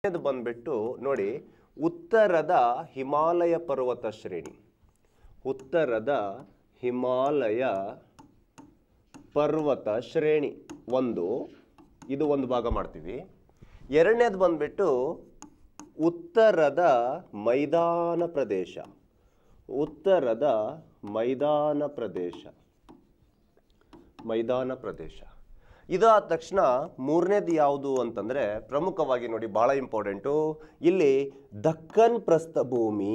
ಎರಡನೇದು ಬಂದ್ಬಿಟ್ಟು ನೋಡಿ ಉತ್ತರದ ಹಿಮಾಲಯ ಪರ್ವತ ಶ್ರೇಣಿ ಉತ್ತರದ ಹಿಮಾಲಯ ಪರ್ವತ ಶ್ರೇಣಿ ಒಂದು ಇದು ಒಂದು ಭಾಗ ಮಾಡ್ತೀವಿ ಎರಡನೇದು ಬಂದ್ಬಿಟ್ಟು ಉತ್ತರದ ಮೈದಾನ ಪ್ರದೇಶ ಉತ್ತರದ ಮೈದಾನ ಪ್ರದೇಶ ಮೈದಾನ ಪ್ರದೇಶ ಇದಾದ ತಕ್ಷಣ ಮೂರನೇದು ಯಾವುದು ಅಂತಂದರೆ ಪ್ರಮುಖವಾಗಿ ನೋಡಿ ಭಾಳ ಇಂಪಾರ್ಟೆಂಟು ಇಲ್ಲಿ ದಕ್ಕನ್ ಪ್ರಸ್ಥಭೂಮಿ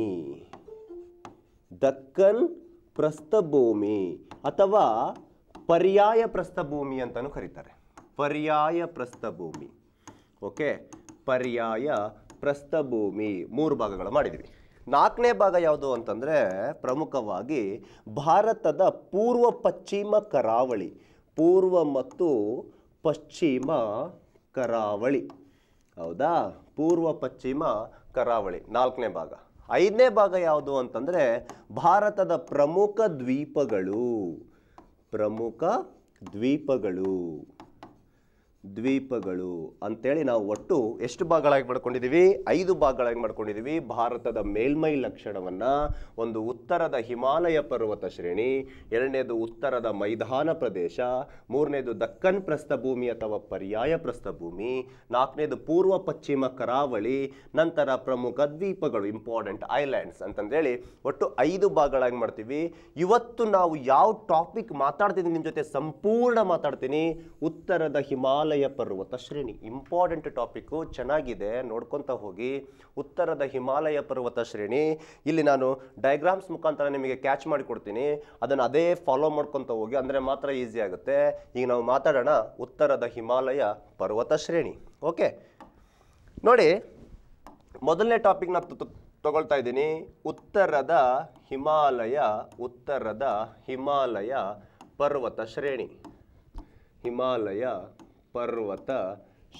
ದಕ್ಕನ್ ಪ್ರಸ್ಥಭೂಮಿ ಅಥವಾ ಪರ್ಯಾಯ ಪ್ರಸ್ಥಭೂಮಿ ಅಂತಲೂ ಕರೀತಾರೆ ಪರ್ಯಾಯ ಪ್ರಸ್ಥಭೂಮಿ ಓಕೆ ಪರ್ಯಾಯ ಪ್ರಸ್ಥಭೂಮಿ ಮೂರು ಭಾಗಗಳು ಮಾಡಿದ್ವಿ ನಾಲ್ಕನೇ ಭಾಗ ಯಾವುದು ಅಂತಂದರೆ ಪ್ರಮುಖವಾಗಿ ಭಾರತದ ಪೂರ್ವ ಪಶ್ಚಿಮ ಕರಾವಳಿ ಪೂರ್ವ ಮತ್ತು ಪಶ್ಚಿಮ ಕರಾವಳಿ ಹೌದಾ ಪೂರ್ವ ಪಶ್ಚಿಮ ಕರಾವಳಿ ನಾಲ್ಕನೇ ಭಾಗ ಐದನೇ ಭಾಗ ಯಾವುದು ಅಂತಂದರೆ ಭಾರತದ ಪ್ರಮುಖ ದ್ವೀಪಗಳು ಪ್ರಮುಖ ದ್ವೀಪಗಳು ದ್ವೀಪಗಳು ಅಂತೇಳಿ ನಾವು ಒಟ್ಟು ಎಷ್ಟು ಭಾಗಗಳಾಗಿ ಮಾಡ್ಕೊಂಡಿದ್ದೀವಿ ಐದು ಭಾಗಗಳಾಗಿ ಮಾಡ್ಕೊಂಡಿದ್ದೀವಿ ಭಾರತದ ಮೇಲ್ಮೈ ಲಕ್ಷಣವನ್ನು ಒಂದು ಉತ್ತರದ ಹಿಮಾಲಯ ಪರ್ವತ ಶ್ರೇಣಿ ಎರಡನೇದು ಉತ್ತರದ ಮೈದಾನ ಪ್ರದೇಶ ಮೂರನೇದು ದಕ್ಕನ್ ಪ್ರಸ್ಥಭೂಮಿ ಅಥವಾ ಪರ್ಯಾಯ ಪ್ರಸ್ಥಭೂಮಿ ನಾಲ್ಕನೇದು ಪೂರ್ವ ಪಶ್ಚಿಮ ಕರಾವಳಿ ನಂತರ ಪ್ರಮುಖ ದ್ವೀಪಗಳು ಇಂಪಾರ್ಟೆಂಟ್ ಐಲ್ಯಾಂಡ್ಸ್ ಅಂತಂದೇಳಿ ಒಟ್ಟು ಐದು ಭಾಗಗಳಾಗಿ ಮಾಡ್ತೀವಿ ಇವತ್ತು ನಾವು ಯಾವ ಟಾಪಿಕ್ ಮಾತಾಡ್ತಿದ್ದೀನಿ ನಿಮ್ಮ ಜೊತೆ ಸಂಪೂರ್ಣ ಮಾತಾಡ್ತೀನಿ ಉತ್ತರದ ಹಿಮಾಲಯ ಹಿಮಾಲಯ ಪರ್ವತ ಶ್ರೇಣಿ ಇಂಪಾರ್ಟೆಂಟ್ ಟಾಪಿಕ್ಕು ಚೆನ್ನಾಗಿದೆ ನೋಡ್ಕೊತ ಹೋಗಿ ಉತ್ತರದ ಹಿಮಾಲಯ ಪರ್ವತ ಶ್ರೇಣಿ ಇಲ್ಲಿ ನಾನು ಡಯಾಗ್ರಾಮ್ಸ್ ಮುಖಾಂತರ ನಿಮಗೆ ಕ್ಯಾಚ್ ಮಾಡಿಕೊಡ್ತೀನಿ ಅದನ್ನು ಅದೇ ಫಾಲೋ ಮಾಡ್ಕೊತ ಹೋಗಿ ಅಂದರೆ ಮಾತ್ರ ಈಸಿ ಆಗುತ್ತೆ ಈಗ ನಾವು ಮಾತಾಡೋಣ ಉತ್ತರದ ಹಿಮಾಲಯ ಪರ್ವತ ಶ್ರೇಣಿ ಓಕೆ ನೋಡಿ ಮೊದಲನೇ ಟಾಪಿಕ್ ನಾನು ತಗೊಳ್ತಾ ಇದ್ದೀನಿ ಉತ್ತರದ ಹಿಮಾಲಯ ಉತ್ತರದ ಹಿಮಾಲಯ ಪರ್ವತ ಶ್ರೇಣಿ ಹಿಮಾಲಯ ಪರ್ವತ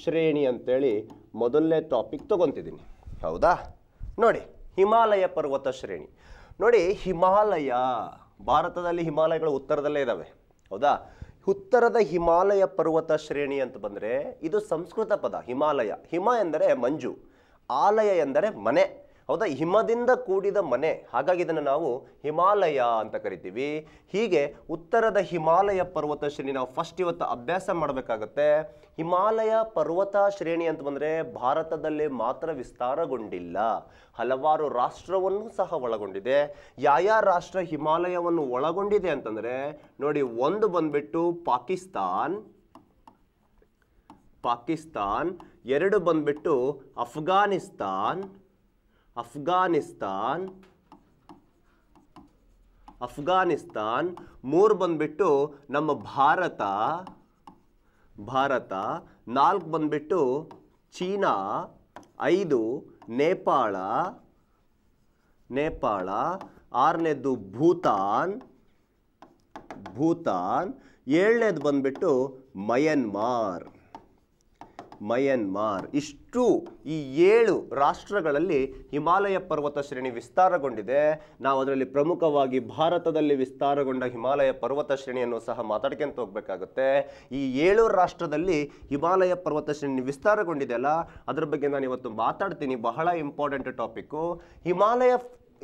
ಶ್ರೇಣಿ ಅಂತೇಳಿ ಮೊದಲನೇ ಟಾಪಿಕ್ ತೊಗೊತಿದ್ದೀನಿ ಹೌದಾ ನೋಡಿ ಹಿಮಾಲಯ ಪರ್ವತ ಶ್ರೇಣಿ ನೋಡಿ ಹಿಮಾಲಯ ಭಾರತದಲ್ಲಿ ಹಿಮಾಲಯಗಳು ಉತ್ತರದಲ್ಲೇ ಇದ್ದಾವೆ ಹೌದಾ ಉತ್ತರದ ಹಿಮಾಲಯ ಪರ್ವತ ಶ್ರೇಣಿ ಅಂತ ಬಂದರೆ ಇದು ಸಂಸ್ಕೃತ ಪದ ಹಿಮಾಲಯ ಹಿಮ ಎಂದರೆ ಮಂಜು ಆಲಯ ಎಂದರೆ ಮನೆ ಹೌದಾ ಹಿಮದಿಂದ ಕೂಡಿದ ಮನೆ ಹಾಗಾಗಿ ಇದನ್ನು ನಾವು ಹಿಮಾಲಯ ಅಂತ ಕರಿತೀವಿ ಹೀಗೆ ಉತ್ತರದ ಹಿಮಾಲಯ ಪರ್ವತ ಶ್ರೇಣಿ ನಾವು ಫಸ್ಟ್ ಇವತ್ತು ಅಭ್ಯಾಸ ಮಾಡಬೇಕಾಗತ್ತೆ ಹಿಮಾಲಯ ಪರ್ವತ ಶ್ರೇಣಿ ಅಂತ ಬಂದರೆ ಭಾರತದಲ್ಲಿ ಮಾತ್ರ ವಿಸ್ತಾರಗೊಂಡಿಲ್ಲ ಹಲವಾರು ರಾಷ್ಟ್ರವನ್ನು ಸಹ ಒಳಗೊಂಡಿದೆ ಯಾವ ರಾಷ್ಟ್ರ ಹಿಮಾಲಯವನ್ನು ಒಳಗೊಂಡಿದೆ ಅಂತಂದರೆ ನೋಡಿ ಒಂದು ಬಂದ್ಬಿಟ್ಟು ಪಾಕಿಸ್ತಾನ್ ಪಾಕಿಸ್ತಾನ್ ಎರಡು ಬಂದ್ಬಿಟ್ಟು ಅಫ್ಘಾನಿಸ್ತಾನ್ ಅಫ್ಘಾನಿಸ್ತಾನ್ ಅಫ್ಘಾನಿಸ್ತಾನ್ ಮೂರು ಬಂದ್ಬಿಟ್ಟು ನಮ್ಮ ಭಾರತ ಭಾರತ ನಾಲ್ಕು ಬಂದ್ಬಿಟ್ಟು ಚೀನಾ ಐದು ನೇಪಾಳ ನೇಪಾಳ ಆರನೇದು ಭೂತಾನ್ ಭೂತಾನ್ ಏಳನೇದು ಬಂದ್ಬಿಟ್ಟು ಮಯನ್ಮಾರ್ ಮಯನ್ಮಾರ್ ಇಷ್ಟು ಈ ಏಳು ರಾಷ್ಟ್ರಗಳಲ್ಲಿ ಹಿಮಾಲಯ ಪರ್ವತ ಶ್ರೇಣಿ ವಿಸ್ತಾರಗೊಂಡಿದೆ ನಾವು ಅದರಲ್ಲಿ ಪ್ರಮುಖವಾಗಿ ಭಾರತದಲ್ಲಿ ವಿಸ್ತಾರಗೊಂಡ ಹಿಮಾಲಯ ಪರ್ವತ ಶ್ರೇಣಿಯನ್ನು ಸಹ ಮಾತಾಡ್ಕೊಂತ ಹೋಗ್ಬೇಕಾಗುತ್ತೆ ಈ ಏಳು ರಾಷ್ಟ್ರದಲ್ಲಿ ಹಿಮಾಲಯ ಪರ್ವತ ಶ್ರೇಣಿ ವಿಸ್ತಾರಗೊಂಡಿದೆ ಅಲ್ಲ ಅದರ ಬಗ್ಗೆ ನಾನು ಇವತ್ತು ಮಾತಾಡ್ತೀನಿ ಬಹಳ ಇಂಪಾರ್ಟೆಂಟ್ ಟಾಪಿಕ್ಕು ಹಿಮಾಲಯ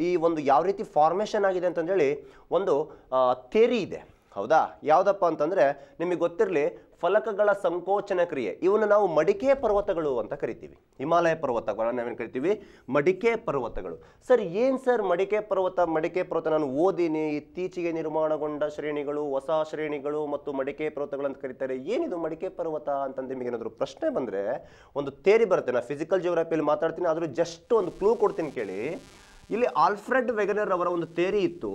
ಈ ಒಂದು ಯಾವ ರೀತಿ ಫಾರ್ಮೇಷನ್ ಆಗಿದೆ ಅಂತಂದೇಳಿ ಒಂದು ತೆರಿ ಇದೆ ಹೌದಾ ಯಾವುದಪ್ಪ ಅಂತಂದರೆ ನಿಮಗೆ ಗೊತ್ತಿರಲಿ ಫಲಕಗಳ ಸಂಕೋಚನ ಕ್ರಿಯೆ ಇವನ್ನು ನಾವು ಮಡಿಕೆ ಪರ್ವತಗಳು ಅಂತ ಕರಿತೀವಿ ಹಿಮಾಲಯ ಪರ್ವತಗಳನ್ನು ನಾವೇನು ಕರಿತೀವಿ ಮಡಿಕೆ ಪರ್ವತಗಳು ಸರ್ ಏನು ಸರ್ ಮಡಿಕೆ ಪರ್ವತ ಮಡಿಕೆ ಪರ್ವತ ನಾನು ಓದಿನಿ ಇತ್ತೀಚೆಗೆ ನಿರ್ಮಾಣಗೊಂಡ ಶ್ರೇಣಿಗಳು ಹೊಸ ಶ್ರೇಣಿಗಳು ಮತ್ತು ಮಡಿಕೆ ಪರ್ವತಗಳು ಅಂತ ಕರೀತಾರೆ ಏನಿದು ಮಡಿಕೆ ಪರ್ವತ ಅಂತಂದು ನಿಮಗೆ ಏನಾದರೂ ಪ್ರಶ್ನೆ ಬಂದರೆ ಒಂದು ತೇರಿ ಬರುತ್ತೆ ನಾನು ಫಿಸಿಕಲ್ ಜಿಯೋಗ್ರಫಿಯಲ್ಲಿ ಮಾತಾಡ್ತೀನಿ ಆದರೂ ಜಸ್ಟ್ ಒಂದು ಕ್ಲೂ ಕೊಡ್ತೀನಿ ಕೇಳಿ ಇಲ್ಲಿ ಆಲ್ಫ್ರೆಡ್ ವೆಗನರ್ ಅವರ ಒಂದು ತೇರಿ ಇತ್ತು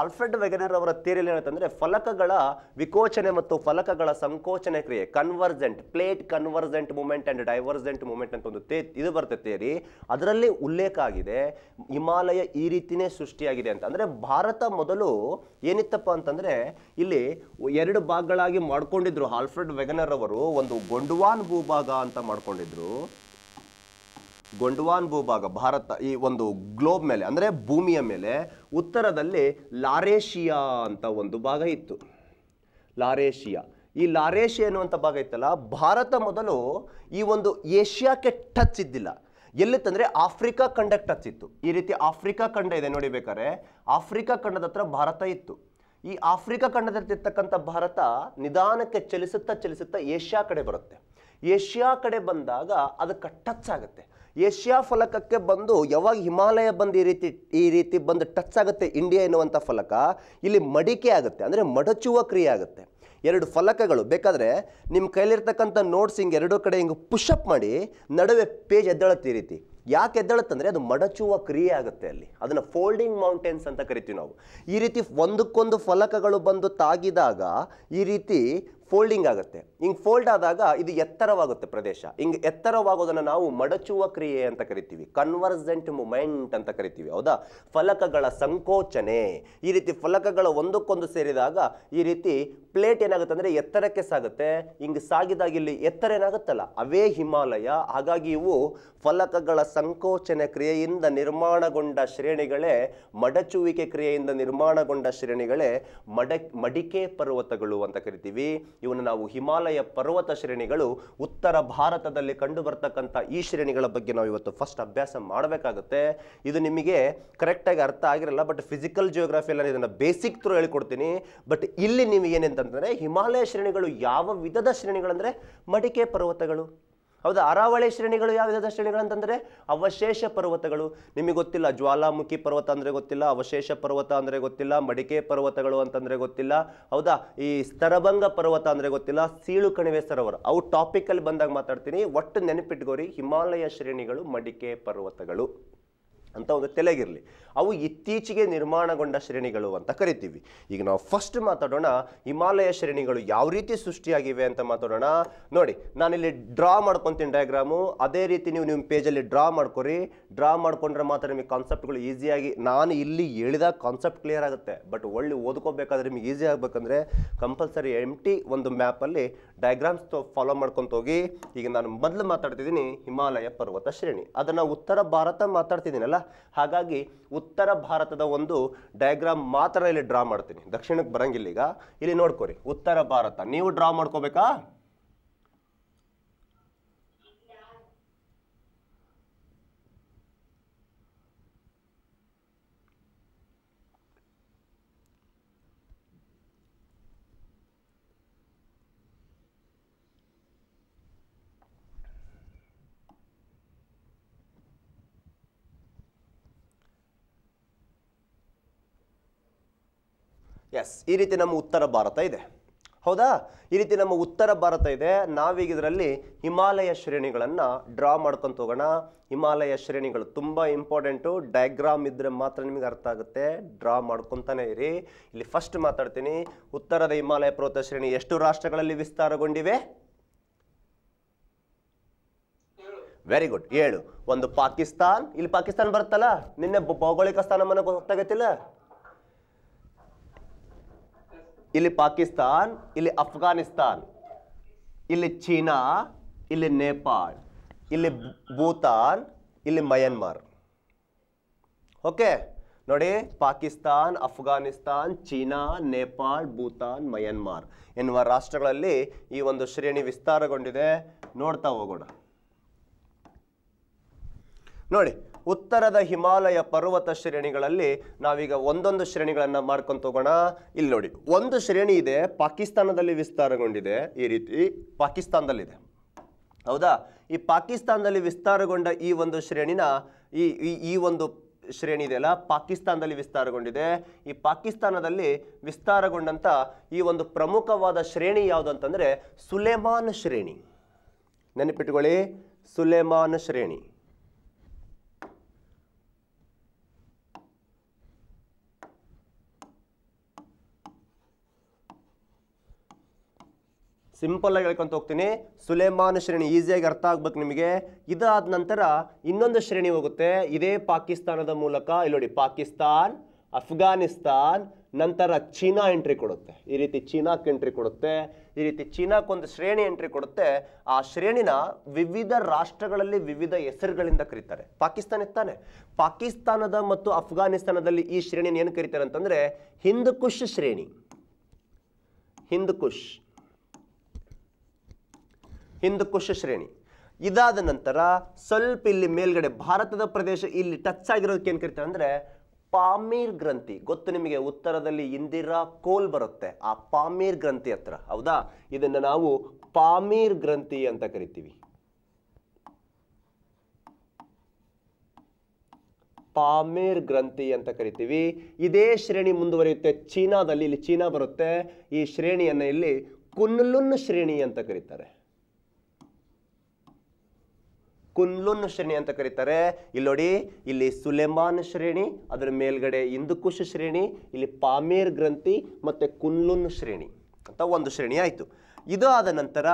ಆಲ್ಫ್ರೆಡ್ ವೆಗನರ್ ಅವರ ತೇರಿಯಲ್ಲಿ ಏನಂತಂದರೆ ಫಲಕಗಳ ವಿಕೋಚನೆ ಮತ್ತು ಫಲಕಗಳ ಸಂಕೋಚನೆ ಕ್ರಿಯೆ convergent plate convergent movement and divergent movement ಅಂತ ಒಂದು ತೇ ಇದು ಬರುತ್ತೆ ತೇರಿ ಅದರಲ್ಲಿ ಉಲ್ಲೇಖ ಆಗಿದೆ ಹಿಮಾಲಯ ಈ ರೀತಿಯೇ ಸೃಷ್ಟಿಯಾಗಿದೆ ಅಂತ ಅಂದರೆ ಭಾರತ ಮೊದಲು ಏನಿತ್ತಪ್ಪ ಅಂತಂದರೆ ಇಲ್ಲಿ ಎರಡು ಭಾಗಗಳಾಗಿ ಮಾಡ್ಕೊಂಡಿದ್ರು ಆಲ್ಫ್ರೆಡ್ ವೆಗನರ್ ಅವರು ಒಂದು ಗೊಂಡ್ವಾನ್ ಭೂಭಾಗ ಅಂತ ಮಾಡ್ಕೊಂಡಿದ್ರು ಗೊಂಡವಾನ್ ಭೂಭಾಗ ಭಾರತ ಈ ಒಂದು ಗ್ಲೋಬ್ ಮೇಲೆ ಅಂದರೆ ಭೂಮಿಯ ಮೇಲೆ ಉತ್ತರದಲ್ಲಿ ಲಾರೇಷಿಯಾ ಅಂತ ಒಂದು ಭಾಗ ಇತ್ತು ಲಾರೇಷಿಯಾ ಈ ಲಾರೇಷಿಯಾ ಎನ್ನುವಂಥ ಭಾಗ ಇತ್ತಲ್ಲ ಭಾರತ ಮೊದಲು ಈ ಒಂದು ಏಷ್ಯಾಕ್ಕೆ ಟಚ್ ಇದ್ದಿಲ್ಲ ಎಲ್ಲಿತ್ತಂದರೆ ಆಫ್ರಿಕಾ ಖಂಡಕ್ಕೆ ಟಚ್ ಇತ್ತು ಈ ರೀತಿ ಆಫ್ರಿಕಾ ಖಂಡ ಇದೆ ನೋಡಿಬೇಕಾದ್ರೆ ಆಫ್ರಿಕಾ ಖಂಡದ ಹತ್ರ ಭಾರತ ಇತ್ತು ಈ ಆಫ್ರಿಕಾ ಖಂಡದಲ್ಲಿರ್ತಕ್ಕಂಥ ಭಾರತ ನಿಧಾನಕ್ಕೆ ಚಲಿಸುತ್ತಾ ಚಲಿಸುತ್ತಾ ಏಷ್ಯಾ ಕಡೆ ಬರುತ್ತೆ ಏಷ್ಯಾ ಕಡೆ ಬಂದಾಗ ಅದಕ್ಕೆ ಟಚ್ ಆಗುತ್ತೆ ಏಷ್ಯಾ ಫಲಕಕ್ಕೆ ಬಂದು ಯಾವಾಗ ಹಿಮಾಲಯ ಬಂದು ಈ ರೀತಿ ಈ ರೀತಿ ಬಂದು ಟಚ್ ಆಗುತ್ತೆ ಇಂಡಿಯಾ ಎನ್ನುವಂಥ ಫಲಕ ಇಲ್ಲಿ ಮಡಿಕೆ ಆಗುತ್ತೆ ಅಂದರೆ ಮಡಚುವ ಕ್ರಿಯೆ ಆಗುತ್ತೆ ಎರಡು ಫಲಕಗಳು ಬೇಕಾದರೆ ನಿಮ್ಮ ಕೈಲಿರ್ತಕ್ಕಂಥ ನೋಟ್ಸ್ ಹಿಂಗೆ ಎರಡೂ ಕಡೆ ಹಿಂಗೆ ಪುಷಪ್ ಮಾಡಿ ನಡುವೆ ಪೇಜ್ ಎದ್ದಳತ್ತೆ ಈ ರೀತಿ ಯಾಕೆ ಎದ್ದಳತ್ತಂದರೆ ಅದು ಮಡಚುವ ಕ್ರಿಯೆ ಆಗುತ್ತೆ ಅಲ್ಲಿ ಅದನ್ನು ಫೋಲ್ಡಿಂಗ್ ಮೌಂಟೇನ್ಸ್ ಅಂತ ಕರಿತೀವಿ ನಾವು ಈ ರೀತಿ ಒಂದಕ್ಕೊಂದು ಫಲಕಗಳು ಬಂದು ತಾಗಿದಾಗ ಈ ರೀತಿ ಫೋಲ್ಡಿಂಗ್ ಆಗುತ್ತೆ ಹಿಂಗೆ ಫೋಲ್ಡ್ ಆದಾಗ ಇದು ಎತ್ತರವಾಗುತ್ತೆ ಪ್ರದೇಶ ಹಿಂಗೆ ಎತ್ತರವಾಗೋದನ್ನು ನಾವು ಮಡಚುವ ಕ್ರಿಯೆ ಅಂತ ಕರಿತೀವಿ ಕನ್ವರ್ಸೆಂಟ್ ಮೂಮೆಂಟ್ ಅಂತ ಕರಿತೀವಿ ಹೌದಾ ಫಲಕಗಳ ಸಂಕೋಚನೆ ಈ ರೀತಿ ಫಲಕಗಳ ಒಂದಕ್ಕೊಂದು ಸೇರಿದಾಗ ಈ ರೀತಿ ಪ್ಲೇಟ್ ಏನಾಗುತ್ತೆ ಅಂದರೆ ಎತ್ತರಕ್ಕೆ ಸಾಗುತ್ತೆ ಹಿಂಗೆ ಸಾಗಿದಾಗ ಇಲ್ಲಿ ಎತ್ತರ ಏನಾಗುತ್ತಲ್ಲ ಅವೇ ಹಿಮಾಲಯ ಹಾಗಾಗಿ ಇವು ಫಲಕಗಳ ಸಂಕೋಚನೆ ಕ್ರಿಯೆಯಿಂದ ನಿರ್ಮಾಣಗೊಂಡ ಶ್ರೇಣಿಗಳೇ ಮಡಚುವಿಕೆ ಕ್ರಿಯೆಯಿಂದ ನಿರ್ಮಾಣಗೊಂಡ ಶ್ರೇಣಿಗಳೇ ಮಡ ಮಡಿಕೆ ಪರ್ವತಗಳು ಅಂತ ಕರಿತೀವಿ ಇವನ್ನು ನಾವು ಹಿಮಾಲಯ ಪರ್ವತ ಶ್ರೇಣಿಗಳು ಉತ್ತರ ಭಾರತದಲ್ಲಿ ಕಂಡು ಬರ್ತಕ್ಕಂಥ ಈ ಶ್ರೇಣಿಗಳ ಬಗ್ಗೆ ನಾವು ಇವತ್ತು ಫಸ್ಟ್ ಅಭ್ಯಾಸ ಮಾಡಬೇಕಾಗುತ್ತೆ ಇದು ನಿಮಗೆ ಕರೆಕ್ಟಾಗಿ ಅರ್ಥ ಆಗಿರಲ್ಲ ಬಟ್ ಫಿಸಿಕಲ್ ಜಿಯೋಗ್ರಫಿ ಜಿಯೋಗ್ರಫಿಯಲ್ಲಿ ಇದನ್ನು ಬೇಸಿಕ್ ಥ್ರೂ ಹೇಳಿಕೊಡ್ತೀನಿ ಬಟ್ ಇಲ್ಲಿ ನಿಮಗೇನೆಂತಂದರೆ ಹಿಮಾಲಯ ಶ್ರೇಣಿಗಳು ಯಾವ ವಿಧದ ಶ್ರೇಣಿಗಳಂದರೆ ಮಡಿಕೆ ಪರ್ವತಗಳು ಹೌದಾ ಅರಾವಳಿ ಶ್ರೇಣಿಗಳು ಯಾವ ವಿಧದ ಶ್ರೇಣಿಗಳು ಅಂತಂದರೆ ಅವಶೇಷ ಪರ್ವತಗಳು ನಿಮಗೆ ಗೊತ್ತಿಲ್ಲ ಜ್ವಾಲಾಮುಖಿ ಪರ್ವತ ಅಂದರೆ ಗೊತ್ತಿಲ್ಲ ಅವಶೇಷ ಪರ್ವತ ಅಂದರೆ ಗೊತ್ತಿಲ್ಲ ಮಡಿಕೆ ಪರ್ವತಗಳು ಅಂತಂದರೆ ಗೊತ್ತಿಲ್ಲ ಹೌದಾ ಈ ಸ್ತರಭಂಗ ಪರ್ವತ ಅಂದರೆ ಗೊತ್ತಿಲ್ಲ ಸೀಳು ಕಣಿವೆ ಸರೋವರ ಅವು ಟಾಪಿಕಲ್ಲಿ ಬಂದಾಗ ಮಾತಾಡ್ತೀನಿ ಒಟ್ಟು ನೆನಪಿಟ್ಗೋರಿ ಹಿಮಾಲಯ ಶ್ರೇಣಿಗಳು ಮಡಿಕೆ ಪರ್ವತಗಳು ಅಂತ ಒಂದು ತೆಲೆಗಿರಲಿ ಅವು ಇತ್ತೀಚೆಗೆ ನಿರ್ಮಾಣಗೊಂಡ ಶ್ರೇಣಿಗಳು ಅಂತ ಕರಿತೀವಿ ಈಗ ನಾವು ಫಸ್ಟ್ ಮಾತಾಡೋಣ ಹಿಮಾಲಯ ಶ್ರೇಣಿಗಳು ಯಾವ ರೀತಿ ಸೃಷ್ಟಿಯಾಗಿವೆ ಅಂತ ಮಾತಾಡೋಣ ನೋಡಿ ನಾನಿಲ್ಲಿ ಡ್ರಾ ಮಾಡ್ಕೊತೀನಿ ಡಯಾಗ್ರಾಮು ಅದೇ ರೀತಿ ನೀವು ನಿಮ್ಮ ಪೇಜಲ್ಲಿ ಡ್ರಾ ಮಾಡ್ಕೊರಿ ಡ್ರಾ ಮಾಡ್ಕೊಂಡ್ರೆ ಮಾತ್ರ ನಿಮಗೆ ಕಾನ್ಸೆಪ್ಟ್ಗಳು ಈಸಿಯಾಗಿ ನಾನು ಇಲ್ಲಿ ಹೇಳಿದ ಕಾನ್ಸೆಪ್ಟ್ ಕ್ಲಿಯರ್ ಆಗುತ್ತೆ ಬಟ್ ಒಳ್ಳೆ ಓದ್ಕೋಬೇಕಾದ್ರೆ ನಿಮಗೆ ಈಸಿ ಆಗಬೇಕಂದ್ರೆ ಕಂಪಲ್ಸರಿ ಟಿ ಒಂದು ಮ್ಯಾಪಲ್ಲಿ ಡಯಾಗ್ರಾಮ್ಸ್ ತೋ ಫಾಲೋ ಮಾಡ್ಕೊತ ಹೋಗಿ ಈಗ ನಾನು ಮೊದಲು ಮಾತಾಡ್ತಿದ್ದೀನಿ ಹಿಮಾಲಯ ಪರ್ವತ ಶ್ರೇಣಿ ಅದನ್ನು ಉತ್ತರ ಭಾರತ ಮಾತಾಡ್ತಿದ್ದೀನಲ್ಲ ಹಾಗಾಗಿ ಉತ್ತರ ಭಾರತದ ಒಂದು ಡಯಾಗ್ರಾಮ್ ಮಾತ್ರ ಇಲ್ಲಿ ಡ್ರಾ ಮಾಡ್ತೀನಿ ದಕ್ಷಿಣಕ್ಕೆ ಬರಂಗಿಲ್ಲ ಈಗ ಇಲ್ಲಿ ನೋಡ್ಕೊರಿ ಉತ್ತರ ಭಾರತ ನೀವು ಡ್ರಾ ಮಾಡ್ಕೋಬೇಕಾ ಎಸ್ ಈ ರೀತಿ ನಮ್ಮ ಉತ್ತರ ಭಾರತ ಇದೆ ಹೌದಾ ಈ ರೀತಿ ನಮ್ಮ ಉತ್ತರ ಭಾರತ ಇದೆ ನಾವೀಗ ಇದರಲ್ಲಿ ಹಿಮಾಲಯ ಶ್ರೇಣಿಗಳನ್ನು ಡ್ರಾ ಮಾಡ್ಕೊಂತ ಹೋಗೋಣ ಹಿಮಾಲಯ ಶ್ರೇಣಿಗಳು ತುಂಬ ಇಂಪಾರ್ಟೆಂಟು ಡಯಾಗ್ರಾಮ್ ಇದ್ದರೆ ಮಾತ್ರ ನಿಮಗೆ ಅರ್ಥ ಆಗುತ್ತೆ ಡ್ರಾ ಮಾಡ್ಕೊತಾನೆ ಇರಿ ಇಲ್ಲಿ ಫಸ್ಟ್ ಮಾತಾಡ್ತೀನಿ ಉತ್ತರದ ಹಿಮಾಲಯ ಪರ್ವತ ಶ್ರೇಣಿ ಎಷ್ಟು ರಾಷ್ಟ್ರಗಳಲ್ಲಿ ವಿಸ್ತಾರಗೊಂಡಿವೆ ವೆರಿ ಗುಡ್ ಏಳು ಒಂದು ಪಾಕಿಸ್ತಾನ್ ಇಲ್ಲಿ ಪಾಕಿಸ್ತಾನ್ ಬರುತ್ತಲ್ಲ ನಿನ್ನೆ ಭೌಗೋಳಿಕ ಸ್ಥಾನಮಾನ ಗೊತ್ತಾಗತ್ತಿಲ್ಲ ಇಲ್ಲಿ ಪಾಕಿಸ್ತಾನ್ ಇಲ್ಲಿ ಅಫ್ಘಾನಿಸ್ತಾನ್ ಇಲ್ಲಿ ಚೀನಾ ಇಲ್ಲಿ ನೇಪಾಳ್ ಇಲ್ಲಿ ಭೂತಾನ್ ಇಲ್ಲಿ ಮಯನ್ಮಾರ್ ಓಕೆ ನೋಡಿ ಪಾಕಿಸ್ತಾನ್ ಅಫ್ಘಾನಿಸ್ತಾನ್ ಚೀನಾ ನೇಪಾಳ್ ಭೂತಾನ್ ಮಯನ್ಮಾರ್ ಎನ್ನುವ ರಾಷ್ಟ್ರಗಳಲ್ಲಿ ಈ ಒಂದು ಶ್ರೇಣಿ ವಿಸ್ತಾರಗೊಂಡಿದೆ ನೋಡ್ತಾ ಹೋಗೋಣ ನೋಡಿ ಉತ್ತರದ ಹಿಮಾಲಯ ಪರ್ವತ ಶ್ರೇಣಿಗಳಲ್ಲಿ ನಾವೀಗ ಒಂದೊಂದು ಶ್ರೇಣಿಗಳನ್ನು ಮಾಡ್ಕೊಂತ ಹೋಗೋಣ ಇಲ್ಲಿ ನೋಡಿ ಒಂದು ಶ್ರೇಣಿ ಇದೆ ಪಾಕಿಸ್ತಾನದಲ್ಲಿ ವಿಸ್ತಾರಗೊಂಡಿದೆ ಈ ರೀತಿ ಪಾಕಿಸ್ತಾನದಲ್ಲಿದೆ ಹೌದಾ ಈ ಪಾಕಿಸ್ತಾನದಲ್ಲಿ ವಿಸ್ತಾರಗೊಂಡ ಈ ಒಂದು ಶ್ರೇಣಿನ ಈ ಈ ಒಂದು ಶ್ರೇಣಿ ಇದೆಯಲ್ಲ ಪಾಕಿಸ್ತಾನದಲ್ಲಿ ವಿಸ್ತಾರಗೊಂಡಿದೆ ಈ ಪಾಕಿಸ್ತಾನದಲ್ಲಿ ವಿಸ್ತಾರಗೊಂಡಂಥ ಈ ಒಂದು ಪ್ರಮುಖವಾದ ಶ್ರೇಣಿ ಯಾವುದು ಅಂತಂದರೆ ಸುಲೇಮಾನ್ ಶ್ರೇಣಿ ನೆನಪಿಟ್ಕೊಳ್ಳಿ ಸುಲೇಮಾನ್ ಶ್ರೇಣಿ ಸಿಂಪಲ್ಲಾಗಿ ಹೇಳ್ಕೊಂತ ಹೋಗ್ತೀನಿ ಸುಲೇಮಾನ್ ಶ್ರೇಣಿ ಈಸಿಯಾಗಿ ಅರ್ಥ ಆಗ್ಬೇಕು ನಿಮಗೆ ಇದಾದ ನಂತರ ಇನ್ನೊಂದು ಶ್ರೇಣಿ ಹೋಗುತ್ತೆ ಇದೇ ಪಾಕಿಸ್ತಾನದ ಮೂಲಕ ಇಲ್ಲಿ ನೋಡಿ ಪಾಕಿಸ್ತಾನ್ ಅಫ್ಘಾನಿಸ್ತಾನ್ ನಂತರ ಚೀನಾ ಎಂಟ್ರಿ ಕೊಡುತ್ತೆ ಈ ರೀತಿ ಚೀನಾಕ್ಕೆ ಎಂಟ್ರಿ ಕೊಡುತ್ತೆ ಈ ರೀತಿ ಚೀನಾಕ್ಕೊಂದು ಶ್ರೇಣಿ ಎಂಟ್ರಿ ಕೊಡುತ್ತೆ ಆ ಶ್ರೇಣಿನ ವಿವಿಧ ರಾಷ್ಟ್ರಗಳಲ್ಲಿ ವಿವಿಧ ಹೆಸರುಗಳಿಂದ ಕರೀತಾರೆ ಪಾಕಿಸ್ತಾನ ಇತ್ತಾನೆ ಪಾಕಿಸ್ತಾನದ ಮತ್ತು ಅಫ್ಘಾನಿಸ್ತಾನದಲ್ಲಿ ಈ ಶ್ರೇಣಿನ ಏನು ಕರೀತಾರೆ ಅಂತಂದರೆ ಹಿಂದ್ ಕುಶ್ ಶ್ರೇಣಿ ಹಿಂದ್ ಕುಶ್ ಹಿಂದೆ ಶ್ರೇಣಿ ಇದಾದ ನಂತರ ಸ್ವಲ್ಪ ಇಲ್ಲಿ ಮೇಲ್ಗಡೆ ಭಾರತದ ಪ್ರದೇಶ ಇಲ್ಲಿ ಟಚ್ ಆಗಿರೋದಕ್ಕೆ ಏನು ಕರಿತಾರೆ ಅಂದರೆ ಪಾಮೀರ್ ಗ್ರಂಥಿ ಗೊತ್ತು ನಿಮಗೆ ಉತ್ತರದಲ್ಲಿ ಇಂದಿರಾ ಕೋಲ್ ಬರುತ್ತೆ ಆ ಪಾಮೀರ್ ಗ್ರಂಥಿ ಹತ್ರ ಹೌದಾ ಇದನ್ನು ನಾವು ಪಾಮೀರ್ ಗ್ರಂಥಿ ಅಂತ ಕರಿತೀವಿ ಪಾಮೇರ್ ಗ್ರಂಥಿ ಅಂತ ಕರಿತೀವಿ ಇದೇ ಶ್ರೇಣಿ ಮುಂದುವರಿಯುತ್ತೆ ಚೀನಾದಲ್ಲಿ ಇಲ್ಲಿ ಚೀನಾ ಬರುತ್ತೆ ಈ ಶ್ರೇಣಿಯನ್ನು ಇಲ್ಲಿ ಕುನ್ಲುನ್ ಶ್ರೇಣಿ ಅಂತ ಕರೀತಾರೆ ಕುನ್ಲುನ್ ಶ್ರೇಣಿ ಅಂತ ಕರೀತಾರೆ ಇಲ್ಲಿ ನೋಡಿ ಇಲ್ಲಿ ಸುಲೆಮಾನ್ ಶ್ರೇಣಿ ಅದರ ಮೇಲ್ಗಡೆ ಇಂದುಕುಶ್ ಶ್ರೇಣಿ ಇಲ್ಲಿ ಪಾಮೇರ್ ಗ್ರಂಥಿ ಮತ್ತು ಕುನ್ಲುನ್ ಶ್ರೇಣಿ ಅಂತ ಒಂದು ಶ್ರೇಣಿ ಆಯಿತು ಇದು ಆದ ನಂತರ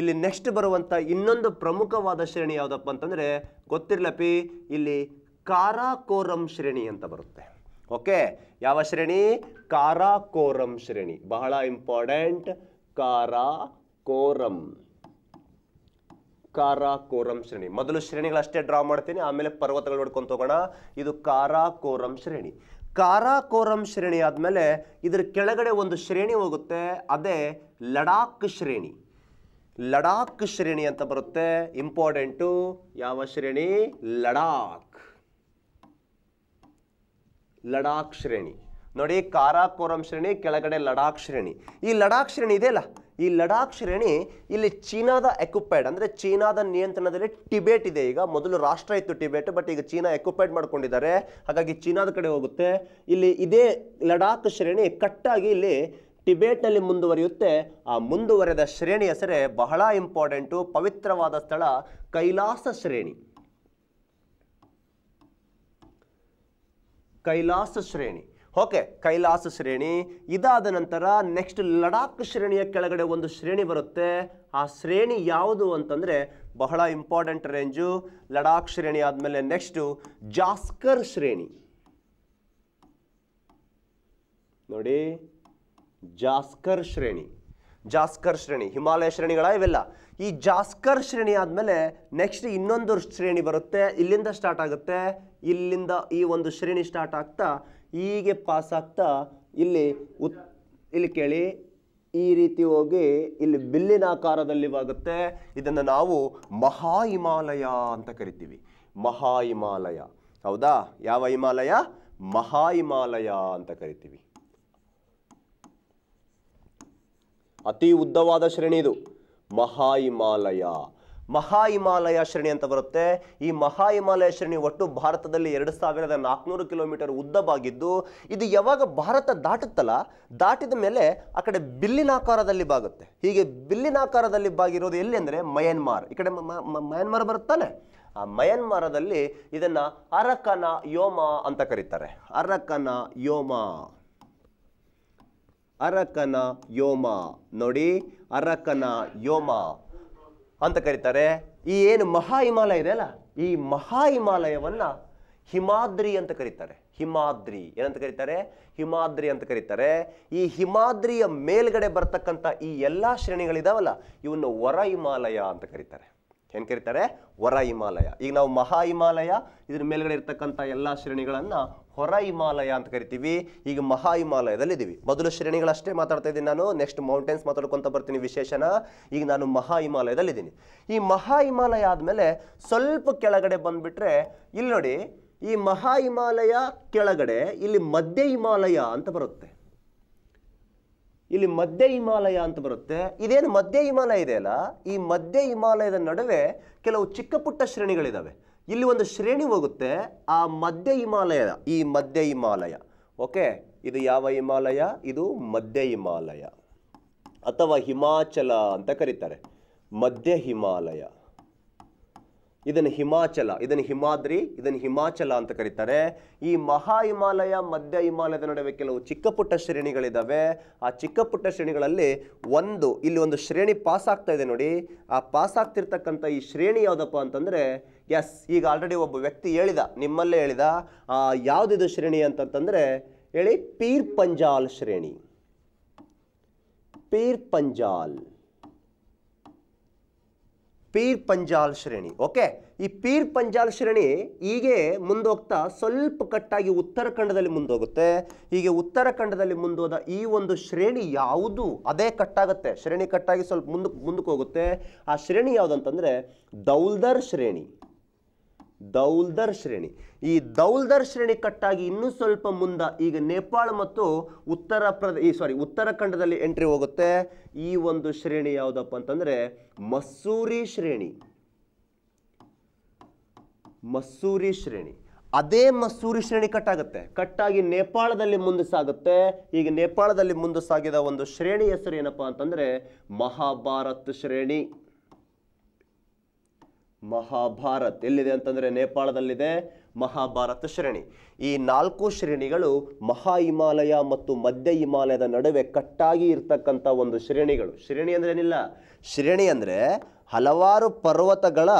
ಇಲ್ಲಿ ನೆಕ್ಸ್ಟ್ ಬರುವಂಥ ಇನ್ನೊಂದು ಪ್ರಮುಖವಾದ ಶ್ರೇಣಿ ಯಾವುದಪ್ಪ ಅಂತಂದರೆ ಗೊತ್ತಿರಲಪಿ ಇಲ್ಲಿ ಕಾರಾಕೋರಂ ಶ್ರೇಣಿ ಅಂತ ಬರುತ್ತೆ ಓಕೆ ಯಾವ ಶ್ರೇಣಿ ಕಾರಾಕೋರಂ ಶ್ರೇಣಿ ಬಹಳ ಇಂಪಾರ್ಟೆಂಟ್ ಕಾರಾಕೋರಂ ಕಾರಾಕೋರಂ ಶ್ರೇಣಿ ಮೊದಲು ಶ್ರೇಣಿಗಳಷ್ಟೇ ಡ್ರಾ ಮಾಡ್ತೀನಿ ಆಮೇಲೆ ಪರ್ವತಗಳು ನೋಡ್ಕೊಂಡು ಹೋಗೋಣ ಇದು ಕಾರಾಕೋರಂ ಶ್ರೇಣಿ ಕಾರಾಕೋರಂ ಶ್ರೇಣಿ ಆದಮೇಲೆ ಇದರ ಕೆಳಗಡೆ ಒಂದು ಶ್ರೇಣಿ ಹೋಗುತ್ತೆ ಅದೇ ಲಡಾಖ್ ಶ್ರೇಣಿ ಲಡಾಖ್ ಶ್ರೇಣಿ ಅಂತ ಬರುತ್ತೆ ಇಂಪಾರ್ಟೆಂಟು ಯಾವ ಶ್ರೇಣಿ ಲಡಾಖ್ ಲಡಾಖ್ ಶ್ರೇಣಿ ನೋಡಿ ಕಾರಾಕೋರಂ ಶ್ರೇಣಿ ಕೆಳಗಡೆ ಲಡಾಖ್ ಶ್ರೇಣಿ ಈ ಲಡಾಖ್ ಶ್ರೇಣಿ ಇದೆಯಲ್ಲ ಈ ಲಡಾಖ್ ಶ್ರೇಣಿ ಇಲ್ಲಿ ಚೀನಾದ ಎಕ್ಯುಪೈಡ್ ಅಂದರೆ ಚೀನಾದ ನಿಯಂತ್ರಣದಲ್ಲಿ ಟಿಬೇಟ್ ಇದೆ ಈಗ ಮೊದಲು ರಾಷ್ಟ್ರ ಇತ್ತು ಟಿಬೇಟ್ ಬಟ್ ಈಗ ಚೀನಾ ಎಕ್ಯುಪೈಡ್ ಮಾಡ್ಕೊಂಡಿದ್ದಾರೆ ಹಾಗಾಗಿ ಚೀನಾದ ಕಡೆ ಹೋಗುತ್ತೆ ಇಲ್ಲಿ ಇದೇ ಲಡಾಖ್ ಶ್ರೇಣಿ ಕಟ್ಟಾಗಿ ಇಲ್ಲಿ ಟಿಬೇಟ್ನಲ್ಲಿ ಮುಂದುವರಿಯುತ್ತೆ ಆ ಮುಂದುವರೆದ ಶ್ರೇಣಿ ಹೆಸರೇ ಬಹಳ ಇಂಪಾರ್ಟೆಂಟು ಪವಿತ್ರವಾದ ಸ್ಥಳ ಕೈಲಾಸ ಶ್ರೇಣಿ ಕೈಲಾಸ ಶ್ರೇಣಿ ಓಕೆ ಕೈಲಾಸ ಶ್ರೇಣಿ ಇದಾದ ನಂತರ ನೆಕ್ಸ್ಟ್ ಲಡಾಖ್ ಶ್ರೇಣಿಯ ಕೆಳಗಡೆ ಒಂದು ಶ್ರೇಣಿ ಬರುತ್ತೆ ಆ ಶ್ರೇಣಿ ಯಾವುದು ಅಂತಂದರೆ ಬಹಳ ಇಂಪಾರ್ಟೆಂಟ್ ರೇಂಜು ಲಡಾಖ್ ಶ್ರೇಣಿ ಆದಮೇಲೆ ನೆಕ್ಸ್ಟು ಜಾಸ್ಕರ್ ಶ್ರೇಣಿ ನೋಡಿ ಜಾಸ್ಕರ್ ಶ್ರೇಣಿ ಜಾಸ್ಕರ್ ಶ್ರೇಣಿ ಹಿಮಾಲಯ ಶ್ರೇಣಿಗಳ ಇವೆಲ್ಲ ಈ ಜಾಸ್ಕರ್ ಶ್ರೇಣಿ ಆದಮೇಲೆ ನೆಕ್ಸ್ಟ್ ಇನ್ನೊಂದು ಶ್ರೇಣಿ ಬರುತ್ತೆ ಇಲ್ಲಿಂದ ಸ್ಟಾರ್ಟ್ ಆಗುತ್ತೆ ಇಲ್ಲಿಂದ ಈ ಒಂದು ಶ್ರೇಣಿ ಸ್ಟಾರ್ಟ್ ಆಗ್ತಾ ಹೀಗೆ ಪಾಸಾಗ್ತಾ ಇಲ್ಲಿ ಉತ್ ಇಲ್ಲಿ ಕೇಳಿ ಈ ರೀತಿ ಹೋಗಿ ಇಲ್ಲಿ ಬಿಲ್ಲಿನ ಆಕಾರದಲ್ಲಿ ಆಗುತ್ತೆ ಇದನ್ನು ನಾವು ಮಹಾ ಹಿಮಾಲಯ ಅಂತ ಕರಿತೀವಿ ಮಹಾ ಹಿಮಾಲಯ ಹೌದಾ ಯಾವ ಹಿಮಾಲಯ ಮಹಾ ಹಿಮಾಲಯ ಅಂತ ಕರಿತೀವಿ ಅತಿ ಉದ್ದವಾದ ಶ್ರೇಣಿ ಇದು ಮಹಾ ಹಿಮಾಲಯ ಮಹಾ ಹಿಮಾಲಯ ಶ್ರೇಣಿ ಅಂತ ಬರುತ್ತೆ ಈ ಮಹಾ ಹಿಮಾಲಯ ಶ್ರೇಣಿ ಒಟ್ಟು ಭಾರತದಲ್ಲಿ ಎರಡು ಸಾವಿರದ ನಾಲ್ಕುನೂರು ಕಿಲೋಮೀಟರ್ ಉದ್ದವಾಗಿದ್ದು ಇದು ಯಾವಾಗ ಭಾರತ ದಾಟುತ್ತಲ್ಲ ದಾಟಿದ ಮೇಲೆ ಆ ಕಡೆ ಬಿಲ್ಲಿನಾಕಾರದಲ್ಲಿ ಬಾಗುತ್ತೆ ಹೀಗೆ ಬಿಲ್ಲಿನಾಕಾರದಲ್ಲಿ ಬಾಗಿರೋದು ಎಲ್ಲಿ ಅಂದರೆ ಮಯನ್ಮಾರ್ ಈ ಕಡೆ ಮಯನ್ಮಾರ್ ಬರುತ್ತಾನೆ ಆ ಮಯನ್ಮಾರದಲ್ಲಿ ಇದನ್ನು ಅರಕನ ಯೋಮ ಅಂತ ಕರೀತಾರೆ ಅರಕನ ಯೋಮ ಅರಕನ ಯೋಮ ನೋಡಿ ಅರಕನ ಯೋಮ ಅಂತ ಕರೀತಾರೆ ಈ ಏನು ಮಹಾ ಹಿಮಾಲಯ ಇದೆ ಅಲ್ಲ ಈ ಮಹಾ ಹಿಮಾಲಯವನ್ನು ಹಿಮಾದ್ರಿ ಅಂತ ಕರೀತಾರೆ ಹಿಮಾದ್ರಿ ಏನಂತ ಕರೀತಾರೆ ಹಿಮಾದ್ರಿ ಅಂತ ಕರೀತಾರೆ ಈ ಹಿಮಾದ್ರಿಯ ಮೇಲ್ಗಡೆ ಬರ್ತಕ್ಕಂಥ ಈ ಎಲ್ಲ ಶ್ರೇಣಿಗಳಿದಾವಲ್ಲ ಇವನ್ನು ವರ ಹಿಮಾಲಯ ಅಂತ ಕರೀತಾರೆ ಏನು ಕರೀತಾರೆ ಹೊರ ಹಿಮಾಲಯ ಈಗ ನಾವು ಮಹಾ ಹಿಮಾಲಯ ಇದ್ರ ಮೇಲ್ಗಡೆ ಇರ್ತಕ್ಕಂಥ ಎಲ್ಲ ಶ್ರೇಣಿಗಳನ್ನು ಹೊರ ಹಿಮಾಲಯ ಅಂತ ಕರಿತೀವಿ ಈಗ ಮಹಾ ಹಿಮಾಲಯದಲ್ಲಿ ಇದ್ದೀವಿ ಮೊದಲು ಶ್ರೇಣಿಗಳಷ್ಟೇ ಮಾತಾಡ್ತಾ ಇದ್ದೀನಿ ನಾನು ನೆಕ್ಸ್ಟ್ ಮೌಂಟೇನ್ಸ್ ಮಾತಾಡ್ಕೊತ ಬರ್ತೀನಿ ವಿಶೇಷನ ಈಗ ನಾನು ಮಹಾ ಹಿಮಾಲಯದಲ್ಲಿ ಇದ್ದೀನಿ ಈ ಮಹಾ ಹಿಮಾಲಯ ಆದಮೇಲೆ ಸ್ವಲ್ಪ ಕೆಳಗಡೆ ಬಂದುಬಿಟ್ರೆ ಇಲ್ಲಿ ನೋಡಿ ಈ ಮಹಾ ಹಿಮಾಲಯ ಕೆಳಗಡೆ ಇಲ್ಲಿ ಮಧ್ಯ ಹಿಮಾಲಯ ಅಂತ ಬರುತ್ತೆ ಇಲ್ಲಿ ಮಧ್ಯ ಹಿಮಾಲಯ ಅಂತ ಬರುತ್ತೆ ಇದೇನು ಮಧ್ಯ ಹಿಮಾಲಯ ಇದೆಯಲ್ಲ ಈ ಮಧ್ಯ ಹಿಮಾಲಯದ ನಡುವೆ ಕೆಲವು ಚಿಕ್ಕ ಪುಟ್ಟ ಶ್ರೇಣಿಗಳಿದ್ದಾವೆ ಇಲ್ಲಿ ಒಂದು ಶ್ರೇಣಿ ಹೋಗುತ್ತೆ ಆ ಮಧ್ಯ ಹಿಮಾಲಯ ಈ ಮಧ್ಯ ಹಿಮಾಲಯ ಓಕೆ ಇದು ಯಾವ ಹಿಮಾಲಯ ಇದು ಮಧ್ಯ ಹಿಮಾಲಯ ಅಥವಾ ಹಿಮಾಚಲ ಅಂತ ಕರೀತಾರೆ ಮಧ್ಯ ಹಿಮಾಲಯ ಇದನ್ನು ಹಿಮಾಚಲ ಇದನ್ನು ಹಿಮಾದ್ರಿ ಇದನ್ನು ಹಿಮಾಚಲ ಅಂತ ಕರೀತಾರೆ ಈ ಮಹಾ ಹಿಮಾಲಯ ಮಧ್ಯ ಹಿಮಾಲಯದ ನಡುವೆ ಕೆಲವು ಚಿಕ್ಕ ಪುಟ್ಟ ಶ್ರೇಣಿಗಳಿದ್ದಾವೆ ಆ ಚಿಕ್ಕ ಪುಟ್ಟ ಶ್ರೇಣಿಗಳಲ್ಲಿ ಒಂದು ಇಲ್ಲಿ ಒಂದು ಶ್ರೇಣಿ ಪಾಸ್ ಆಗ್ತಾ ಇದೆ ನೋಡಿ ಆ ಪಾಸ್ ಆಗ್ತಿರ್ತಕ್ಕಂಥ ಈ ಶ್ರೇಣಿ ಯಾವುದಪ್ಪ ಅಂತಂದರೆ ಎಸ್ ಈಗ ಆಲ್ರೆಡಿ ಒಬ್ಬ ವ್ಯಕ್ತಿ ಹೇಳಿದ ನಿಮ್ಮಲ್ಲೇ ಹೇಳಿದ ಆ ಯಾವುದಿದು ಶ್ರೇಣಿ ಅಂತಂತಂದರೆ ಹೇಳಿ ಪೀರ್ ಪಂಜಾಲ್ ಶ್ರೇಣಿ ಪೀರ್ ಪಂಜಾಲ್ ಪೀರ್ ಪಂಜಾಲ್ ಶ್ರೇಣಿ ಓಕೆ ಈ ಪೀರ್ ಪಂಜಾಲ್ ಶ್ರೇಣಿ ಹೀಗೆ ಮುಂದೋಗ್ತಾ ಸ್ವಲ್ಪ ಕಟ್ಟಾಗಿ ಉತ್ತರ ಖಂಡದಲ್ಲಿ ಮುಂದೋಗುತ್ತೆ ಹೀಗೆ ಉತ್ತರ ಖಂಡದಲ್ಲಿ ಮುಂದೋದ ಈ ಒಂದು ಶ್ರೇಣಿ ಯಾವುದು ಅದೇ ಕಟ್ಟಾಗುತ್ತೆ ಶ್ರೇಣಿ ಕಟ್ಟಾಗಿ ಸ್ವಲ್ಪ ಮುಂದಕ್ಕೆ ಮುಂದಕ್ಕೆ ಹೋಗುತ್ತೆ ಆ ಶ್ರೇಣಿ ಯಾವುದಂತಂದರೆ ದೌಲ್ದರ್ ಶ್ರೇಣಿ ದೌಲ್ದರ್ ಶ್ರೇಣಿ ಈ ದೌಲ್ದರ್ ಶ್ರೇಣಿ ಕಟ್ಟಾಗಿ ಇನ್ನೂ ಸ್ವಲ್ಪ ಮುಂದ ಈಗ ನೇಪಾಳ ಮತ್ತು ಉತ್ತರ ಪ್ರದೇಶ ಈ ಸಾರಿ ಉತ್ತರಾಖಂಡದಲ್ಲಿ ಎಂಟ್ರಿ ಹೋಗುತ್ತೆ ಈ ಒಂದು ಶ್ರೇಣಿ ಯಾವುದಪ್ಪ ಅಂತಂದರೆ ಮಸ್ಸೂರಿ ಶ್ರೇಣಿ ಮಸ್ಸೂರಿ ಶ್ರೇಣಿ ಅದೇ ಮಸ್ಸೂರಿ ಶ್ರೇಣಿ ಕಟ್ಟಾಗುತ್ತೆ ಕಟ್ಟಾಗಿ ನೇಪಾಳದಲ್ಲಿ ಮುಂದೆ ಸಾಗುತ್ತೆ ಈಗ ನೇಪಾಳದಲ್ಲಿ ಮುಂದೆ ಸಾಗಿದ ಒಂದು ಶ್ರೇಣಿ ಹೆಸರು ಏನಪ್ಪಾ ಅಂತಂದರೆ ಮಹಾಭಾರತ್ ಶ್ರೇಣಿ ಮಹಾಭಾರತ್ ಎಲ್ಲಿದೆ ಅಂತಂದರೆ ನೇಪಾಳದಲ್ಲಿದೆ ಮಹಾಭಾರತ ಶ್ರೇಣಿ ಈ ನಾಲ್ಕು ಶ್ರೇಣಿಗಳು ಮಹಾ ಹಿಮಾಲಯ ಮತ್ತು ಮಧ್ಯ ಹಿಮಾಲಯದ ನಡುವೆ ಕಟ್ಟಾಗಿ ಇರ್ತಕ್ಕಂಥ ಒಂದು ಶ್ರೇಣಿಗಳು ಶ್ರೇಣಿ ಅಂದರೆ ಏನಿಲ್ಲ ಶ್ರೇಣಿ ಅಂದರೆ ಹಲವಾರು ಪರ್ವತಗಳ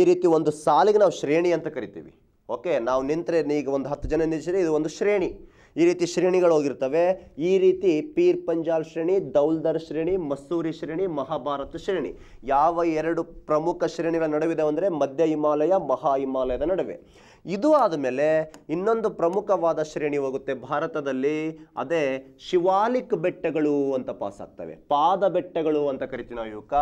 ಈ ರೀತಿ ಒಂದು ಸಾಲಿಗೆ ನಾವು ಶ್ರೇಣಿ ಅಂತ ಕರಿತೀವಿ ಓಕೆ ನಾವು ನಿಂತರೆ ಈಗ ಒಂದು ಹತ್ತು ಜನ ನಿಲ್ಲಿಸಿದ್ರೆ ಇದು ಒಂದು ಶ್ರೇಣಿ ಈ ರೀತಿ ಶ್ರೇಣಿಗಳು ಹೋಗಿರ್ತವೆ ಈ ರೀತಿ ಪೀರ್ ಪಂಜಾಲ್ ಶ್ರೇಣಿ ದೌಲ್ದರ್ ಶ್ರೇಣಿ ಮಸ್ಸೂರಿ ಶ್ರೇಣಿ ಮಹಾಭಾರತ ಶ್ರೇಣಿ ಯಾವ ಎರಡು ಪ್ರಮುಖ ಶ್ರೇಣಿಗಳ ನಡುವಿದೆ ಅಂದರೆ ಮಧ್ಯ ಹಿಮಾಲಯ ಮಹಾ ಹಿಮಾಲಯದ ನಡುವೆ ಇದು ಆದಮೇಲೆ ಇನ್ನೊಂದು ಪ್ರಮುಖವಾದ ಶ್ರೇಣಿ ಹೋಗುತ್ತೆ ಭಾರತದಲ್ಲಿ ಅದೇ ಶಿವಾಲಿಕ್ ಬೆಟ್ಟಗಳು ಅಂತ ಪಾಸ್ ಆಗ್ತವೆ ಪಾದ ಬೆಟ್ಟಗಳು ಅಂತ ಕರಿತೀವಿ ನಾವು ಯುವಕ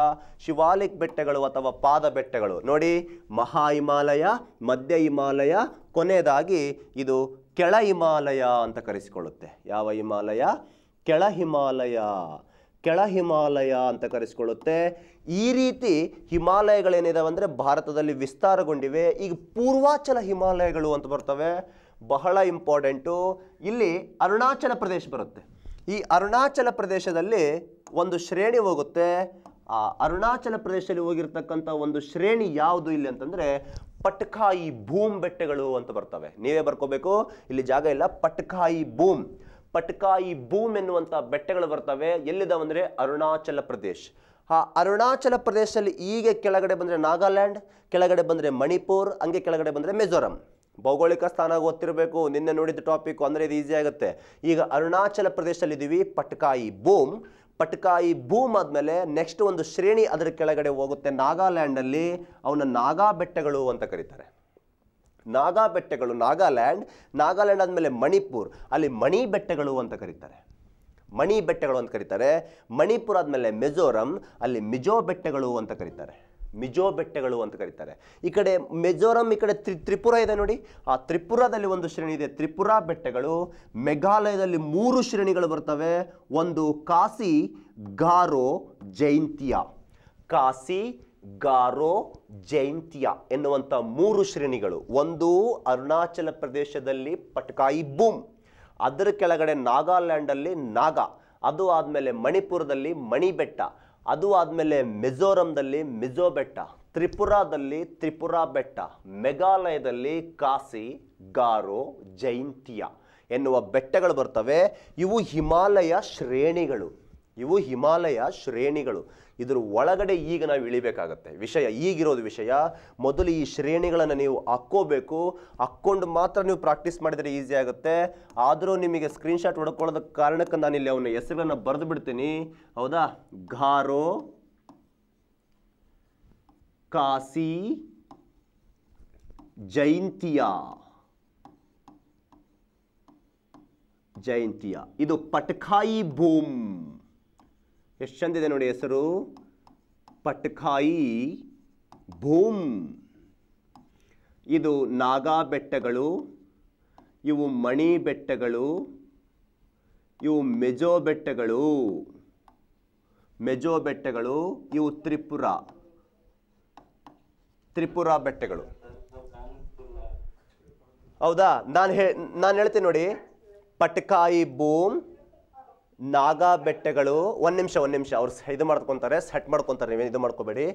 ಶಿವಾಲಿಕ್ ಬೆಟ್ಟಗಳು ಅಥವಾ ಪಾದ ಬೆಟ್ಟಗಳು ನೋಡಿ ಮಹಾ ಹಿಮಾಲಯ ಮಧ್ಯ ಹಿಮಾಲಯ ಕೊನೆಯದಾಗಿ ಇದು ಕೆಳ ಹಿಮಾಲಯ ಅಂತ ಕರೆಸಿಕೊಳ್ಳುತ್ತೆ ಯಾವ ಹಿಮಾಲಯ ಕೆಳ ಹಿಮಾಲಯ ಕೆಳ ಹಿಮಾಲಯ ಅಂತ ಕರೆಸಿಕೊಳ್ಳುತ್ತೆ ಈ ರೀತಿ ಹಿಮಾಲಯಗಳೇನಿದಾವೆ ಅಂದರೆ ಭಾರತದಲ್ಲಿ ವಿಸ್ತಾರಗೊಂಡಿವೆ ಈಗ ಪೂರ್ವಾಚಲ ಹಿಮಾಲಯಗಳು ಅಂತ ಬರ್ತವೆ ಬಹಳ ಇಂಪಾರ್ಟೆಂಟು ಇಲ್ಲಿ ಅರುಣಾಚಲ ಪ್ರದೇಶ ಬರುತ್ತೆ ಈ ಅರುಣಾಚಲ ಪ್ರದೇಶದಲ್ಲಿ ಒಂದು ಶ್ರೇಣಿ ಹೋಗುತ್ತೆ ಆ ಅರುಣಾಚಲ ಪ್ರದೇಶದಲ್ಲಿ ಹೋಗಿರ್ತಕ್ಕಂಥ ಒಂದು ಶ್ರೇಣಿ ಯಾವುದು ಇಲ್ಲಿ ಅಂತಂದರೆ ಪಟ್ಕಾಯಿ ಭೂಮ್ ಬೆಟ್ಟಗಳು ಅಂತ ಬರ್ತವೆ ನೀವೇ ಬರ್ಕೋಬೇಕು ಇಲ್ಲಿ ಜಾಗ ಇಲ್ಲ ಪಟ್ಕಾಯಿ ಭೂಮ್ ಪಟ್ಕಾಯಿ ಭೂಮ್ ಎನ್ನುವಂಥ ಬೆಟ್ಟಗಳು ಬರ್ತವೆ ಎಲ್ಲಿದಾವಂದರೆ ಅರುಣಾಚಲ ಪ್ರದೇಶ್ ಆ ಅರುಣಾಚಲ ಪ್ರದೇಶದಲ್ಲಿ ಈಗ ಕೆಳಗಡೆ ಬಂದರೆ ನಾಗಾಲ್ಯಾಂಡ್ ಕೆಳಗಡೆ ಬಂದರೆ ಮಣಿಪುರ್ ಹಂಗೆ ಕೆಳಗಡೆ ಬಂದರೆ ಮಿಜೋರಂ ಭೌಗೋಳಿಕ ಸ್ಥಾನ ಗೊತ್ತಿರಬೇಕು ನಿನ್ನೆ ನೋಡಿದ ಟಾಪಿಕ್ ಅಂದರೆ ಇದು ಈಸಿ ಆಗುತ್ತೆ ಈಗ ಅರುಣಾಚಲ ಇದೀವಿ ಪಟ್ಕಾಯಿ ಭೂಮ್ ಪಟ್ಕಾಯಿ ಭೂಮ್ ಆದಮೇಲೆ ನೆಕ್ಸ್ಟ್ ಒಂದು ಶ್ರೇಣಿ ಅದರ ಕೆಳಗಡೆ ಹೋಗುತ್ತೆ ನಾಗಾಲ್ಯಾಂಡಲ್ಲಿ ಅವನ ನಾಗಾ ಬೆಟ್ಟಗಳು ಅಂತ ಕರೀತಾರೆ ನಾಗಾ ಬೆಟ್ಟಗಳು ನಾಗಾಲ್ಯಾಂಡ್ ನಾಗಾಲ್ಯಾಂಡ್ ಆದಮೇಲೆ ಮಣಿಪುರ್ ಅಲ್ಲಿ ಮಣಿ ಬೆಟ್ಟಗಳು ಅಂತ ಕರೀತಾರೆ ಮಣಿ ಬೆಟ್ಟಗಳು ಅಂತ ಕರೀತಾರೆ ಮಣಿಪುರ ಆದಮೇಲೆ ಮಿಜೋರಂ ಅಲ್ಲಿ ಮಿಜೋ ಬೆಟ್ಟಗಳು ಅಂತ ಕರೀತಾರೆ ಮಿಜೋ ಬೆಟ್ಟಗಳು ಅಂತ ಕರೀತಾರೆ ಈ ಕಡೆ ಮಿಜೋರಂ ಈ ಕಡೆ ತ್ರಿ ತ್ರಿಪುರ ಇದೆ ನೋಡಿ ಆ ತ್ರಿಪುರದಲ್ಲಿ ಒಂದು ಶ್ರೇಣಿ ಇದೆ ತ್ರಿಪುರ ಬೆಟ್ಟಗಳು ಮೇಘಾಲಯದಲ್ಲಿ ಮೂರು ಶ್ರೇಣಿಗಳು ಬರ್ತವೆ ಒಂದು ಕಾಸಿ ಗಾರೋ ಜೈಂತಿಯ ಕಾಸಿ ಗಾರೋ ಜೈಂತಿಯ ಎನ್ನುವಂಥ ಮೂರು ಶ್ರೇಣಿಗಳು ಒಂದು ಅರುಣಾಚಲ ಪ್ರದೇಶದಲ್ಲಿ ಪಟ್ಕಾಯಿ ಬೂಮ್ ಅದರ ಕೆಳಗಡೆ ನಾಗಾಲ್ಯಾಂಡಲ್ಲಿ ನಾಗಾ ಅದು ಆದಮೇಲೆ ಮಣಿಪುರದಲ್ಲಿ ಮಣಿಬೆಟ್ಟ ಅದು ಆದಮೇಲೆ ಮಿಜೋರಂದಲ್ಲಿ ಮಿಜೋ ಬೆಟ್ಟ ತ್ರಿಪುರಾದಲ್ಲಿ ತ್ರಿಪುರಾ ಬೆಟ್ಟ ಮೇಘಾಲಯದಲ್ಲಿ ಕಾಸಿ ಗಾರೋ ಜೈಂತಿಯ ಎನ್ನುವ ಬೆಟ್ಟಗಳು ಬರ್ತವೆ ಇವು ಹಿಮಾಲಯ ಶ್ರೇಣಿಗಳು ಇವು ಹಿಮಾಲಯ ಶ್ರೇಣಿಗಳು ಇದರ ಒಳಗಡೆ ಈಗ ನಾವು ಇಳಿಬೇಕಾಗತ್ತೆ ವಿಷಯ ಈಗಿರೋದು ವಿಷಯ ಮೊದಲು ಈ ಶ್ರೇಣಿಗಳನ್ನು ನೀವು ಹಾಕ್ಕೋಬೇಕು ಹಾಕ್ಕೊಂಡು ಮಾತ್ರ ನೀವು ಪ್ರಾಕ್ಟೀಸ್ ಮಾಡಿದರೆ ಈಸಿ ಆಗುತ್ತೆ ಆದರೂ ನಿಮಗೆ ಸ್ಕ್ರೀನ್ಶಾಟ್ ಹೊಡ್ಕೊಳ್ಳೋದಕ್ಕೆ ಕಾರಣಕ್ಕೆ ನಾನು ಇಲ್ಲಿ ಅವನ ಹೆಸರುಗಳನ್ನು ಬರೆದು ಬಿಡ್ತೀನಿ ಹೌದಾ ಘಾರೋ ಕಾಸಿ ಜೈಂತಿಯಾ ಜಯಂತಿಯ ಇದು ಪಟ್ಕಾಯಿ ಭೂಮ್ ಎಷ್ಟು ಚಂದಿದೆ ನೋಡಿ ಹೆಸರು ಪಟ್ಕಾಯಿ ಭೂಮ್ ಇದು ನಾಗಾ ಬೆಟ್ಟಗಳು ಇವು ಮಣಿ ಬೆಟ್ಟಗಳು ಇವು ಮೆಜೋ ಬೆಟ್ಟಗಳು ಮೆಜೋ ಬೆಟ್ಟಗಳು ಇವು ತ್ರಿಪುರ ತ್ರಿಪುರ ಬೆಟ್ಟಗಳು ಹೌದಾ ನಾನು ಹೇ ನಾನು ಹೇಳ್ತೀನಿ ನೋಡಿ ಪಟ್ಕಾಯಿ ಭೂಮ್ ನಾಗಾ ಬೆಟ್ಟೆಗಳು ಒಂದು ನಿಮಿಷ ಒಂದು ನಿಮಿಷ ಅವ್ರು ಇದು ಮಾಡ್ಕೊತಾರೆ ಸೆಟ್ ಮಾಡ್ಕೊತಾರೆ ನೀವೇನು ಇದು ಮಾಡ್ಕೋಬೇಡಿ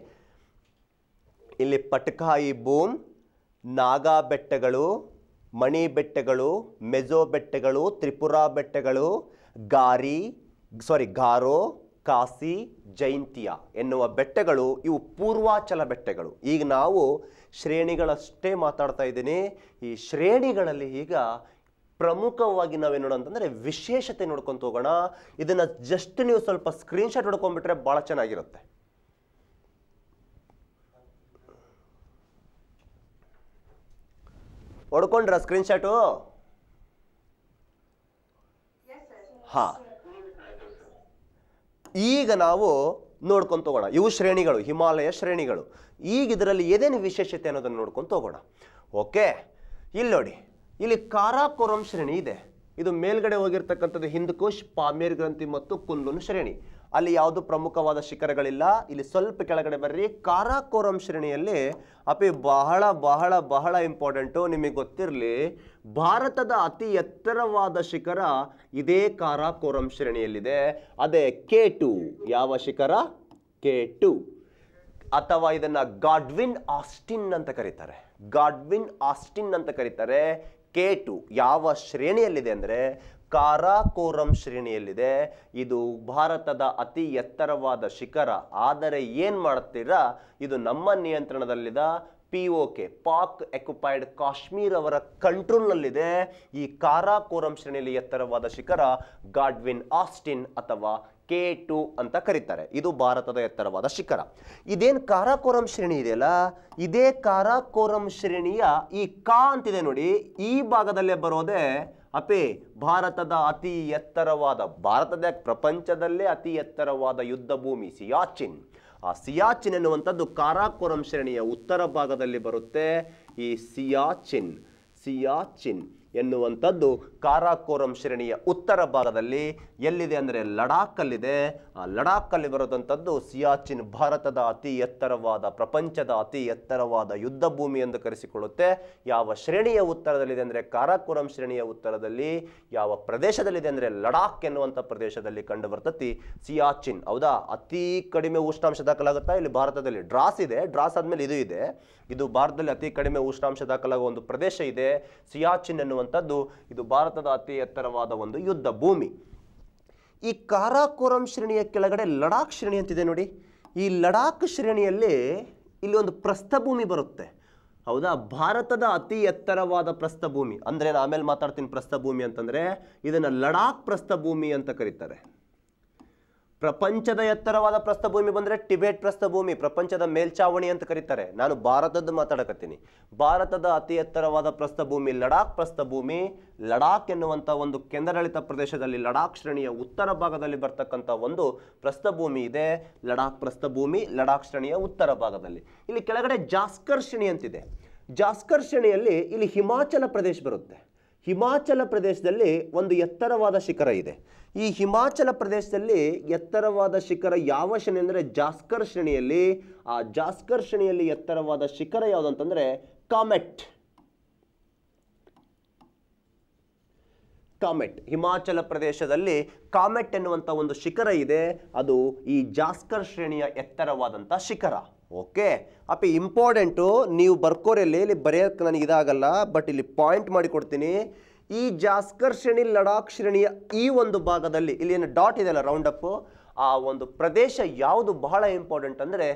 ಇಲ್ಲಿ ಪಟ್ಕಾಯಿ ಬೂಮ್ ನಾಗಾ ಬೆಟ್ಟಗಳು ಮಣಿ ಬೆಟ್ಟಗಳು ಮೆಜೋ ಬೆಟ್ಟಗಳು ತ್ರಿಪುರ ಬೆಟ್ಟಗಳು ಗಾರಿ ಸಾರಿ ಗಾರೋ ಕಾಸಿ ಜೈಂತಿಯ ಎನ್ನುವ ಬೆಟ್ಟಗಳು ಇವು ಪೂರ್ವಾಚಲ ಬೆಟ್ಟಗಳು ಈಗ ನಾವು ಶ್ರೇಣಿಗಳಷ್ಟೇ ಮಾತಾಡ್ತಾ ಇದ್ದೀನಿ ಈ ಶ್ರೇಣಿಗಳಲ್ಲಿ ಈಗ ಪ್ರಮುಖವಾಗಿ ನಾವೇನು ನೋಡೋಣ ಅಂತಂದರೆ ವಿಶೇಷತೆ ನೋಡ್ಕೊಂತ ಹೋಗೋಣ ಇದನ್ನು ಜಸ್ಟ್ ನೀವು ಸ್ವಲ್ಪ ಸ್ಕ್ರೀನ್ಶಾಟ್ ಹೊಡ್ಕೊಂಡ್ಬಿಟ್ರೆ ಭಾಳ ಚೆನ್ನಾಗಿರುತ್ತೆ ಹೊಡ್ಕೊಂಡ್ರ ಸ್ಕ್ರೀನ್ಶಾಟು ಹಾ ಈಗ ನಾವು ನೋಡ್ಕೊಂತ ಹೋಗೋಣ ಇವು ಶ್ರೇಣಿಗಳು ಹಿಮಾಲಯ ಶ್ರೇಣಿಗಳು ಈಗ ಇದರಲ್ಲಿ ಏನೇನು ವಿಶೇಷತೆ ಅನ್ನೋದನ್ನು ನೋಡ್ಕೊಂಡು ಹೋಗೋಣ ಓಕೆ ಇಲ್ಲಿ ನೋಡಿ ಇಲ್ಲಿ ಕಾರಾಕೋರಂ ಶ್ರೇಣಿ ಇದೆ ಇದು ಮೇಲ್ಗಡೆ ಹೋಗಿರ್ತಕ್ಕಂಥದ್ದು ಹಿಂದ್ಕುಷ್ ಪಾಮೇರ್ ಗ್ರಂಥಿ ಮತ್ತು ಕುಂದೂನ್ ಶ್ರೇಣಿ ಅಲ್ಲಿ ಯಾವುದು ಪ್ರಮುಖವಾದ ಶಿಖರಗಳಿಲ್ಲ ಇಲ್ಲಿ ಸ್ವಲ್ಪ ಕೆಳಗಡೆ ಬರ್ರಿ ಕಾರಾಕೋರಂ ಶ್ರೇಣಿಯಲ್ಲಿ ಅಪಿ ಬಹಳ ಬಹಳ ಬಹಳ ಇಂಪಾರ್ಟೆಂಟು ನಿಮಗೆ ಗೊತ್ತಿರಲಿ ಭಾರತದ ಅತಿ ಎತ್ತರವಾದ ಶಿಖರ ಇದೇ ಕಾರಾಕೋರಂ ಶ್ರೇಣಿಯಲ್ಲಿದೆ ಅದೇ ಕೆ ಟು ಯಾವ ಶಿಖರ ಕೆ ಟು ಅಥವಾ ಇದನ್ನು ಗಾಡ್ವಿನ್ ಆಸ್ಟಿನ್ ಅಂತ ಕರೀತಾರೆ ಗಾಡ್ವಿನ್ ಆಸ್ಟಿನ್ ಅಂತ ಕರೀತಾರೆ ಕೆ ಟು ಯಾವ ಶ್ರೇಣಿಯಲ್ಲಿದೆ ಅಂದರೆ ಕಾರಾಕೋರಂ ಶ್ರೇಣಿಯಲ್ಲಿದೆ ಇದು ಭಾರತದ ಅತಿ ಎತ್ತರವಾದ ಶಿಖರ ಆದರೆ ಏನು ಮಾಡ್ತೀರಾ ಇದು ನಮ್ಮ ನಿಯಂತ್ರಣದಲ್ಲಿದ P O K Pak occupied Kashmir ಅವರ ಕಂಟ್ರೋಲ್ನಲ್ಲಿದೆ ಈ ಕಾರಾಕೋರಂ ಶ್ರೇಣಿಯಲ್ಲಿ ಎತ್ತರವಾದ ಶಿಖರ ಗಾಡ್ವಿನ್ ಆಸ್ಟಿನ್ ಅಥವಾ ಕೆ ಟು ಅಂತ ಕರೀತಾರೆ ಇದು ಭಾರತದ ಎತ್ತರವಾದ ಶಿಖರ ಇದೇನು ಕಾರಾಕೋರಂ ಶ್ರೇಣಿ ಇದೆಯಲ್ಲ ಇದೇ ಕಾರಾಕೋರಂ ಶ್ರೇಣಿಯ ಈ ಕಾ ಅಂತಿದೆ ನೋಡಿ ಈ ಭಾಗದಲ್ಲೇ ಬರೋದೇ ಅಪೇ ಭಾರತದ ಅತಿ ಎತ್ತರವಾದ ಭಾರತದ ಪ್ರಪಂಚದಲ್ಲೇ ಅತಿ ಎತ್ತರವಾದ ಯುದ್ಧ ಭೂಮಿ ಸಿಯಾಚಿನ್ ಆ ಸಿಯಾಚಿನ್ ಎನ್ನುವಂಥದ್ದು ಕಾರಾಕೋರಂ ಶ್ರೇಣಿಯ ಉತ್ತರ ಭಾಗದಲ್ಲಿ ಬರುತ್ತೆ ಈ ಸಿಯಾಚಿನ್ ಸಿಯಾಚಿನ್ ಎನ್ನುವಂಥದ್ದು ಕಾರಾಕೋರಂ ಶ್ರೇಣಿಯ ಉತ್ತರ ಭಾಗದಲ್ಲಿ ಎಲ್ಲಿದೆ ಅಂದರೆ ಲಡಾಖಲ್ಲಿದೆ ಆ ಲಡಾಖಲ್ಲಿ ಬರೋದಂಥದ್ದು ಸಿಯಾಚಿನ್ ಭಾರತದ ಅತಿ ಎತ್ತರವಾದ ಪ್ರಪಂಚದ ಅತಿ ಎತ್ತರವಾದ ಯುದ್ಧ ಭೂಮಿ ಎಂದು ಕರೆಸಿಕೊಳ್ಳುತ್ತೆ ಯಾವ ಶ್ರೇಣಿಯ ಉತ್ತರದಲ್ಲಿದೆ ಅಂದರೆ ಕಾರಾಕೋರಂ ಶ್ರೇಣಿಯ ಉತ್ತರದಲ್ಲಿ ಯಾವ ಪ್ರದೇಶದಲ್ಲಿದೆ ಅಂದರೆ ಲಡಾಖ್ ಎನ್ನುವಂಥ ಪ್ರದೇಶದಲ್ಲಿ ಕಂಡು ಬರ್ತತಿ ಸಿಯಾಚಿನ್ ಹೌದಾ ಅತೀ ಕಡಿಮೆ ಉಷ್ಣಾಂಶ ದಾಖಲಾಗುತ್ತಾ ಇಲ್ಲಿ ಭಾರತದಲ್ಲಿ ಡ್ರಾಸ್ ಇದೆ ಡ್ರಾಸ್ ಆದಮೇಲೆ ಇದು ಇದೆ ಇದು ಭಾರತದಲ್ಲಿ ಅತಿ ಕಡಿಮೆ ಉಷ್ಣಾಂಶ ದಾಖಲಾಗುವ ಒಂದು ಪ್ರದೇಶ ಇದೆ ಸಿಯಾಚಿನ್ ಎನ್ನುವಂಥದ್ದು ಇದು ಭಾರತದ ಅತಿ ಎತ್ತರವಾದ ಒಂದು ಯುದ್ಧ ಭೂಮಿ ಈ ಕಾರಾಕೋರಂ ಶ್ರೇಣಿಯ ಕೆಳಗಡೆ ಲಡಾಖ್ ಶ್ರೇಣಿ ಅಂತಿದೆ ನೋಡಿ ಈ ಲಡಾಖ್ ಶ್ರೇಣಿಯಲ್ಲಿ ಇಲ್ಲಿ ಒಂದು ಪ್ರಸ್ಥಭೂಮಿ ಬರುತ್ತೆ ಹೌದಾ ಭಾರತದ ಅತಿ ಎತ್ತರವಾದ ಪ್ರಸ್ಥಭೂಮಿ ಅಂದರೆ ನಾನು ಆಮೇಲೆ ಮಾತಾಡ್ತೀನಿ ಪ್ರಸ್ಥಭೂಮಿ ಅಂತಂದರೆ ಇದನ್ನು ಲಡಾಖ್ ಪ್ರಸ್ಥಭೂಮಿ ಅಂತ ಕರೀತಾರೆ ಪ್ರಪಂಚದ ಎತ್ತರವಾದ ಪ್ರಸ್ಥಭೂಮಿ ಬಂದರೆ ಟಿಬೆಟ್ ಪ್ರಸ್ಥಭೂಮಿ ಪ್ರಪಂಚದ ಮೇಲ್ಚಾವಣಿ ಅಂತ ಕರೀತಾರೆ ನಾನು ಭಾರತದ್ದು ಮಾತಾಡಕತ್ತೀನಿ ಭಾರತದ ಅತಿ ಎತ್ತರವಾದ ಪ್ರಸ್ಥಭೂಮಿ ಲಡಾಖ್ ಪ್ರಸ್ಥಭೂಮಿ ಲಡಾಖ್ ಎನ್ನುವಂಥ ಒಂದು ಕೇಂದ್ರಾಡಳಿತ ಪ್ರದೇಶದಲ್ಲಿ ಲಡಾಖ್ ಶ್ರೇಣಿಯ ಉತ್ತರ ಭಾಗದಲ್ಲಿ ಬರ್ತಕ್ಕಂಥ ಒಂದು ಪ್ರಸ್ಥಭೂಮಿ ಇದೆ ಲಡಾಖ್ ಪ್ರಸ್ಥಭೂಮಿ ಲಡಾಖ್ ಶ್ರೇಣಿಯ ಉತ್ತರ ಭಾಗದಲ್ಲಿ ಇಲ್ಲಿ ಕೆಳಗಡೆ ಜಾಸ್ಕರ್ ಶ್ರೇಣಿ ಅಂತಿದೆ ಜಾಸ್ಕರ್ ಶ್ರೇಣಿಯಲ್ಲಿ ಇಲ್ಲಿ ಹಿಮಾಚಲ ಪ್ರದೇಶ ಬರುತ್ತೆ ಹಿಮಾಚಲ ಪ್ರದೇಶದಲ್ಲಿ ಒಂದು ಎತ್ತರವಾದ ಶಿಖರ ಇದೆ ಈ ಹಿಮಾಚಲ ಪ್ರದೇಶದಲ್ಲಿ ಎತ್ತರವಾದ ಶಿಖರ ಯಾವ ಶ್ರೇಣಿ ಅಂದರೆ ಜಾಸ್ಕರ್ ಶ್ರೇಣಿಯಲ್ಲಿ ಆ ಜಾಸ್ಕರ್ ಶ್ರೇಣಿಯಲ್ಲಿ ಎತ್ತರವಾದ ಶಿಖರ ಯಾವುದಂತಂದರೆ ಕಾಮೆಟ್ ಕಾಮೆಟ್ ಹಿಮಾಚಲ ಪ್ರದೇಶದಲ್ಲಿ ಕಾಮೆಟ್ ಎನ್ನುವಂಥ ಒಂದು ಶಿಖರ ಇದೆ ಅದು ಈ ಜಾಸ್ಕರ್ ಶ್ರೇಣಿಯ ಎತ್ತರವಾದಂಥ ಶಿಖರ ಓಕೆ ಅಪ್ಪ ಇಂಪಾರ್ಟೆಂಟು ನೀವು ಬರ್ಕೋರಲ್ಲಿ ಇಲ್ಲಿ ಬರೆಯೋಕ್ಕೆ ನನಗೆ ಇದಾಗಲ್ಲ ಬಟ್ ಇಲ್ಲಿ ಪಾಯಿಂಟ್ ಮಾಡಿ ಕೊಡ್ತೀನಿ ಈ ಜಾಸ್ಕರ್ ಶ್ರೇಣಿ ಲಡಾಖ್ ಶ್ರೇಣಿಯ ಈ ಒಂದು ಭಾಗದಲ್ಲಿ ಇಲ್ಲಿ ಏನು ಡಾಟ್ ಇದೆಯಲ್ಲ ರೌಂಡ್ ಅಪ್ಪು ಆ ಒಂದು ಪ್ರದೇಶ ಯಾವುದು ಬಹಳ ಇಂಪಾರ್ಟೆಂಟ್ ಅಂದರೆ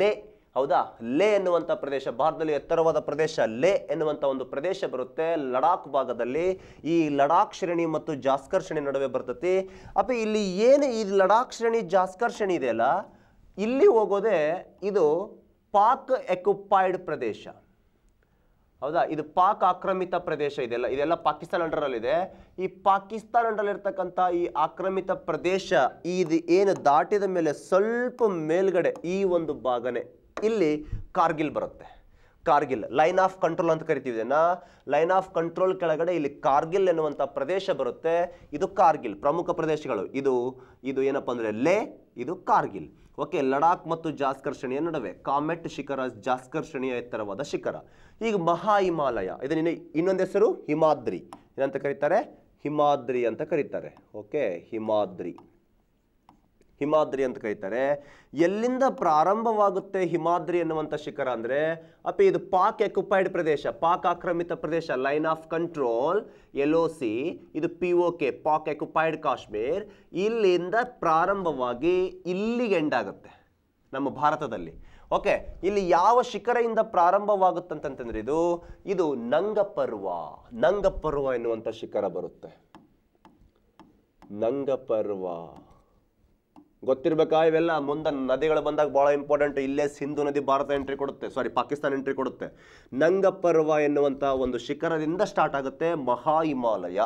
ಲೇ ಹೌದಾ ಲೇ ಎನ್ನುವಂಥ ಪ್ರದೇಶ ಭಾರತದಲ್ಲಿ ಎತ್ತರವಾದ ಪ್ರದೇಶ ಲೇ ಎನ್ನುವಂಥ ಒಂದು ಪ್ರದೇಶ ಬರುತ್ತೆ ಲಡಾಖ್ ಭಾಗದಲ್ಲಿ ಈ ಲಡಾಖ್ ಶ್ರೇಣಿ ಮತ್ತು ಜಾಸ್ಕರ್ ಶ್ರೇಣಿ ನಡುವೆ ಬರ್ತತಿ ಅಪ್ಪ ಇಲ್ಲಿ ಏನು ಈ ಲಡಾಖ್ ಶ್ರೇಣಿ ಜಾಸ್ಕರ್ ಶ್ರೇಣಿ ಇದೆಯಲ್ಲ ಇಲ್ಲಿ ಹೋಗೋದೆ ಇದು ಪಾಕ್ ಎಕ್ಯುಪೈಡ್ ಪ್ರದೇಶ ಹೌದಾ ಇದು ಪಾಕ್ ಆಕ್ರಮಿತ ಪ್ರದೇಶ ಇದೆಲ್ಲ ಇದೆಲ್ಲ ಪಾಕಿಸ್ತಾನ ಅಂಡರಲ್ಲಿದೆ ಈ ಪಾಕಿಸ್ತಾನ ಅಂಡರಲ್ಲಿರ್ತಕ್ಕಂಥ ಈ ಆಕ್ರಮಿತ ಪ್ರದೇಶ ಇದು ಏನು ದಾಟಿದ ಮೇಲೆ ಸ್ವಲ್ಪ ಮೇಲ್ಗಡೆ ಈ ಒಂದು ಭಾಗನೇ ಇಲ್ಲಿ ಕಾರ್ಗಿಲ್ ಬರುತ್ತೆ ಕಾರ್ಗಿಲ್ ಲೈನ್ ಆಫ್ ಕಂಟ್ರೋಲ್ ಅಂತ ಕರಿತೀವಿ ಲೈನ್ ಆಫ್ ಕಂಟ್ರೋಲ್ ಕೆಳಗಡೆ ಇಲ್ಲಿ ಕಾರ್ಗಿಲ್ ಎನ್ನುವಂಥ ಪ್ರದೇಶ ಬರುತ್ತೆ ಇದು ಕಾರ್ಗಿಲ್ ಪ್ರಮುಖ ಪ್ರದೇಶಗಳು ಇದು ಇದು ಏನಪ್ಪ ಅಂದರೆ ಲೇ ಇದು ಕಾರ್ಗಿಲ್ ಓಕೆ ಲಡಾಖ್ ಮತ್ತು ಜಾಸ್ಕರ್ ಶ್ರೇಣಿಯ ನಡುವೆ ಕಾಮೆಟ್ ಶಿಖರ ಜಾಸ್ಕರ್ ಶ್ರೇಣಿಯ ಎತ್ತರವಾದ ಶಿಖರ ಈಗ ಮಹಾ ಹಿಮಾಲಯ ಇದನ್ನ ಇನ್ನೊಂದು ಹೆಸರು ಹಿಮಾದ್ರಿ ಏನಂತ ಕರೀತಾರೆ ಹಿಮಾದ್ರಿ ಅಂತ ಕರೀತಾರೆ ಓಕೆ ಹಿಮಾದ್ರಿ ಹಿಮಾದ್ರಿ ಅಂತ ಕರೀತಾರೆ ಎಲ್ಲಿಂದ ಪ್ರಾರಂಭವಾಗುತ್ತೆ ಹಿಮಾದ್ರಿ ಎನ್ನುವಂಥ ಶಿಖರ ಅಂದರೆ ಅಪ್ಪ ಇದು ಪಾಕ್ ಎಕ್ಯುಪೈಡ್ ಪ್ರದೇಶ ಪಾಕ್ ಆಕ್ರಮಿತ ಪ್ರದೇಶ line of control L O C ಇದು P O K Pak occupied Kashmir ಇಲ್ಲಿಂದ ಪ್ರಾರಂಭವಾಗಿ ಇಲ್ಲಿಗೆ ಎಂಡ್ ಆಗುತ್ತೆ ನಮ್ಮ ಭಾರತದಲ್ಲಿ ಓಕೆ ಇಲ್ಲಿ ಯಾವ ಶಿಖರೆಯಿಂದ ಪ್ರಾರಂಭವಾಗುತ್ತೆ ಅಂತಂತಂದ್ರೆ ಇದು ಇದು ನಂಗಪರ್ವ ನಂಗಪರ್ವ ಎನ್ನುವಂಥ ಶಿಖರ ಬರುತ್ತೆ ನಂಗಪರ್ವ ಗೊತ್ತಿರ್ಬೇಕಾ ಇವೆಲ್ಲ ಮುಂದೆ ನದಿಗಳು ಬಂದಾಗ ಭಾಳ ಇಂಪಾರ್ಟೆಂಟ್ ಇಲ್ಲೇ ಸಿಂಧು ನದಿ ಭಾರತ ಎಂಟ್ರಿ ಕೊಡುತ್ತೆ ಸಾರಿ ಪಾಕಿಸ್ತಾನ ಎಂಟ್ರಿ ಕೊಡುತ್ತೆ ನಂಗಪರ್ವ ಎನ್ನುವಂಥ ಒಂದು ಶಿಖರದಿಂದ ಸ್ಟಾರ್ಟ್ ಆಗುತ್ತೆ ಮಹಾ ಹಿಮಾಲಯ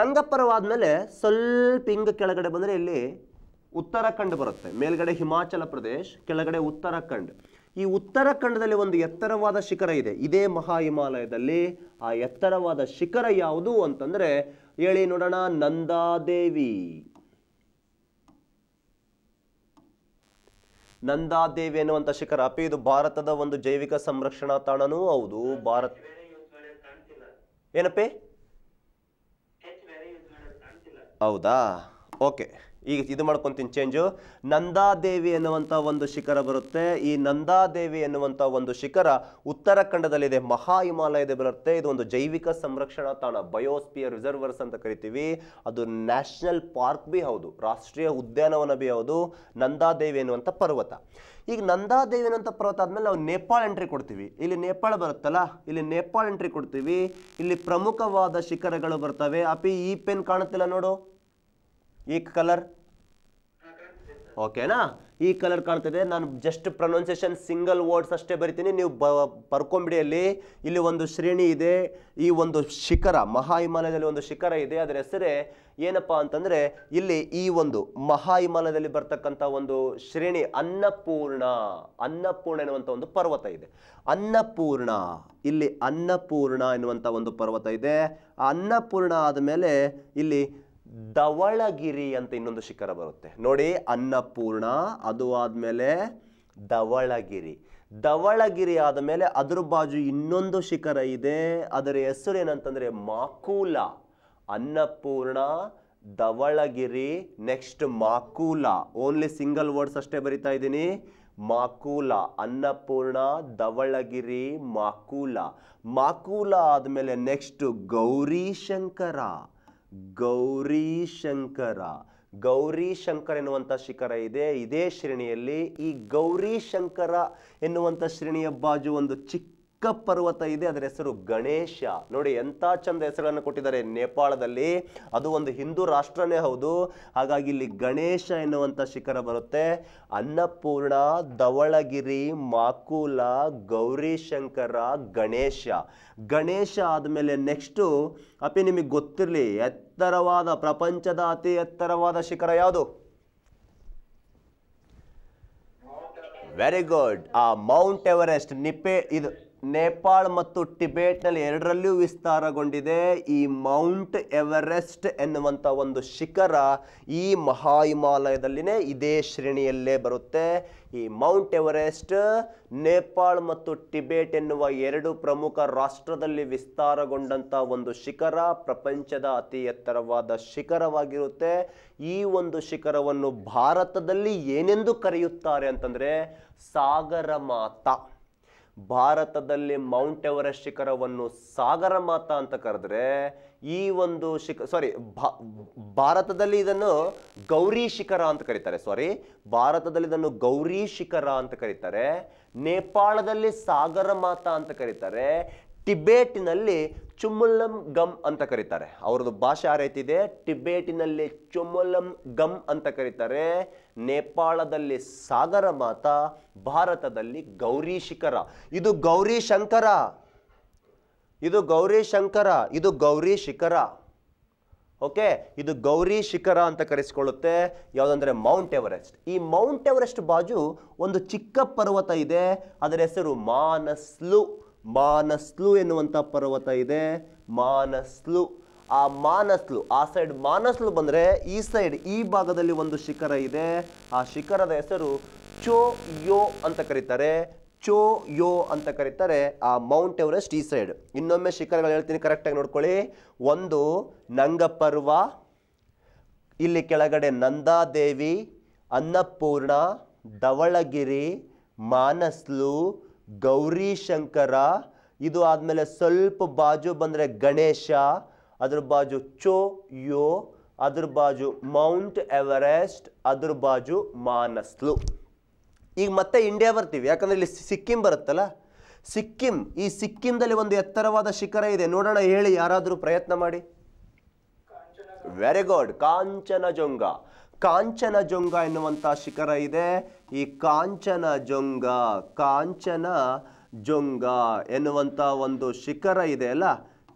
ನಂಗಪರ್ವ ಆದಮೇಲೆ ಸ್ವಲ್ಪ ಹಿಂಗೆ ಕೆಳಗಡೆ ಬಂದರೆ ಇಲ್ಲಿ ಉತ್ತರಾಖಂಡ್ ಬರುತ್ತೆ ಮೇಲ್ಗಡೆ ಹಿಮಾಚಲ ಪ್ರದೇಶ್ ಕೆಳಗಡೆ ಉತ್ತರಾಖಂಡ್ ಈ ಉತ್ತರಾಖಂಡದಲ್ಲಿ ಒಂದು ಎತ್ತರವಾದ ಶಿಖರ ಇದೆ ಇದೇ ಮಹಾ ಹಿಮಾಲಯದಲ್ಲಿ ಆ ಎತ್ತರವಾದ ಶಿಖರ ಯಾವುದು ಅಂತಂದರೆ ಹೇಳಿ ನೋಡೋಣ ನಂದಾದೇವಿ ನಂದಾದೇವಿ ಅನ್ನುವಂಥ ಶಿಖರ ಅಪಿ ಇದು ಭಾರತದ ಒಂದು ಜೈವಿಕ ಸಂರಕ್ಷಣಾ ತಾಣನೂ ಹೌದು ಭಾರತ ಏನಪ್ಪಿ ಹೌದಾ ಓಕೆ ಈಗ ಇದು ಮಾಡ್ಕೊಂತೀನಿ ಚೇಂಜು ನಂದಾದೇವಿ ಎನ್ನುವಂಥ ಒಂದು ಶಿಖರ ಬರುತ್ತೆ ಈ ನಂದಾದೇವಿ ಎನ್ನುವಂಥ ಒಂದು ಶಿಖರ ಉತ್ತರಾಖಂಡದಲ್ಲಿದೆ ಮಹಾ ಹಿಮಾಲಯದ ಬರುತ್ತೆ ಇದು ಒಂದು ಜೈವಿಕ ಸಂರಕ್ಷಣಾ ತಾಣ ಬಯೋಸ್ಪಿಯರ್ ರಿಸರ್ವರ್ಸ್ ಅಂತ ಕರಿತೀವಿ ಅದು ನ್ಯಾಷನಲ್ ಪಾರ್ಕ್ ಬಿ ಹೌದು ರಾಷ್ಟ್ರೀಯ ಉದ್ಯಾನವನ ಬಿ ಹೌದು ನಂದಾದೇವಿ ಎನ್ನುವಂಥ ಪರ್ವತ ಈಗ ನಂದಾದೇವಿ ಅನ್ನುವಂತ ಪರ್ವತ ಆದ್ಮೇಲೆ ನಾವು ನೇಪಾಳ ಎಂಟ್ರಿ ಕೊಡ್ತೀವಿ ಇಲ್ಲಿ ನೇಪಾಳ ಬರುತ್ತಲ್ಲ ಇಲ್ಲಿ ನೇಪಾಳ ಎಂಟ್ರಿ ಕೊಡ್ತೀವಿ ಇಲ್ಲಿ ಪ್ರಮುಖವಾದ ಶಿಖರಗಳು ಬರ್ತವೆ ಅಪಿ ಈ ಪೆನ್ ಕಾಣುತ್ತಿಲ್ಲ ನೋಡು ಈ ಕಲರ್ ಓಕೆನಾ ಈ ಕಲರ್ ಕಾಣ್ತಿದೆ ನಾನು ಜಸ್ಟ್ ಪ್ರೊನೌನ್ಸಿಯೇಷನ್ ಸಿಂಗಲ್ ವರ್ಡ್ಸ್ ಅಷ್ಟೇ ಬರಿತೀನಿ ನೀವು ಬರ್ಕೊಂಬಿಡಿಯಲ್ಲಿ ಇಲ್ಲಿ ಒಂದು ಶ್ರೇಣಿ ಇದೆ ಈ ಒಂದು ಶಿಖರ ಮಹಾ ಹಿಮಾಲಯದಲ್ಲಿ ಒಂದು ಶಿಖರ ಇದೆ ಅದರ ಹೆಸರೇ ಏನಪ್ಪ ಅಂತಂದರೆ ಇಲ್ಲಿ ಈ ಒಂದು ಮಹಾ ಹಿಮಾಲಯದಲ್ಲಿ ಬರ್ತಕ್ಕಂಥ ಒಂದು ಶ್ರೇಣಿ ಅನ್ನಪೂರ್ಣ ಅನ್ನಪೂರ್ಣ ಎನ್ನುವಂಥ ಒಂದು ಪರ್ವತ ಇದೆ ಅನ್ನಪೂರ್ಣ ಇಲ್ಲಿ ಅನ್ನಪೂರ್ಣ ಎನ್ನುವಂಥ ಒಂದು ಪರ್ವತ ಇದೆ ಆ ಅನ್ನಪೂರ್ಣ ಆದಮೇಲೆ ಇಲ್ಲಿ ಧವಳಗಿರಿ ಅಂತ ಇನ್ನೊಂದು ಶಿಖರ ಬರುತ್ತೆ ನೋಡಿ ಅನ್ನಪೂರ್ಣ ಅದು ಆದಮೇಲೆ ಧವಳಗಿರಿ ಧವಳಗಿರಿ ಆದ ಮೇಲೆ ಅದ್ರ ಬಾಜು ಇನ್ನೊಂದು ಶಿಖರ ಇದೆ ಅದರ ಹೆಸರು ಏನಂತಂದ್ರೆ Makalu Annapurna Dhaulagiri next Makalu only single words ಅಷ್ಟೇ ಬರಿತಾ ಇದ್ದೀನಿ ಮಾಕೂಲ ಅನ್ನಪೂರ್ಣ ಧವಳಗಿರಿ ಮಾಕೂಲ ಮಾಕೂಲ ಆದಮೇಲೆ ನೆಕ್ಸ್ಟ್ ಗೌರಿ ಶಂಕರ ಗೌರಿಶಂಕರ ಶಂಕರ ಎನ್ನುವಂಥ ಶಿಖರ ಇದೆ ಇದೇ ಶ್ರೇಣಿಯಲ್ಲಿ ಈ ಗೌರಿಶಂಕರ ಎನ್ನುವಂಥ ಶ್ರೇಣಿಯ ಬಾಜು ಒಂದು ಚಿಕ್ಕ ಚಿಕ್ಕ ಪರ್ವತ ಇದೆ ಅದರ ಹೆಸರು ಗಣೇಶ ನೋಡಿ ಎಂಥ ಚಂದ ಹೆಸರನ್ನು ಕೊಟ್ಟಿದ್ದಾರೆ ನೇಪಾಳದಲ್ಲಿ ಅದು ಒಂದು ಹಿಂದೂ ರಾಷ್ಟ್ರನೇ ಹೌದು ಹಾಗಾಗಿ ಇಲ್ಲಿ ಗಣೇಶ ಎನ್ನುವಂಥ ಶಿಖರ ಬರುತ್ತೆ ಅನ್ನಪೂರ್ಣ ಧವಳಗಿರಿ ಮಾಕೂಲ ಗೌರಿಶಂಕರ ಗಣೇಶ ಗಣೇಶ ಆದಮೇಲೆ ನೆಕ್ಸ್ಟು ಅಪಿ ನಿಮಗೆ ಗೊತ್ತಿರಲಿ ಎತ್ತರವಾದ ಪ್ರಪಂಚದ ಅತಿ ಎತ್ತರವಾದ ಶಿಖರ ಯಾವುದು ವೆರಿ ಗುಡ್ ಆ ಮೌಂಟ್ ಎವರೆಸ್ಟ್ ನಿಪ್ಪೆ ಇದು ನೇಪಾಳ್ ಮತ್ತು ಟಿಬೇಟ್ನಲ್ಲಿ ಎರಡರಲ್ಲೂ ವಿಸ್ತಾರಗೊಂಡಿದೆ ಈ ಮೌಂಟ್ ಎವರೆಸ್ಟ್ ಎನ್ನುವಂಥ ಒಂದು ಶಿಖರ ಈ ಮಹಾ ಹಿಮಾಲಯದಲ್ಲಿನೇ ಇದೇ ಶ್ರೇಣಿಯಲ್ಲೇ ಬರುತ್ತೆ ಈ ಮೌಂಟ್ ಎವರೆಸ್ಟ್ ನೇಪಾಳ್ ಮತ್ತು ಟಿಬೇಟ್ ಎನ್ನುವ ಎರಡು ಪ್ರಮುಖ ರಾಷ್ಟ್ರದಲ್ಲಿ ವಿಸ್ತಾರಗೊಂಡಂಥ ಒಂದು ಶಿಖರ ಪ್ರಪಂಚದ ಅತಿ ಎತ್ತರವಾದ ಶಿಖರವಾಗಿರುತ್ತೆ ಈ ಒಂದು ಶಿಖರವನ್ನು ಭಾರತದಲ್ಲಿ ಏನೆಂದು ಕರೆಯುತ್ತಾರೆ ಅಂತಂದರೆ ಸಾಗರ ಮಾತಾ ಭಾರತದಲ್ಲಿ ಮೌಂಟ್ ಎವರೆಸ್ಟ್ ಶಿಖರವನ್ನು ಸಾಗರ ಮಾತ ಅಂತ ಕರೆದ್ರೆ ಈ ಒಂದು ಶಿಖ ಸಾರಿ ಭಾರತದಲ್ಲಿ ಇದನ್ನು ಗೌರಿ ಶಿಖರ ಅಂತ ಕರೀತಾರೆ ಸಾರಿ ಭಾರತದಲ್ಲಿ ಇದನ್ನು ಗೌರಿ ಶಿಖರ ಅಂತ ಕರೀತಾರೆ ನೇಪಾಳದಲ್ಲಿ ಸಾಗರ ಮಾತ ಅಂತ ಕರೀತಾರೆ ಟಿಬೇಟಿನಲ್ಲಿ ಚುಮ್ಮುಲ್ಲಂ ಗಮ್ ಅಂತ ಕರೀತಾರೆ ಅವ್ರದ್ದು ಭಾಷೆ ಆ ರೀತಿ ಇದೆ ಟಿಬೇಟಿನಲ್ಲಿ ಚುಮ್ಮುಲ್ಲಂ ಗಮ್ ಅಂತ ಕರೀತಾರೆ ನೇಪಾಳದಲ್ಲಿ ಸಾಗರ ಮಾತ ಭಾರತದಲ್ಲಿ ಗೌರಿ ಶಿಖರ ಇದು ಗೌರಿ ಶಂಕರ ಇದು ಗೌರಿ ಶಂಕರ ಇದು ಗೌರಿ ಶಿಖರ ಓಕೆ ಇದು ಗೌರಿ ಶಿಖರ ಅಂತ ಕರೆಸ್ಕೊಳ್ಳುತ್ತೆ ಯಾವುದಂದ್ರೆ ಮೌಂಟ್ ಎವರೆಸ್ಟ್ ಈ ಮೌಂಟ್ ಎವರೆಸ್ಟ್ ಬಾಜು ಒಂದು ಚಿಕ್ಕ ಪರ್ವತ ಇದೆ ಅದರ ಹೆಸರು ಮಾನಸ್ಲು ಮಾನಸ್ಲು ಎನ್ನುವಂಥ ಪರ್ವತ ಇದೆ ಮಾನಸ್ಲು ಆ ಮಾನಸ್ಲು ಆ ಸೈಡ್ ಮಾನಸ್ಲು ಬಂದರೆ ಈ ಸೈಡ್ ಈ ಭಾಗದಲ್ಲಿ ಒಂದು ಶಿಖರ ಇದೆ ಆ ಶಿಖರದ ಹೆಸರು ಚೋ ಯೋ ಅಂತ ಕರೀತಾರೆ ಚೋ ಯೋ ಅಂತ ಕರೀತಾರೆ ಆ ಮೌಂಟ್ ಎವರೆಸ್ಟ್ ಈ ಸೈಡ್ ಇನ್ನೊಮ್ಮೆ ಶಿಖರಗಳು ಹೇಳ್ತೀನಿ ಕರೆಕ್ಟಾಗಿ ನೋಡ್ಕೊಳ್ಳಿ ಒಂದು ನಂಗಪರ್ವ ಇಲ್ಲಿ ಕೆಳಗಡೆ ನಂದಾದೇವಿ ಅನ್ನಪೂರ್ಣ ಧವಳಗಿರಿ ಮಾನಸ್ಲು ಗೌರಿ ಶಂಕರ ಇದು ಆದಮೇಲೆ ಸ್ವಲ್ಪ ಬಾಜು ಬಂದರೆ ಗಣೇಶ ಅದ್ರ ಬಾಜು ಚೋ ಯೋ ಅದ್ರ ಬಾಜು ಮೌಂಟ್ ಎವರೆಸ್ಟ್ ಅದ್ರ ಬಾಜು ಮಾನಸ್ಲು ಈಗ ಮತ್ತೆ ಇಂಡಿಯಾ ಬರ್ತೀವಿ ಯಾಕಂದ್ರೆ ಇಲ್ಲಿ ಸಿಕ್ಕಿಂ ಬರುತ್ತಲ್ಲ ಸಿಕ್ಕಿಂ ಈ ಸಿಕ್ಕಿಂದಲ್ಲಿ ಒಂದು ಎತ್ತರವಾದ ಶಿಖರ ಇದೆ ನೋಡೋಣ ಹೇಳಿ ಯಾರಾದರೂ ಪ್ರಯತ್ನ ಮಾಡಿ ವೆರಿ ಗುಡ್ ಕಾಂಚನಜುಂಗ ಕಾಂಚನಜುಂಗ ಎನ್ನುವಂತಹ ಶಿಖರ ಇದೆ ಈ ಕಾಂಚನ ಜೊಂಗ ಕಾಂಚನ ಜೊಂಗ ಎನ್ನುವಂಥ ಒಂದು ಶಿಖರ ಇದೆ ಅಲ್ಲ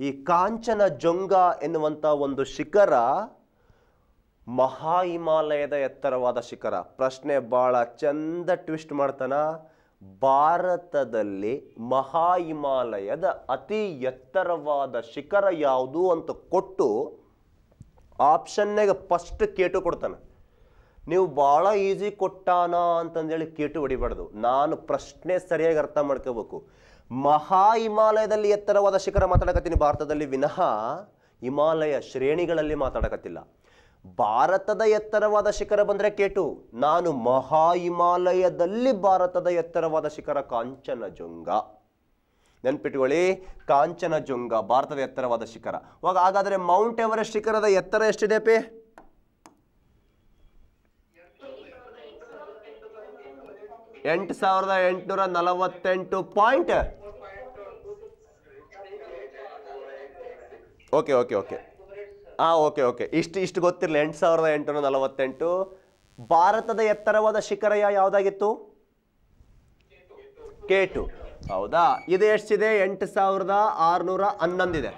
ಈ ಕಾಂಚನ ಜೊಂಗ ಎನ್ನುವಂಥ ಒಂದು ಶಿಖರ ಮಹಾ ಹಿಮಾಲಯದ ಎತ್ತರವಾದ ಶಿಖರ ಪ್ರಶ್ನೆ ಭಾಳ ಚಂದ ಟ್ವಿಸ್ಟ್ ಮಾಡ್ತಾನ ಭಾರತದಲ್ಲಿ ಮಹಾ ಹಿಮಾಲಯದ ಅತಿ ಎತ್ತರವಾದ ಶಿಖರ ಯಾವುದು ಅಂತ ಕೊಟ್ಟು ಆಪ್ಷನ್ನಾಗ ಫಸ್ಟ್ ಕೇಟು ಕೊಡ್ತಾನೆ ನೀವು ಭಾಳ ಈಸಿ ಕೊಟ್ಟಾನ ಅಂತಂದೇಳಿ ಕೇಟು ಹೊಡಿಬಾರ್ದು ನಾನು ಪ್ರಶ್ನೆ ಸರಿಯಾಗಿ ಅರ್ಥ ಮಾಡ್ಕೋಬೇಕು ಮಹಾ ಹಿಮಾಲಯದಲ್ಲಿ ಎತ್ತರವಾದ ಶಿಖರ ಮಾತಾಡಕತ್ತೀನಿ ಭಾರತದಲ್ಲಿ ವಿನಃ ಹಿಮಾಲಯ ಶ್ರೇಣಿಗಳಲ್ಲಿ ಮಾತಾಡಕತ್ತಿಲ್ಲ ಭಾರತದ ಎತ್ತರವಾದ ಶಿಖರ ಬಂದರೆ ಕೇಟು ನಾನು ಮಹಾ ಹಿಮಾಲಯದಲ್ಲಿ ಭಾರತದ ಎತ್ತರವಾದ ಶಿಖರ ಕಾಂಚನಜುಂಗ ನೆನ್ಪಿಟ್ಕೊಳ್ಳಿ ಕಾಂಚನಜುಂಗ ಭಾರತದ ಎತ್ತರವಾದ ಶಿಖರ ಇವಾಗ ಹಾಗಾದರೆ ಮೌಂಟ್ ಎವರೆಸ್ಟ್ ಶಿಖರದ ಎತ್ತರ ಎಷ್ಟಿದೆ ಪೇ ಎಂಟು ಸಾವಿರದ ಎಂಟುನೂರ ನಲವತ್ತೆಂಟು ಪಾಯಿಂಟ್ ಓಕೆ ಓಕೆ ಓಕೆ ಹಾಂ ಓಕೆ ಓಕೆ ಇಷ್ಟು ಇಷ್ಟು ಗೊತ್ತಿರಲಿ ಎಂಟು ಸಾವಿರದ ಎಂಟುನೂರ ನಲವತ್ತೆಂಟು ಭಾರತದ ಎತ್ತರವಾದ ಶಿಖರ ಯಾವುದಾಗಿತ್ತು ಕೆ ಟು ಹೌದಾ ಇದು ಎಷ್ಟಿದೆ ಎಂಟು ಸಾವಿರದ ಆರುನೂರ ಹನ್ನೊಂದಿದೆ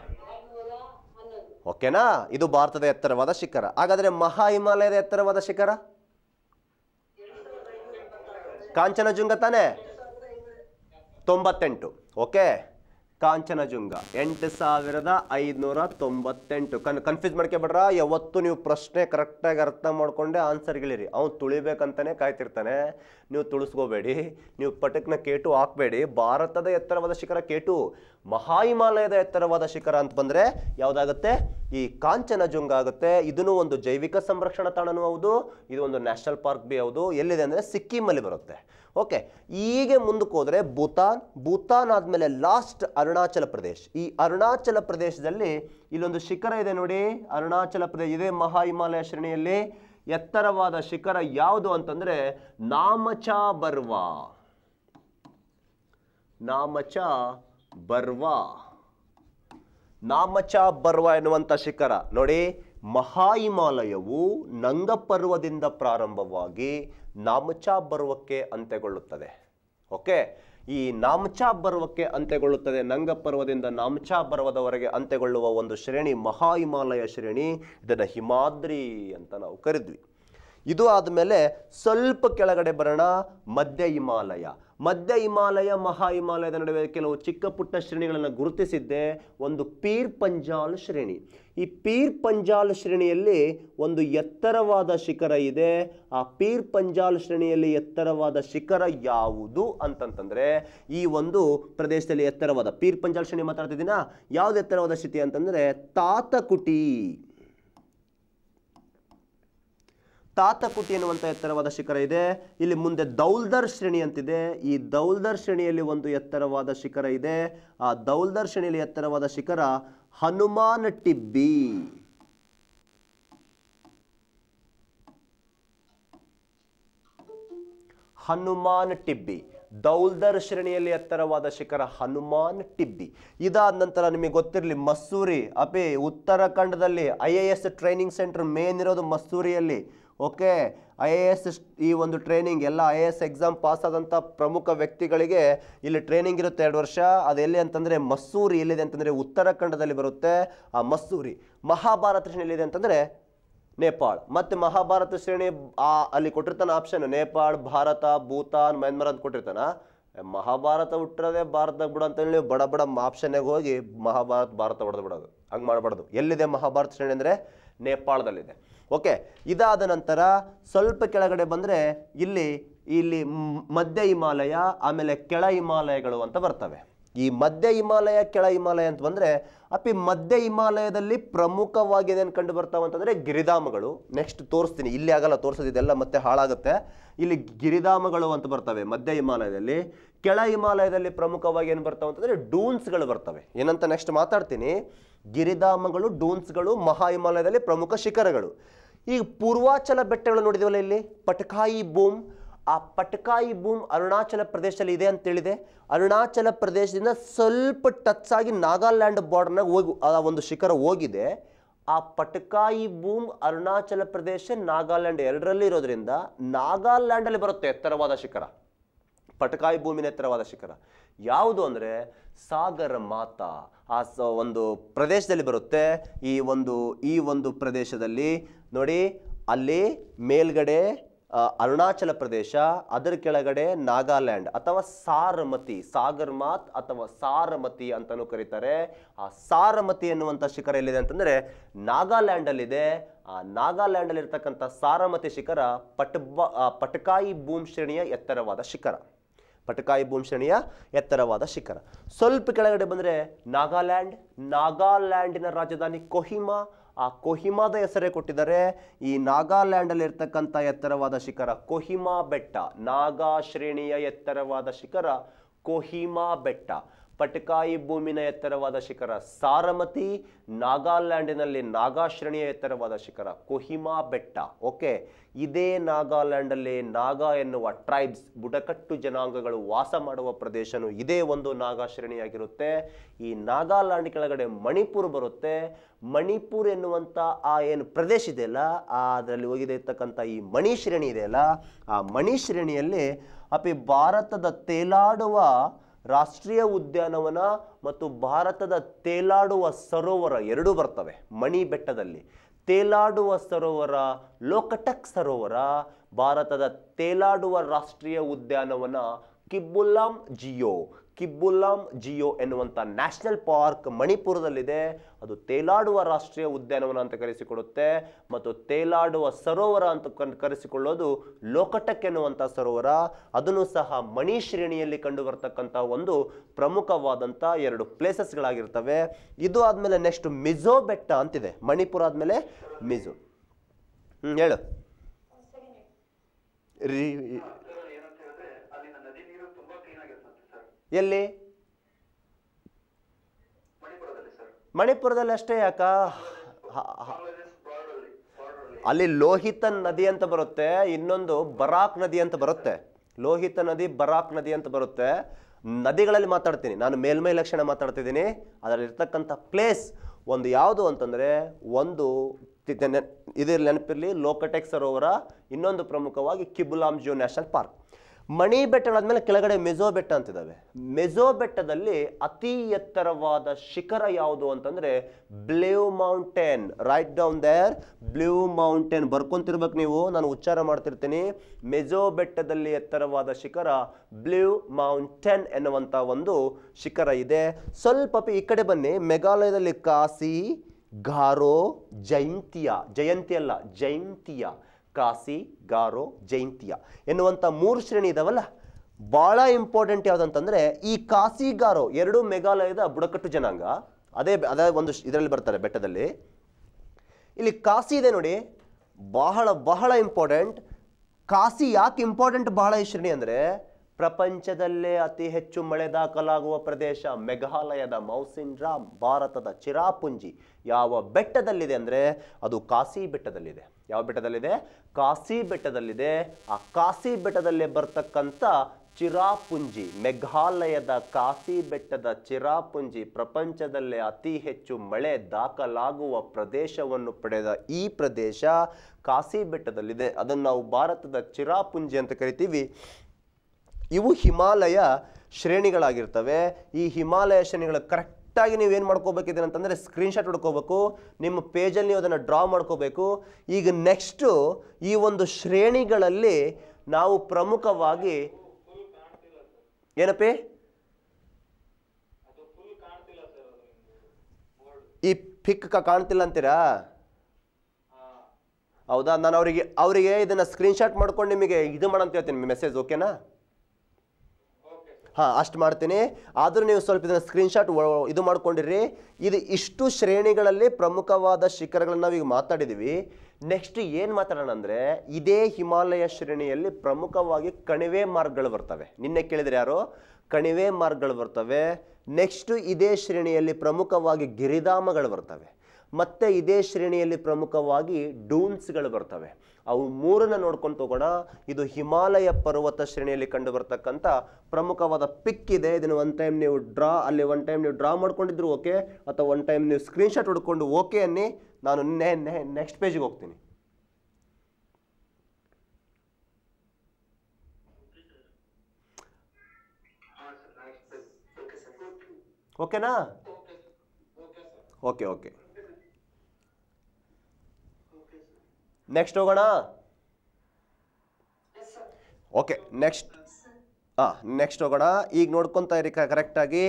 ಓಕೆನಾ ಇದು ಭಾರತದ ಎತ್ತರವಾದ ಶಿಖರ ಹಾಗಾದರೆ ಮಹಾ ಹಿಮಾಲಯದ ಎತ್ತರವಾದ ಶಿಖರ ಕಾಂಚನಜುಂಗ ತಾನೆ ತೊಂಬತ್ತೆಂಟು ಓಕೆ ಕಾಂಚನಜುಂಗ ಎಂಟು ಸಾವಿರದ ಐದುನೂರ ತೊಂಬತ್ತೆಂಟು ಕನ್ ಕನ್ಫ್ಯೂಸ್ ಮಾಡ್ಕೊಬೇಡ್ರ ಯಾವತ್ತು ನೀವು ಪ್ರಶ್ನೆ ಕರೆಕ್ಟಾಗಿ ಅರ್ಥ ಮಾಡ್ಕೊಂಡೆ ಗೆಳಿರಿ ಅವ್ನು ತುಳಿಬೇಕಂತಾನೆ ಕಾಯ್ತಿರ್ತಾನೆ ನೀವು ತುಳಿಸ್ಕೋಬೇಡಿ ನೀವು ಪಟಕ್ನ ಕೇಟು ಹಾಕಬೇಡಿ ಭಾರತದ ಎತ್ತರವಾದ ಶಿಖರ ಕೇಟು ಮಹಾ ಹಿಮಾಲಯದ ಎತ್ತರವಾದ ಶಿಖರ ಅಂತ ಬಂದರೆ ಯಾವುದಾಗುತ್ತೆ ಈ ಕಾಂಚನಜುಂಗ ಆಗುತ್ತೆ ಇದನ್ನು ಒಂದು ಜೈವಿಕ ಸಂರಕ್ಷಣಾ ತಾಣನೂ ಹೌದು ಇದು ಒಂದು ನ್ಯಾಷನಲ್ ಪಾರ್ಕ್ ಬಿ ಹೌದು ಎಲ್ಲಿದೆ ಅಂದರೆ ಸಿಕ್ಕಿಮಲ್ಲಿ ಬರುತ್ತೆ ಓಕೆ ಹೀಗೆ ಮುಂದಕ್ಕೆ ಹೋದರೆ ಭೂತಾನ್ ಭೂತಾನ್ ಆದಮೇಲೆ ಲಾಸ್ಟ್ ಅರುಣಾಚಲ ಪ್ರದೇಶ್ ಈ ಅರುಣಾಚಲ ಪ್ರದೇಶದಲ್ಲಿ ಇಲ್ಲೊಂದು ಶಿಖರ ಇದೆ ನೋಡಿ ಅರುಣಾಚಲ ಪ್ರದೇಶ ಇದೇ ಮಹಾ ಹಿಮಾಲಯ ಶ್ರೇಣಿಯಲ್ಲಿ ಎತ್ತರವಾದ ಶಿಖರ ಯಾವುದು ಅಂತಂದರೆ ನಾಮಚಾ ಬರ್ವಾ ನಾಮಚ ಬರ್ವ ನಾಮಚ ಬರ್ವಾ ಎನ್ನುವಂಥ ಶಿಖರ ನೋಡಿ ಮಹಾಹಿಮಾಲಯವು ಪರ್ವದಿಂದ ಪ್ರಾರಂಭವಾಗಿ ನಾಮಚಾ ಪರ್ವಕ್ಕೆ ಅಂತ್ಯಗೊಳ್ಳುತ್ತದೆ ಓಕೆ ಈ ನಾಮಚಾ ಪರ್ವಕ್ಕೆ ಅಂತ್ಯಗೊಳ್ಳುತ್ತದೆ ಪರ್ವದಿಂದ ನಾಮಚಾ ಪರ್ವದವರೆಗೆ ಅಂತ್ಯಗೊಳ್ಳುವ ಒಂದು ಶ್ರೇಣಿ ಮಹಾ ಹಿಮಾಲಯ ಶ್ರೇಣಿ ಇದನ್ನು ಹಿಮಾದ್ರಿ ಅಂತ ನಾವು ಕರೆದ್ವಿ ಇದು ಆದಮೇಲೆ ಸ್ವಲ್ಪ ಕೆಳಗಡೆ ಬರೋಣ ಮಧ್ಯ ಹಿಮಾಲಯ ಮಧ್ಯ ಹಿಮಾಲಯ ಮಹಾ ಹಿಮಾಲಯದ ನಡುವೆ ಕೆಲವು ಚಿಕ್ಕ ಪುಟ್ಟ ಶ್ರೇಣಿಗಳನ್ನು ಗುರುತಿಸಿದ್ದೆ ಒಂದು ಪೀರ್ ಪಂಜಾಲ್ ಶ್ರೇಣಿ ಈ ಪೀರ್ ಪಂಜಾಲ್ ಶ್ರೇಣಿಯಲ್ಲಿ ಒಂದು ಎತ್ತರವಾದ ಶಿಖರ ಇದೆ ಆ ಪೀರ್ ಪಂಜಾಲ್ ಶ್ರೇಣಿಯಲ್ಲಿ ಎತ್ತರವಾದ ಶಿಖರ ಯಾವುದು ಅಂತಂತಂದರೆ ಈ ಒಂದು ಪ್ರದೇಶದಲ್ಲಿ ಎತ್ತರವಾದ ಪೀರ್ ಪಂಜಾಲ್ ಶ್ರೇಣಿ ಮಾತಾಡ್ತಿದ್ದೀನ ಯಾವುದು ಎತ್ತರವಾದ ಸ್ಥಿತಿ ಅಂತಂದರೆ ತಾತಕುಟಿ ತಾತಕುಟಿ ಎನ್ನುವಂಥ ಎತ್ತರವಾದ ಶಿಖರ ಇದೆ ಇಲ್ಲಿ ಮುಂದೆ ದೌಲ್ದರ್ ಶ್ರೇಣಿ ಅಂತಿದೆ ಈ ದೌಲ್ದರ್ ಶ್ರೇಣಿಯಲ್ಲಿ ಒಂದು ಎತ್ತರವಾದ ಶಿಖರ ಇದೆ ಆ ದೌಲ್ದರ್ ಶ್ರೇಣಿಯಲ್ಲಿ ಎತ್ತರವಾದ ಶಿಖರ ಹನುಮಾನ್ ಟಿಬ್ಬಿ ಹನುಮಾನ್ ಟಿಬ್ಬಿ ದೌಲ್ದರ್ ಶ್ರೇಣಿಯಲ್ಲಿ ಎತ್ತರವಾದ ಶಿಖರ ಹನುಮಾನ್ ಟಿಬ್ಬಿ ಇದಾದ ನಂತರ ನಿಮಗೆ ಗೊತ್ತಿರಲಿ ಮಸೂರಿ ಅಪಿ ಉತ್ತರಾಖಂಡದಲ್ಲಿ I A S training centre main ಇರೋದು ಮಸೂರಿಯಲ್ಲಿ ಓಕೆ ಐ ಎ ಎಸ್ ಈ ಒಂದು ಟ್ರೈನಿಂಗ್ ಎಲ್ಲ I A S exam pass ಪ್ರಮುಖ ವ್ಯಕ್ತಿಗಳಿಗೆ ಇಲ್ಲಿ ಟ್ರೈನಿಂಗ್ ಇರುತ್ತೆ ಎರಡು ವರ್ಷ ಅದು ಎಲ್ಲಿ ಅಂತಂದರೆ ಮಸ್ಸೂರಿ ಎಲ್ಲಿದೆ ಅಂತಂದರೆ ಉತ್ತರಾಖಂಡದಲ್ಲಿ ಬರುತ್ತೆ ಆ ಮಸ್ಸೂರಿ ಮಹಾಭಾರತ ಶ್ರೇಣಿ ಎಲ್ಲಿದೆ ಅಂತಂದರೆ ನೇಪಾಳ್ ಮತ್ತು ಮಹಾಭಾರತ ಶ್ರೇಣಿ ಆ ಅಲ್ಲಿ ಕೊಟ್ಟಿರ್ತಾನೆ ಆಪ್ಷನ್ ನೇಪಾಳ ಭಾರತ ಭೂತಾನ್ ಮ್ಯಾನ್ಮಾರ್ ಅಂತ ಕೊಟ್ಟಿರ್ತಾನೆ ಮಹಾಭಾರತ ಹುಟ್ಟಿರೋದೇ ಭಾರತ ಬಿಡು ಅಂತ ಹೇಳಿ ಬಡ ಬಡ ಆಪ್ಷನ್ಗೆ ಹೋಗಿ ಮಹಾಭಾರತ ಭಾರತ ಹೊಡೆದು ಬಿಡೋದು ಹಂಗೆ ಮಾಡಬಾರ್ದು ಎಲ್ಲಿದೆ ಮಹಾಭಾರತ ಶ್ರೇಣಿ ಅಂದರೆ ನೇಪಾಳದಲ್ಲಿದೆ ಓಕೆ ಇದಾದ ನಂತರ ಸ್ವಲ್ಪ ಕೆಳಗಡೆ ಬಂದರೆ ಇಲ್ಲಿ ಇಲ್ಲಿ ಮಧ್ಯ ಹಿಮಾಲಯ ಆಮೇಲೆ ಕೆಳ ಹಿಮಾಲಯಗಳು ಅಂತ ಬರ್ತವೆ ಈ ಮಧ್ಯ ಹಿಮಾಲಯ ಕೆಳ ಹಿಮಾಲಯ ಅಂತ ಬಂದರೆ ಅಪ್ಪಿ ಮಧ್ಯ ಹಿಮಾಲಯದಲ್ಲಿ ಪ್ರಮುಖವಾಗಿ ಏನೇನು ಕಂಡು ಬರ್ತಾವೆ ಅಂತಂದರೆ ಗಿರಿಧಾಮಗಳು ನೆಕ್ಸ್ಟ್ ತೋರಿಸ್ತೀನಿ ಇಲ್ಲಿ ಆಗಲ್ಲ ಇದೆಲ್ಲ ಮತ್ತೆ ಹಾಳಾಗುತ್ತೆ ಇಲ್ಲಿ ಗಿರಿಧಾಮಗಳು ಅಂತ ಬರ್ತವೆ ಮಧ್ಯ ಹಿಮಾಲಯದಲ್ಲಿ ಕೆಳ ಹಿಮಾಲಯದಲ್ಲಿ ಪ್ರಮುಖವಾಗಿ ಏನು ಬರ್ತಾವೆ ಅಂತಂದರೆ ಡೂನ್ಸ್ಗಳು ಬರ್ತವೆ ಏನಂತ ನೆಕ್ಸ್ಟ್ ಮಾತಾಡ್ತೀನಿ ಗಿರಿಧಾಮಗಳು ಡೂನ್ಸ್ಗಳು ಮಹಾ ಹಿಮಾಲಯದಲ್ಲಿ ಪ್ರಮುಖ ಶಿಖರಗಳು ಈಗ ಪೂರ್ವಾಚಲ ಬೆಟ್ಟಗಳು ನೋಡಿದವಲ್ಲ ಇಲ್ಲಿ ಪಟಕಾಯಿ ಭೂಮ್ ಆ ಪಟಕಾಯಿ ಭೂಮ್ ಅರುಣಾಚಲ ಪ್ರದೇಶದಲ್ಲಿ ಇದೆ ಅಂತ ಹೇಳಿದೆ ಅರುಣಾಚಲ ಪ್ರದೇಶದಿಂದ ಸ್ವಲ್ಪ ಟಚ್ ಆಗಿ ನಾಗಾಲ್ಯಾಂಡ್ ಬಾರ್ಡರ್ನಾಗ ಹೋಗಿ ಆ ಒಂದು ಶಿಖರ ಹೋಗಿದೆ ಆ ಪಟಕಾಯಿ ಭೂಮ್ ಅರುಣಾಚಲ ಪ್ರದೇಶ ನಾಗಾಲ್ಯಾಂಡ್ ಎರಡರಲ್ಲಿ ಇರೋದ್ರಿಂದ ನಾಗಾಲ್ಯಾಂಡಲ್ಲಿ ಬರುತ್ತೆ ಎತ್ತರವಾದ ಶಿಖರ ಪಟಕಾಯಿ ಭೂಮಿನ ಎತ್ತರವಾದ ಶಿಖರ ಯಾವುದು ಅಂದರೆ ಸಾಗರ ಮಾತಾ ಆ ಒಂದು ಪ್ರದೇಶದಲ್ಲಿ ಬರುತ್ತೆ ಈ ಒಂದು ಈ ಒಂದು ಪ್ರದೇಶದಲ್ಲಿ ನೋಡಿ ಅಲ್ಲಿ ಮೇಲ್ಗಡೆ ಅರುಣಾಚಲ ಪ್ರದೇಶ ಅದರ ಕೆಳಗಡೆ ನಾಗಾಲ್ಯಾಂಡ್ ಅಥವಾ ಸಾರಮತಿ ಮಾತ್ ಅಥವಾ ಸಾರಮತಿ ಅಂತಲೂ ಕರೀತಾರೆ ಆ ಸಾರಮತಿ ಎನ್ನುವಂಥ ಶಿಖರ ಎಲ್ಲಿದೆ ಅಂತಂದರೆ ನಾಗಾಲ್ಯಾಂಡಲ್ಲಿದೆ ಆ ನಾಗಾಲ್ಯಾಂಡಲ್ಲಿರ್ತಕ್ಕಂಥ ಸಾರಮತಿ ಶಿಖರ ಪಟ್ಬ ಪಟಕಾಯಿ ಭೂಮಿ ಶ್ರೇಣಿಯ ಎತ್ತರವಾದ ಶಿಖರ ಪಟಕಾಯಿ ಭೂಮಿಶ್ರೇಣಿಯ ಎತ್ತರವಾದ ಶಿಖರ ಸ್ವಲ್ಪ ಕೆಳಗಡೆ ಬಂದರೆ ನಾಗಾಲ್ಯಾಂಡ್ ನಾಗಾಲ್ಯಾಂಡಿನ ರಾಜಧಾನಿ ಕೊಹಿಮಾ ಆ ಕೊಹಿಮಾದ ಹೆಸರೇ ಕೊಟ್ಟಿದ್ದಾರೆ ಈ ನಾಗಾಲ್ಯಾಂಡಲ್ಲಿ ಇರ್ತಕ್ಕಂಥ ಎತ್ತರವಾದ ಶಿಖರ ಕೊಹಿಮಾ ಬೆಟ್ಟ ನಾಗಾ ಶ್ರೇಣಿಯ ಎತ್ತರವಾದ ಶಿಖರ ಕೊಹಿಮಾ ಬೆಟ್ಟ ಪಟಕಾಯಿ ಭೂಮಿನ ಎತ್ತರವಾದ ಶಿಖರ ಸಾರಮತಿ ನಾಗಾಲ್ಯಾಂಡಿನಲ್ಲಿ ನಾಗಾಶ್ರೇಣಿಯ ಎತ್ತರವಾದ ಶಿಖರ ಕೊಹಿಮಾ ಬೆಟ್ಟ ಓಕೆ ಇದೇ ನಾಗಾಲ್ಯಾಂಡಲ್ಲಿ ನಾಗಾ ಎನ್ನುವ ಟ್ರೈಬ್ಸ್ ಬುಡಕಟ್ಟು ಜನಾಂಗಗಳು ವಾಸ ಮಾಡುವ ಪ್ರದೇಶನು ಇದೇ ಒಂದು ನಾಗಾಶ್ರೇಣಿಯಾಗಿರುತ್ತೆ ಈ ನಾಗಾಲ್ಯಾಂಡ್ ಕೆಳಗಡೆ ಮಣಿಪುರ್ ಬರುತ್ತೆ ಮಣಿಪುರ್ ಎನ್ನುವಂಥ ಆ ಏನು ಪ್ರದೇಶ ಇದೆಯಲ್ಲ ಅದರಲ್ಲಿ ಹೋಗಿದೆ ಇರ್ತಕ್ಕಂಥ ಈ ಮಣಿ ಶ್ರೇಣಿ ಇದೆಯಲ್ಲ ಆ ಮಣಿ ಶ್ರೇಣಿಯಲ್ಲಿ ಅಪಿ ಭಾರತದ ತೇಲಾಡುವ ರಾಷ್ಟ್ರೀಯ ಉದ್ಯಾನವನ ಮತ್ತು ಭಾರತದ ತೇಲಾಡುವ ಸರೋವರ ಎರಡೂ ಬರ್ತವೆ ಮಣಿ ಬೆಟ್ಟದಲ್ಲಿ ತೇಲಾಡುವ ಸರೋವರ ಲೋಕಟಕ್ ಸರೋವರ ಭಾರತದ ತೇಲಾಡುವ ರಾಷ್ಟ್ರೀಯ ಉದ್ಯಾನವನ ಕಿಬ್ಬುಲ್ಲಾಂ ಜಿಯೋ ಕಿಬ್ಬುಲ್ಲಾಂ ಜಿಯೋ ಎನ್ನುವಂಥ ನ್ಯಾಷನಲ್ ಪಾರ್ಕ್ ಮಣಿಪುರದಲ್ಲಿದೆ ಅದು ತೇಲಾಡುವ ರಾಷ್ಟ್ರೀಯ ಉದ್ಯಾನವನ ಅಂತ ಕರೆಸಿಕೊಡುತ್ತೆ ಮತ್ತು ತೇಲಾಡುವ ಸರೋವರ ಅಂತ ಕರೆಸಿಕೊಳ್ಳೋದು ಲೋಕಟಕ್ ಎನ್ನುವಂಥ ಸರೋವರ ಅದನ್ನು ಸಹ ಮಣಿ ಶ್ರೇಣಿಯಲ್ಲಿ ಕಂಡು ಒಂದು ಪ್ರಮುಖವಾದಂಥ ಎರಡು ಪ್ಲೇಸಸ್ಗಳಾಗಿರ್ತವೆ ಇದು ಆದಮೇಲೆ ನೆಕ್ಸ್ಟ್ ಮಿಝೋ ಬೆಟ್ಟ ಅಂತಿದೆ ಮಣಿಪುರ ಆದಮೇಲೆ ಮಿಝೋ ಹ್ಞೂ ಹೇಳು ಎಲ್ಲಿ ಮಣಿಪುರದಲ್ಲಿ ಅಷ್ಟೇ ಯಾಕ ಅಲ್ಲಿ ಲೋಹಿತ ನದಿ ಅಂತ ಬರುತ್ತೆ ಇನ್ನೊಂದು ಬರಾಕ್ ನದಿ ಅಂತ ಬರುತ್ತೆ ಲೋಹಿತ ನದಿ ಬರಾಕ್ ನದಿ ಅಂತ ಬರುತ್ತೆ ನದಿಗಳಲ್ಲಿ ಮಾತಾಡ್ತೀನಿ ನಾನು ಮೇಲ್ಮೈ ಲಕ್ಷಣ ಮಾತಾಡ್ತಿದ್ದೀನಿ ಅದರಲ್ಲಿರ್ತಕ್ಕಂಥ ಪ್ಲೇಸ್ ಒಂದು ಯಾವುದು ಅಂತಂದರೆ ಒಂದು ಇದರ ನೆನಪಿರಲಿ ಲೋಕಟೆಕ್ ಸರೋವರ ಇನ್ನೊಂದು ಪ್ರಮುಖವಾಗಿ ಕಿಬುಲಾಮ್ ಜೂ ನ್ಯಾಷನಲ್ ಪಾರ್ಕ್ ಮಣಿ ಮೇಲೆ ಕೆಳಗಡೆ ಮೆಜೋ ಬೆಟ್ಟ ಅಂತಿದ್ದಾವೆ ಮೆಜೋ ಬೆಟ್ಟದಲ್ಲಿ ಅತಿ ಎತ್ತರವಾದ ಶಿಖರ ಯಾವುದು ಅಂತಂದರೆ blue mountain right down there blue mountain ಬರ್ಕೊಂತಿರ್ಬೇಕು ನೀವು ನಾನು ಉಚ್ಚಾರ ಮಾಡ್ತಿರ್ತೀನಿ ಮೆಜೋ ಬೆಟ್ಟದಲ್ಲಿ ಎತ್ತರವಾದ ಶಿಖರ ಬ್ಲೂ ಮೌಂಟೇನ್ ಎನ್ನುವಂಥ ಒಂದು ಶಿಖರ ಇದೆ ಸ್ವಲ್ಪ ಈ ಕಡೆ ಬನ್ನಿ ಮೇಘಾಲಯದಲ್ಲಿ ಕಾಸಿ ಗಾರೋ ಜಯಂತಿಯ ಜಯಂತಿ ಅಲ್ಲ ಜಯಂತಿಯ ಕಾಸಿ ಗಾರೋ ಜೈಂತಿಯ ಎನ್ನುವಂಥ ಮೂರು ಶ್ರೇಣಿ ಇದಾವಲ್ಲ ಭಾಳ ಇಂಪಾರ್ಟೆಂಟ್ ಯಾವುದಂತಂದರೆ ಈ ಕಾಸಿ ಗಾರೋ ಎರಡು ಮೇಘಾಲಯದ ಬುಡಕಟ್ಟು ಜನಾಂಗ ಅದೇ ಅದೇ ಒಂದು ಇದರಲ್ಲಿ ಬರ್ತಾರೆ ಬೆಟ್ಟದಲ್ಲಿ ಇಲ್ಲಿ ಕಾಸಿ ಇದೆ ನೋಡಿ ಬಹಳ ಬಹಳ ಇಂಪಾರ್ಟೆಂಟ್ ಕಾಸಿ ಯಾಕೆ ಇಂಪಾರ್ಟೆಂಟ್ ಬಹಳ ಈ ಶ್ರೇಣಿ ಅಂದರೆ ಪ್ರಪಂಚದಲ್ಲೇ ಅತಿ ಹೆಚ್ಚು ಮಳೆ ದಾಖಲಾಗುವ ಪ್ರದೇಶ ಮೇಘಾಲಯದ ಮೌಸಿನ್ ರಾಮ್ ಭಾರತದ ಚಿರಾಪುಂಜಿ ಯಾವ ಬೆಟ್ಟದಲ್ಲಿದೆ ಅಂದರೆ ಅದು ಕಾಸಿ ಬೆಟ್ಟದಲ್ಲಿದೆ ಯಾವ ಬೆಟ್ಟದಲ್ಲಿದೆ ಕಾಸಿ ಬೆಟ್ಟದಲ್ಲಿದೆ ಆ ಕಾಸಿ ಬೆಟ್ಟದಲ್ಲಿ ಬರ್ತಕ್ಕಂಥ ಚಿರಾಪುಂಜಿ ಮೇಘಾಲಯದ ಕಾಸಿ ಬೆಟ್ಟದ ಚಿರಾಪುಂಜಿ ಪ್ರಪಂಚದಲ್ಲೇ ಅತಿ ಹೆಚ್ಚು ಮಳೆ ದಾಖಲಾಗುವ ಪ್ರದೇಶವನ್ನು ಪಡೆದ ಈ ಪ್ರದೇಶ ಕಾಸಿ ಬೆಟ್ಟದಲ್ಲಿದೆ ಅದನ್ನು ನಾವು ಭಾರತದ ಚಿರಾಪುಂಜಿ ಅಂತ ಕರಿತೀವಿ ಇವು ಹಿಮಾಲಯ ಶ್ರೇಣಿಗಳಾಗಿರ್ತವೆ ಈ ಹಿಮಾಲಯ ಶ್ರೇಣಿಗಳ ಕರೆಕ್ಟ್ ಕರೆಕ್ಟಾಗಿ ನೀವು ಏನು ಮಾಡ್ಕೋಬೇಕಿದ್ದೀರ ಅಂತಂದರೆ ಸ್ಕ್ರೀನ್ಶಾಟ್ ಹೊಡ್ಕೋಬೇಕು ನಿಮ್ಮ ಪೇಜಲ್ಲಿ ನೀವು ಅದನ್ನು ಡ್ರಾ ಮಾಡ್ಕೋಬೇಕು ಈಗ ನೆಕ್ಸ್ಟು ಈ ಒಂದು ಶ್ರೇಣಿಗಳಲ್ಲಿ ನಾವು ಪ್ರಮುಖವಾಗಿ ಏನಪ್ಪ ಈ ಪಿಕ್ ಕಾಣ್ತಿಲ್ಲ ಅಂತೀರಾ ಹೌದಾ ನಾನು ಅವರಿಗೆ ಅವರಿಗೆ ಇದನ್ನು ಸ್ಕ್ರೀನ್ಶಾಟ್ ಮಾಡ್ಕೊಂಡು ನಿಮಗೆ ಇದು ಮಾಡಂತ ಹೇಳ್ತೀನಿ ಮೆಸೇಜ್ ಓಕೆನಾ ಹಾಂ ಅಷ್ಟು ಮಾಡ್ತೀನಿ ಆದರೂ ನೀವು ಸ್ವಲ್ಪ ಇದನ್ನು ಸ್ಕ್ರೀನ್ಶಾಟ್ ಇದು ಮಾಡ್ಕೊಂಡಿರಿ ಇದು ಇಷ್ಟು ಶ್ರೇಣಿಗಳಲ್ಲಿ ಪ್ರಮುಖವಾದ ಶಿಖರಗಳನ್ನು ನಾವೀಗ ಮಾತಾಡಿದ್ದೀವಿ ನೆಕ್ಸ್ಟ್ ಏನು ಮಾತಾಡೋಣ ಅಂದರೆ ಇದೇ ಹಿಮಾಲಯ ಶ್ರೇಣಿಯಲ್ಲಿ ಪ್ರಮುಖವಾಗಿ ಕಣಿವೆ ಮಾರ್ಗಗಳು ಬರ್ತವೆ ನಿನ್ನೆ ಕೇಳಿದರೆ ಯಾರು ಕಣಿವೆ ಮಾರ್ಗಗಳು ಬರ್ತವೆ ನೆಕ್ಸ್ಟು ಇದೇ ಶ್ರೇಣಿಯಲ್ಲಿ ಪ್ರಮುಖವಾಗಿ ಗಿರಿಧಾಮಗಳು ಬರ್ತವೆ ಮತ್ತು ಇದೇ ಶ್ರೇಣಿಯಲ್ಲಿ ಪ್ರಮುಖವಾಗಿ ಡೂನ್ಸ್ಗಳು ಬರ್ತವೆ ಅವು ಮೂರನ್ನ ನೋಡ್ಕೊಂಡು ತಗೋಣ ಇದು ಹಿಮಾಲಯ ಪರ್ವತ ಶ್ರೇಣಿಯಲ್ಲಿ ಕಂಡು ಬರ್ತಕ್ಕಂಥ ಪ್ರಮುಖವಾದ ಪಿಕ್ ಇದೆ ಇದನ್ನು ಒನ್ ಟೈಮ್ ನೀವು ಡ್ರಾ ಅಲ್ಲಿ ಒನ್ ಟೈಮ್ ನೀವು ಡ್ರಾ ಮಾಡ್ಕೊಂಡಿದ್ರು ಓಕೆ ಅಥವಾ ಒನ್ ಟೈಮ್ ನೀವು ಸ್ಕ್ರೀನ್ಶಾಟ್ ಹುಡ್ಕೊಂಡು ಓಕೆ ಅನ್ನಿ ನಾನು ನೆಕ್ಸ್ಟ್ ಪೇಜ್ಗೆ ಹೋಗ್ತೀನಿ ಓಕೆನಾ ಓಕೆ ಓಕೆ ನೆಕ್ಸ್ಟ್ ಹೋಗೋಣ ಓಕೆ ನೆಕ್ಸ್ಟ್ ಹಾಂ ನೆಕ್ಸ್ಟ್ ಹೋಗೋಣ ಈಗ ನೋಡ್ಕೊತಾ ಇರಿ ಕರೆಕ್ಟಾಗಿ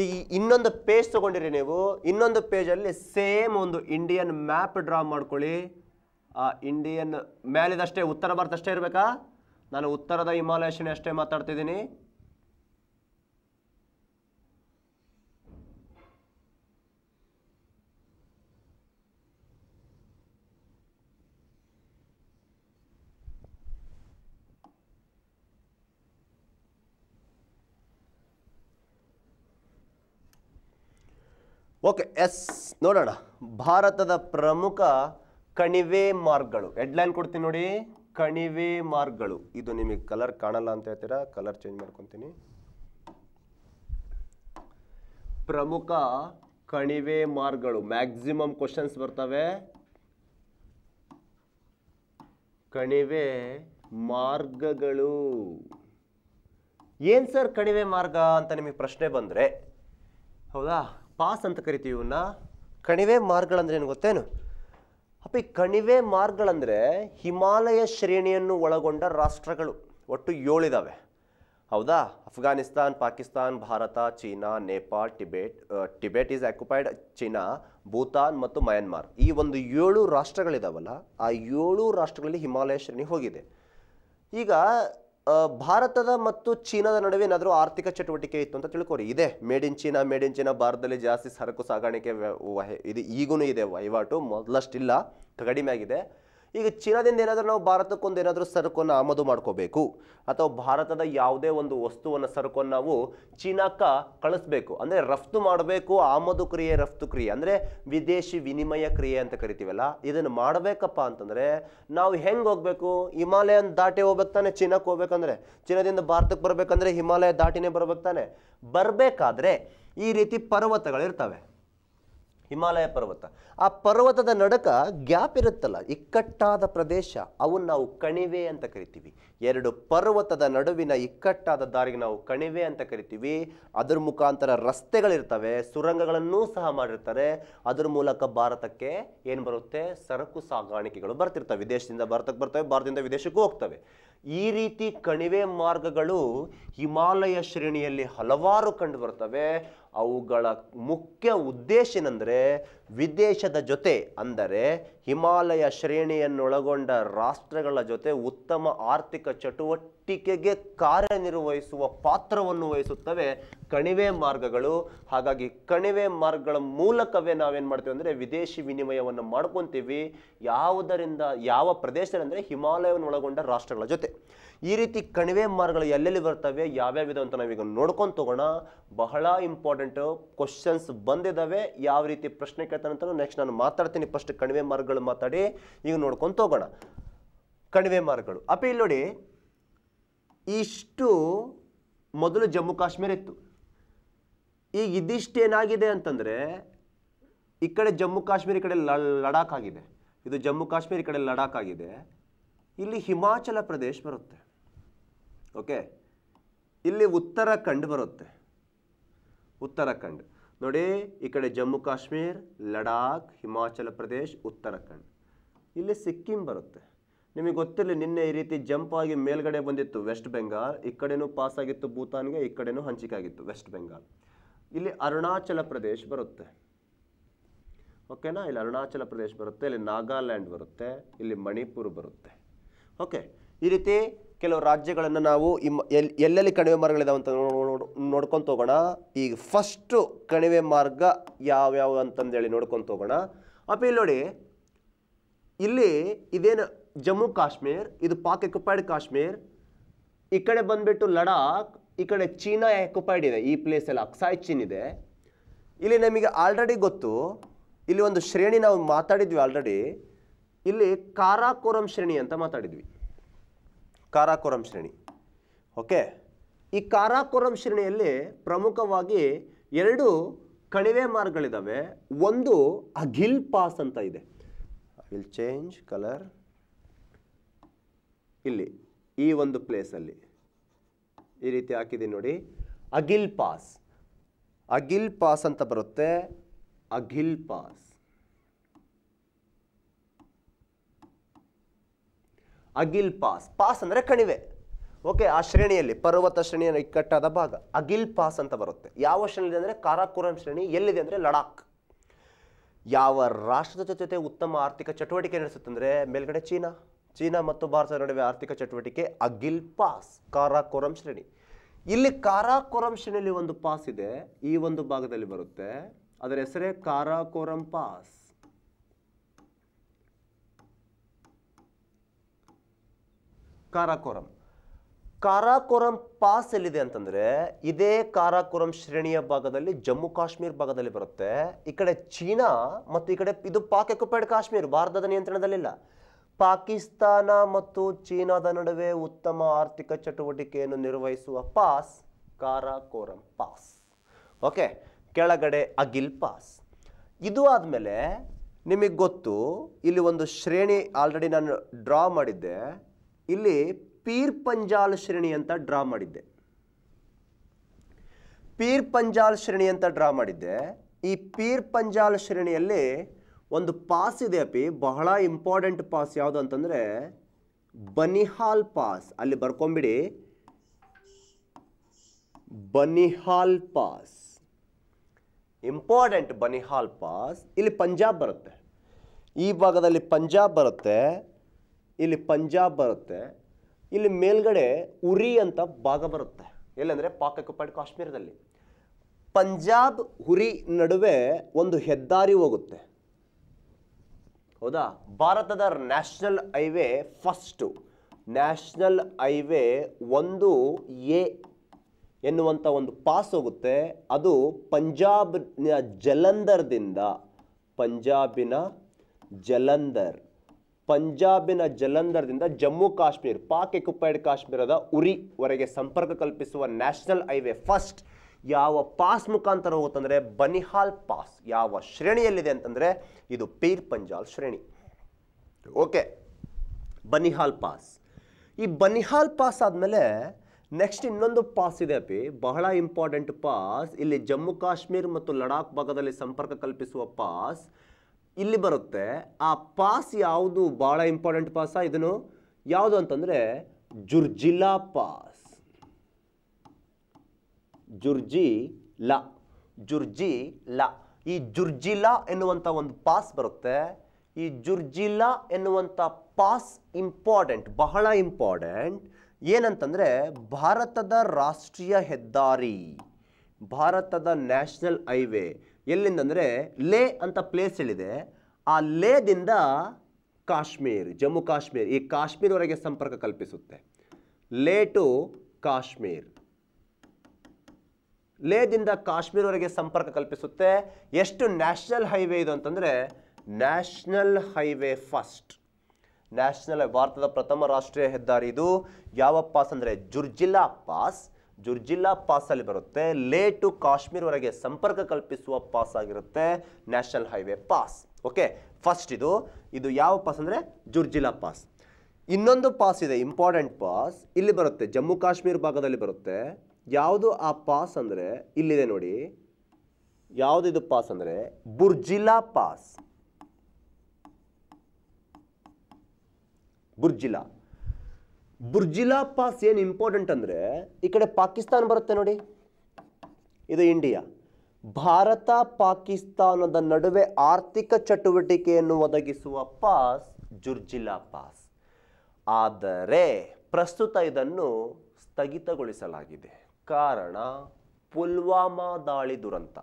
ಈ ಇನ್ನೊಂದು ಪೇಜ್ ತೊಗೊಂಡಿರಿ ನೀವು ಇನ್ನೊಂದು ಪೇಜಲ್ಲಿ ಸೇಮ್ ಒಂದು ಇಂಡಿಯನ್ ಮ್ಯಾಪ್ ಡ್ರಾ ಮಾಡ್ಕೊಳ್ಳಿ ಆ ಇಂಡಿಯನ್ ಮ್ಯಾಲಿದಷ್ಟೇ ಉತ್ತರ ಭಾರತ ಅಷ್ಟೇ ಇರಬೇಕಾ ನಾನು ಉತ್ತರದ ಹಿಮಾಲಯ ಅಷ್ಟೇ ಮಾತಾಡ್ತಿದ್ದೀನಿ ಓಕೆ ಎಸ್ ನೋಡೋಣ ಭಾರತದ ಪ್ರಮುಖ ಕಣಿವೆ ಮಾರ್ಗಗಳು ಲೈನ್ ಕೊಡ್ತೀನಿ ನೋಡಿ ಕಣಿವೆ ಮಾರ್ಗಗಳು ಇದು ನಿಮಗೆ ಕಲರ್ ಕಾಣಲ್ಲ ಅಂತ ಹೇಳ್ತೀರಾ ಕಲರ್ ಚೇಂಜ್ ಮಾಡ್ಕೊತೀನಿ ಪ್ರಮುಖ ಕಣಿವೆ ಮಾರ್ಗಗಳು ಮ್ಯಾಕ್ಸಿಮಮ್ ಕ್ವಶನ್ಸ್ ಬರ್ತವೆ ಕಣಿವೆ ಮಾರ್ಗಗಳು ಏನು ಸರ್ ಕಣಿವೆ ಮಾರ್ಗ ಅಂತ ನಿಮಗೆ ಪ್ರಶ್ನೆ ಬಂದರೆ ಹೌದಾ ಪಾಸ್ ಅಂತ ಕರಿತೀವಿ ಇವನ್ನ ಕಣಿವೆ ಮಾರ್ಗಗಳಂದ್ರೆ ಏನು ಗೊತ್ತೇನು ಅಪ್ಪ ಈ ಕಣಿವೆ ಮಾರ್ಗಗಳಂದರೆ ಹಿಮಾಲಯ ಶ್ರೇಣಿಯನ್ನು ಒಳಗೊಂಡ ರಾಷ್ಟ್ರಗಳು ಒಟ್ಟು ಏಳಿದಾವೆ ಹೌದಾ Afghanistan Pakistan Bharat China Nepal Tibet Tibet is occupied China Bhutan ಮತ್ತು ಮಯನ್ಮಾರ್ ಈ ಒಂದು ಏಳು ರಾಷ್ಟ್ರಗಳಿದಾವಲ್ಲ ಆ ಏಳು ರಾಷ್ಟ್ರಗಳಲ್ಲಿ ಹಿಮಾಲಯ ಶ್ರೇಣಿ ಹೋಗಿದೆ ಈಗ ಭಾರತದ ಮತ್ತು ಚೀನಾದ ನಡುವೆ ಏನಾದರೂ ಆರ್ಥಿಕ ಚಟುವಟಿಕೆ ಇತ್ತು ಅಂತ ತಿಳ್ಕೊರಿ ಇದೆ made in China made in China ಭಾರತದಲ್ಲಿ ಜಾಸ್ತಿ ಸರಕು ಸಾಗಾಣಿಕೆ ಇದು ಈಗೂ ಇದೆ ವಹಿವಾಟು ಮೊದಲಷ್ಟಿಲ್ಲ ಕಡಿಮೆ ಆಗಿದೆ ಈಗ ಚೀನಾದಿಂದ ಏನಾದರೂ ನಾವು ಭಾರತಕ್ಕೊಂದು ಏನಾದರೂ ಸರಕನ್ನು ಆಮದು ಮಾಡ್ಕೋಬೇಕು ಅಥವಾ ಭಾರತದ ಯಾವುದೇ ಒಂದು ವಸ್ತುವನ್ನು ಸರಕನ್ನು ನಾವು ಚೀನಾಕ್ಕ ಕಳಿಸ್ಬೇಕು ಅಂದರೆ ರಫ್ತು ಮಾಡಬೇಕು ಆಮದು ಕ್ರಿಯೆ ರಫ್ತು ಕ್ರಿಯೆ ಅಂದರೆ ವಿದೇಶಿ ವಿನಿಮಯ ಕ್ರಿಯೆ ಅಂತ ಕರಿತೀವಲ್ಲ ಇದನ್ನು ಮಾಡಬೇಕಪ್ಪ ಅಂತಂದರೆ ನಾವು ಹೆಂಗೆ ಹೋಗಬೇಕು ಹಿಮಾಲಯನ ದಾಟಿ ಹೋಗ್ಬೇಕು ತಾನೆ ಚೀನಾಕ್ಕೆ ಹೋಗ್ಬೇಕಂದ್ರೆ ಚೀನಾದಿಂದ ಭಾರತಕ್ಕೆ ಬರಬೇಕಂದ್ರೆ ಹಿಮಾಲಯ ದಾಟಿನೇ ಬರ್ಬೇಕು ತಾನೆ ಬರಬೇಕಾದ್ರೆ ಈ ರೀತಿ ಪರ್ವತಗಳಿರ್ತವೆ ಹಿಮಾಲಯ ಪರ್ವತ ಆ ಪರ್ವತದ ನಡಕ ಗ್ಯಾಪ್ ಇರುತ್ತಲ್ಲ ಇಕ್ಕಟ್ಟಾದ ಪ್ರದೇಶ ಅವನ್ನ ನಾವು ಕಣಿವೆ ಅಂತ ಕರಿತೀವಿ ಎರಡು ಪರ್ವತದ ನಡುವಿನ ಇಕ್ಕಟ್ಟಾದ ದಾರಿಗೆ ನಾವು ಕಣಿವೆ ಅಂತ ಕರಿತೀವಿ ಅದರ ಮುಖಾಂತರ ರಸ್ತೆಗಳಿರ್ತವೆ ಸುರಂಗಗಳನ್ನೂ ಸಹ ಮಾಡಿರ್ತಾರೆ ಅದರ ಮೂಲಕ ಭಾರತಕ್ಕೆ ಏನು ಬರುತ್ತೆ ಸರಕು ಸಾಗಾಣಿಕೆಗಳು ಬರ್ತಿರ್ತವೆ ವಿದೇಶದಿಂದ ಭಾರತಕ್ಕೆ ಬರ್ತವೆ ಭಾರತದಿಂದ ವಿದೇಶಕ್ಕೂ ಹೋಗ್ತವೆ ಈ ರೀತಿ ಕಣಿವೆ ಮಾರ್ಗಗಳು ಹಿಮಾಲಯ ಶ್ರೇಣಿಯಲ್ಲಿ ಹಲವಾರು ಕಂಡು ಬರ್ತವೆ ಅವುಗಳ ಮುಖ್ಯ ಉದ್ದೇಶ ಏನಂದರೆ ವಿದೇಶದ ಜೊತೆ ಅಂದರೆ ಹಿಮಾಲಯ ಶ್ರೇಣಿಯನ್ನೊಳಗೊಂಡ ರಾಷ್ಟ್ರಗಳ ಜೊತೆ ಉತ್ತಮ ಆರ್ಥಿಕ ಚಟುವಟಿಕೆಗೆ ಕಾರ್ಯನಿರ್ವಹಿಸುವ ಪಾತ್ರವನ್ನು ವಹಿಸುತ್ತವೆ ಕಣಿವೆ ಮಾರ್ಗಗಳು ಹಾಗಾಗಿ ಕಣಿವೆ ಮಾರ್ಗಗಳ ಮೂಲಕವೇ ನಾವೇನು ಮಾಡ್ತೀವಿ ಅಂದರೆ ವಿದೇಶಿ ವಿನಿಮಯವನ್ನು ಮಾಡ್ಕೊತೀವಿ ಯಾವುದರಿಂದ ಯಾವ ಪ್ರದೇಶ ಅಂದರೆ ಹಿಮಾಲಯವನ್ನು ಒಳಗೊಂಡ ರಾಷ್ಟ್ರಗಳ ಜೊತೆ ಈ ರೀತಿ ಕಣಿವೆ ಮಾರ್ಗಗಳು ಎಲ್ಲೆಲ್ಲಿ ಬರ್ತವೆ ವಿಧ ಅಂತ ನಾವೀಗ ನೋಡ್ಕೊಂಡು ತಗೋಣ ಬಹಳ ಇಂಪಾರ್ಟೆಂಟ್ ಕ್ವಶನ್ಸ್ ಬಂದಿದ್ದಾವೆ ಯಾವ ರೀತಿ ಪ್ರಶ್ನೆ ಅಂತ ನೆಕ್ಸ್ಟ್ ನಾನು ಮಾತಾಡ್ತೀನಿ ಫಸ್ಟ್ ಕಣಿವೆ ಮಾರ್ಗಗಳು ಮಾತಾಡಿ ಈಗ ನೋಡ್ಕೊಂತ ಹೋಗೋಣ ಕಣಿವೆ ಮಾರ್ಗಗಳು ಅಪ್ಪ ಇಲ್ಲಿ ನೋಡಿ ಇಷ್ಟು ಮೊದಲು ಜಮ್ಮು ಕಾಶ್ಮೀರ ಇತ್ತು ಈಗ ಏನಾಗಿದೆ ಅಂತಂದ್ರೆ ಈ ಕಡೆ ಜಮ್ಮು ಕಾಶ್ಮೀರ ಈ ಕಡೆ ಲಡಾಖ್ ಆಗಿದೆ ಇದು ಜಮ್ಮು ಕಾಶ್ಮೀರ ಈ ಕಡೆ ಲಡಾಖ್ ಆಗಿದೆ ಇಲ್ಲಿ ಹಿಮಾಚಲ ಪ್ರದೇಶ ಬರುತ್ತೆ ಓಕೆ ಇಲ್ಲಿ ಉತ್ತರಾಖಂಡ್ ಬರುತ್ತೆ ಉತ್ತರಾಖಂಡ್ ನೋಡಿ ಈ ಕಡೆ ಜಮ್ಮು ಕಾಶ್ಮೀರ್ ಲಡಾಖ್ ಹಿಮಾಚಲ ಪ್ರದೇಶ್ ಉತ್ತರಾಖಂಡ್ ಇಲ್ಲಿ ಸಿಕ್ಕಿಂ ಬರುತ್ತೆ ನಿಮಗೆ ಗೊತ್ತಿರಲಿ ನಿನ್ನೆ ಈ ರೀತಿ ಜಂಪ್ ಆಗಿ ಮೇಲ್ಗಡೆ ಬಂದಿತ್ತು ವೆಸ್ಟ್ ಬೆಂಗಾಲ್ ಈ ಕಡೆನೂ ಪಾಸ್ ಆಗಿತ್ತು ಭೂತಾನ್ಗೆ ಈ ಕಡೆನೂ ಹಂಚಿಕಾಗಿತ್ತು ವೆಸ್ಟ್ ಬೆಂಗಾಲ್ ಇಲ್ಲಿ ಅರುಣಾಚಲ ಪ್ರದೇಶ್ ಬರುತ್ತೆ ಓಕೆನಾ ಇಲ್ಲಿ ಅರುಣಾಚಲ ಪ್ರದೇಶ್ ಬರುತ್ತೆ ಇಲ್ಲಿ ನಾಗಾಲ್ಯಾಂಡ್ ಬರುತ್ತೆ ಇಲ್ಲಿ ಮಣಿಪುರ್ ಬರುತ್ತೆ ಓಕೆ ಈ ರೀತಿ ಕೆಲವು ರಾಜ್ಯಗಳನ್ನು ನಾವು ಇಮ್ ಎಲ್ಲೆಲ್ಲಿ ಕಣಿವೆ ಮಾರ್ಗಗಳಿದಾವೆ ಅಂತ ನೋಡ್ಕೊಂತ ಹೋಗೋಣ ಈಗ ಫಸ್ಟು ಕಣಿವೆ ಮಾರ್ಗ ಯಾವ್ಯಾವ ಅಂತಂದೇಳಿ ನೋಡ್ಕೊಂತ ಹೋಗೋಣ ಇಲ್ಲಿ ನೋಡಿ ಇಲ್ಲಿ ಇದೇನು ಜಮ್ಮು ಕಾಶ್ಮೀರ್ ಇದು ಪಾಕ್ ಎಕ್ಯುಪೈಡ್ ಕಾಶ್ಮೀರ್ ಈ ಕಡೆ ಬಂದುಬಿಟ್ಟು ಲಡಾಖ್ ಈ ಕಡೆ ಚೀನಾ ಎಕ್ಯುಪೈಡ್ ಇದೆ ಈ ಪ್ಲೇಸಲ್ಲಿ ಅಕ್ಸಾಯ್ ಚೀನ್ ಇದೆ ಇಲ್ಲಿ ನಮಗೆ ಆಲ್ರೆಡಿ ಗೊತ್ತು ಇಲ್ಲಿ ಒಂದು ಶ್ರೇಣಿ ನಾವು ಮಾತಾಡಿದ್ವಿ ಆಲ್ರೆಡಿ ಇಲ್ಲಿ ಕಾರಾಕೋರಂ ಶ್ರೇಣಿ ಅಂತ ಮಾತಾಡಿದ್ವಿ ಕಾರಾಕೋರಂ ಶ್ರೇಣಿ ಓಕೆ ಈ ಕಾರಾಕೋರಂ ಶ್ರೇಣಿಯಲ್ಲಿ ಪ್ರಮುಖವಾಗಿ ಎರಡು ಕಣಿವೆ ಮಾರ್ಗಗಳಿದ್ದಾವೆ ಒಂದು ಅಘಿಲ್ ಪಾಸ್ ಅಂತ ಇದೆ ಐ ವಿಲ್ ಚೇಂಜ್ ಕಲರ್ ಇಲ್ಲಿ ಈ ಒಂದು ಪ್ಲೇಸಲ್ಲಿ ಈ ರೀತಿ ಹಾಕಿದ್ದೀನಿ ನೋಡಿ ಅಗಿಲ್ ಪಾಸ್ ಅಗಿಲ್ ಪಾಸ್ ಅಂತ ಬರುತ್ತೆ Aghil pass Aghil pass pass ಅಂದರೆ ಕಣಿವೆ ಓಕೆ ಆ ಶ್ರೇಣಿಯಲ್ಲಿ ಪರ್ವತ ಶ್ರೇಣಿಯ ಇಕ್ಕಟ್ಟಾದ ಭಾಗ ಅಗಿಲ್ ಪಾಸ್ ಅಂತ ಬರುತ್ತೆ ಯಾವ ಶ್ರೇಣಿಯಲ್ಲಿದೆ ಅಂದರೆ ಕಾರಾಕೋರಂ ಶ್ರೇಣಿ ಎಲ್ಲಿದೆ ಅಂದರೆ ಲಡಾಖ್ ಯಾವ ರಾಷ್ಟ್ರದ ಜೊತೆ ಉತ್ತಮ ಆರ್ಥಿಕ ಚಟುವಟಿಕೆ ಅಂದರೆ ಮೇಲ್ಗಡೆ ಚೀನಾ ಚೀನಾ ಮತ್ತು ಭಾರತದ ನಡುವೆ ಆರ್ಥಿಕ ಚಟುವಟಿಕೆ ಅಗಿಲ್ ಪಾಸ್ ಕಾರಾಕೋರಂ ಶ್ರೇಣಿ ಇಲ್ಲಿ ಕಾರಾಕೋರಂ ಶ್ರೇಣಿಯಲ್ಲಿ ಒಂದು ಪಾಸ್ ಇದೆ ಈ ಒಂದು ಭಾಗದಲ್ಲಿ ಬರುತ್ತೆ ಅದರ ಹೆಸರೇ ಕಾರಾಕೋರಂ ಪಾಸ್ ಕಾರಾಕೋರಂ ಕಾರಾಕೋರಂ ಪಾಸ್ ಎಲ್ಲಿದೆ ಅಂತಂದರೆ ಇದೇ ಕಾರಾಕೋರಂ ಶ್ರೇಣಿಯ ಭಾಗದಲ್ಲಿ ಜಮ್ಮು ಕಾಶ್ಮೀರ್ ಭಾಗದಲ್ಲಿ ಬರುತ್ತೆ ಈ ಕಡೆ ಚೀನಾ ಮತ್ತು ಈ ಕಡೆ ಇದು ಪಾಕ್ ಎಕ್ಯುಪೈಡ್ ಕಾಶ್ಮೀರ್ ಭಾರತದ ನಿಯಂತ್ರಣದಲ್ಲಿಲ್ಲ ಪಾಕಿಸ್ತಾನ ಮತ್ತು ಚೀನಾದ ನಡುವೆ ಉತ್ತಮ ಆರ್ಥಿಕ ಚಟುವಟಿಕೆಯನ್ನು ನಿರ್ವಹಿಸುವ ಪಾಸ್ ಕಾರಾಕೋರಂ ಪಾಸ್ ಓಕೆ ಕೆಳಗಡೆ ಅಗಿಲ್ ಪಾಸ್ ಇದು ಆದಮೇಲೆ ನಿಮಗೆ ಗೊತ್ತು ಇಲ್ಲಿ ಒಂದು ಶ್ರೇಣಿ ಆಲ್ರೆಡಿ ನಾನು ಡ್ರಾ ಮಾಡಿದ್ದೆ ಇಲ್ಲಿ ಪೀರ್ ಪಂಜಾಲ್ ಶ್ರೇಣಿ ಅಂತ ಡ್ರಾ ಮಾಡಿದ್ದೆ ಪೀರ್ ಪಂಜಾಲ್ ಶ್ರೇಣಿ ಅಂತ ಡ್ರಾ ಮಾಡಿದ್ದೆ ಈ ಪೀರ್ ಪಂಜಾಲ್ ಶ್ರೇಣಿಯಲ್ಲಿ ಒಂದು ಪಾಸ್ ಇದೆ ಅಪಿ ಬಹಳ ಇಂಪಾರ್ಟೆಂಟ್ ಪಾಸ್ ಯಾವುದು ಅಂತಂದರೆ ಬನಿಹಾಲ್ ಪಾಸ್ ಅಲ್ಲಿ ಬರ್ಕೊಂಬಿಡಿ Banihal pass important Banihal pass ಇಲ್ಲಿ ಪಂಜಾಬ್ ಬರುತ್ತೆ ಈ ಭಾಗದಲ್ಲಿ ಪಂಜಾಬ್ ಬರುತ್ತೆ ಇಲ್ಲಿ ಪಂಜಾಬ್ ಬರುತ್ತೆ ಇಲ್ಲಿ ಮೇಲ್ಗಡೆ ಉರಿ ಅಂತ ಭಾಗ ಬರುತ್ತೆ ಎಲ್ಲಂದರೆ ಪಾಕ್ ಅಕ್ಯುಪೈಡ್ ಕಾಶ್ಮೀರದಲ್ಲಿ ಪಂಜಾಬ್ ಹುರಿ ನಡುವೆ ಒಂದು ಹೆದ್ದಾರಿ ಹೋಗುತ್ತೆ ಹೌದಾ ಭಾರತದ national highway first national highway ಒಂದು ಎ ಎನ್ನುವಂಥ ಒಂದು ಪಾಸ್ ಹೋಗುತ್ತೆ ಅದು ಪಂಜಾಬ್ನ ಜಲಂಧರ್ದಿಂದ ಪಂಜಾಬಿನ ಜಲಂಧರ್ ಪಂಜಾಬಿನ ಜಲಂಧರ್ದಿಂದ ಜಮ್ಮು ಕಾಶ್ಮೀರ್ ಪಾಕ್ ಎಕ್ಯುಪೈಡ್ ಕಾಶ್ಮೀರದ ಉರಿವರೆಗೆ ಸಂಪರ್ಕ ಕಲ್ಪಿಸುವ ನ್ಯಾಷನಲ್ ಹೈವೇ ಫಸ್ಟ್ ಯಾವ ಪಾಸ್ ಮುಖಾಂತರ ಹೋಗುತ್ತಂದರೆ ಬನಿಹಾಲ್ ಪಾಸ್ ಯಾವ ಶ್ರೇಣಿಯಲ್ಲಿದೆ ಅಂತಂದರೆ ಇದು ಪೀರ್ ಪಂಜಾಲ್ ಶ್ರೇಣಿ ಓಕೆ ಬನಿಹಾಲ್ ಪಾಸ್ ಈ ಬನಿಹಾಲ್ ಪಾಸ್ ಆದಮೇಲೆ ನೆಕ್ಸ್ಟ್ ಇನ್ನೊಂದು ಪಾಸ್ ಇದೆ ಅಪಿ ಬಹಳ ಇಂಪಾರ್ಟೆಂಟ್ ಪಾಸ್ ಇಲ್ಲಿ ಜಮ್ಮು ಕಾಶ್ಮೀರ್ ಮತ್ತು ಲಡಾಖ್ ಭಾಗದಲ್ಲಿ ಸಂಪರ್ಕ ಕಲ್ಪಿಸುವ ಪಾಸ್ ಇಲ್ಲಿ ಬರುತ್ತೆ ಆ ಪಾಸ್ ಯಾವುದು ಭಾಳ ಇಂಪಾರ್ಟೆಂಟ್ ಪಾಸ ಇದನ್ನು ಯಾವುದು ಅಂತಂದರೆ ಜುರ್ಜಿಲಾ ಪಾಸ್ ಜುರ್ಜಿ ಲ ಜುರ್ಜಿ ಲ ಈ ಜುರ್ಜಿಲಾ ಎನ್ನುವಂಥ ಒಂದು ಪಾಸ್ ಬರುತ್ತೆ ಈ ಜುರ್ಜಿಲಾ ಎನ್ನುವಂಥ ಪಾಸ್ ಇಂಪಾರ್ಟೆಂಟ್ ಬಹಳ ಇಂಪಾರ್ಟೆಂಟ್ ಏನಂತಂದರೆ ಭಾರತದ ರಾಷ್ಟ್ರೀಯ ಹೆದ್ದಾರಿ ಭಾರತದ ನ್ಯಾಷನಲ್ ಹೈವೇ ಎಲ್ಲಿಂದಂದರೆ ಲೇ ಅಂತ ಪ್ಲೇಸ್ ಹೇಳಿದೆ ಆ ಲೇದಿಂದ ಕಾಶ್ಮೀರ್ ಜಮ್ಮು ಕಾಶ್ಮೀರ್ ಈ ಕಾಶ್ಮೀರವರೆಗೆ ಸಂಪರ್ಕ ಕಲ್ಪಿಸುತ್ತೆ ಲೇ ಟು ಕಾಶ್ಮೀರ್ ಲೇದಿಂದ ಕಾಶ್ಮೀರವರೆಗೆ ಸಂಪರ್ಕ ಕಲ್ಪಿಸುತ್ತೆ ಎಷ್ಟು ನ್ಯಾಷನಲ್ ಹೈವೇ ಇದು ಅಂತಂದರೆ ನ್ಯಾಷನಲ್ ಹೈವೇ ಫಸ್ಟ್ ನ್ಯಾಷನಲ್ ಭಾರತದ ಪ್ರಥಮ ರಾಷ್ಟ್ರೀಯ ಹೆದ್ದಾರಿ ಇದು ಯಾವ ಪಾಸ್ ಅಂದರೆ ಜುರ್ಜಿಲ್ಲಾ ಪಾಸ್ ಜುರ್ಜಿಲ್ಲಾ ಪಾಸಲ್ಲಿ ಬರುತ್ತೆ ಲೇ ಟು ಕಾಶ್ಮೀರ್ವರೆಗೆ ಸಂಪರ್ಕ ಕಲ್ಪಿಸುವ ಪಾಸ್ ಆಗಿರುತ್ತೆ national highway pass okay first ಇದು ಇದು ಯಾವ ಪಾಸ್ ಅಂದರೆ ಜುರ್ಜಿಲ್ಲಾ ಪಾಸ್ ಇನ್ನೊಂದು ಪಾಸ್ ಇದೆ ಇಂಪಾರ್ಟೆಂಟ್ ಪಾಸ್ ಇಲ್ಲಿ ಬರುತ್ತೆ ಜಮ್ಮು ಕಾಶ್ಮೀರ್ ಭಾಗದಲ್ಲಿ ಬರುತ್ತೆ ಯಾವುದು ಆ ಪಾಸ್ ಅಂದರೆ ಇಲ್ಲಿದೆ ನೋಡಿ ಯಾವುದಿದು ಪಾಸ್ ಅಂದರೆ ಬುರ್ಜಿಲ್ಲಾ ಪಾಸ್ ಬುರ್ಜಿಲಾ ಬುರ್ಜಿಲಾ ಪಾಸ್ ಏನು ಇಂಪಾರ್ಟೆಂಟ್ ಅಂದರೆ ಈ ಕಡೆ ಪಾಕಿಸ್ತಾನ ಬರುತ್ತೆ ನೋಡಿ ಇದು ಇಂಡಿಯಾ ಭಾರತ ಪಾಕಿಸ್ತಾನದ ನಡುವೆ ಆರ್ಥಿಕ ಚಟುವಟಿಕೆಯನ್ನು ಒದಗಿಸುವ ಪಾಸ್ ಜುರ್ಜಿಲಾ ಪಾಸ್ ಆದರೆ ಪ್ರಸ್ತುತ ಇದನ್ನು ಸ್ಥಗಿತಗೊಳಿಸಲಾಗಿದೆ ಕಾರಣ ಪುಲ್ವಾಮಾ ದಾಳಿ ದುರಂತ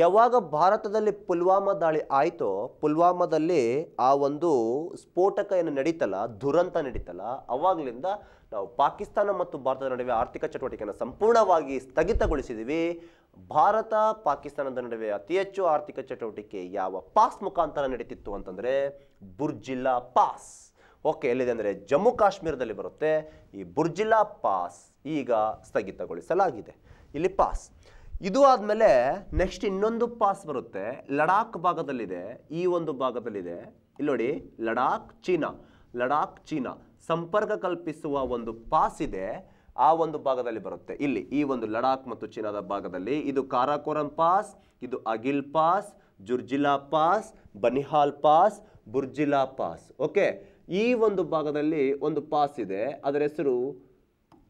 ಯಾವಾಗ ಭಾರತದಲ್ಲಿ ಪುಲ್ವಾಮಾ ದಾಳಿ ಆಯಿತೋ ಪುಲ್ವಾಮಾದಲ್ಲಿ ಆ ಒಂದು ಸ್ಫೋಟಕ ಏನು ನಡೀತಲ್ಲ ದುರಂತ ನಡೀತಲ್ಲ ಅವಾಗಲಿಂದ ನಾವು ಪಾಕಿಸ್ತಾನ ಮತ್ತು ಭಾರತದ ನಡುವೆ ಆರ್ಥಿಕ ಚಟುವಟಿಕೆಯನ್ನು ಸಂಪೂರ್ಣವಾಗಿ ಸ್ಥಗಿತಗೊಳಿಸಿದ್ದೀವಿ ಭಾರತ ಪಾಕಿಸ್ತಾನದ ನಡುವೆ ಅತಿ ಹೆಚ್ಚು ಆರ್ಥಿಕ ಚಟುವಟಿಕೆ ಯಾವ ಪಾಸ್ ಮುಖಾಂತರ ನಡೀತಿತ್ತು ಅಂತಂದರೆ ಬುರ್ಜಿಲ್ಲಾ ಪಾಸ್ ಓಕೆ ಎಲ್ಲಿದೆ ಅಂದರೆ ಜಮ್ಮು ಕಾಶ್ಮೀರದಲ್ಲಿ ಬರುತ್ತೆ ಈ ಬುರ್ಜಿಲ್ಲಾ ಪಾಸ್ ಈಗ ಸ್ಥಗಿತಗೊಳಿಸಲಾಗಿದೆ ಇಲ್ಲಿ ಪಾಸ್ ಇದು ಆದಮೇಲೆ ನೆಕ್ಸ್ಟ್ ಇನ್ನೊಂದು ಪಾಸ್ ಬರುತ್ತೆ ಲಡಾಖ್ ಭಾಗದಲ್ಲಿದೆ ಈ ಒಂದು ಭಾಗದಲ್ಲಿದೆ ಇಲ್ಲಿ ನೋಡಿ ಲಡಾಖ್ ಚೀನಾ ಲಡಾಖ್ ಚೀನಾ ಸಂಪರ್ಕ ಕಲ್ಪಿಸುವ ಒಂದು ಪಾಸ್ ಇದೆ ಆ ಒಂದು ಭಾಗದಲ್ಲಿ ಬರುತ್ತೆ ಇಲ್ಲಿ ಈ ಒಂದು ಲಡಾಖ್ ಮತ್ತು ಚೀನಾದ ಭಾಗದಲ್ಲಿ ಇದು ಕಾರಾಕೋರಂ ಪಾಸ್ ಇದು Aghil pass Zojila pass Banihal pass Burzila pass okay ಈ ಒಂದು ಭಾಗದಲ್ಲಿ ಒಂದು ಪಾಸ್ ಇದೆ ಅದರ ಹೆಸರು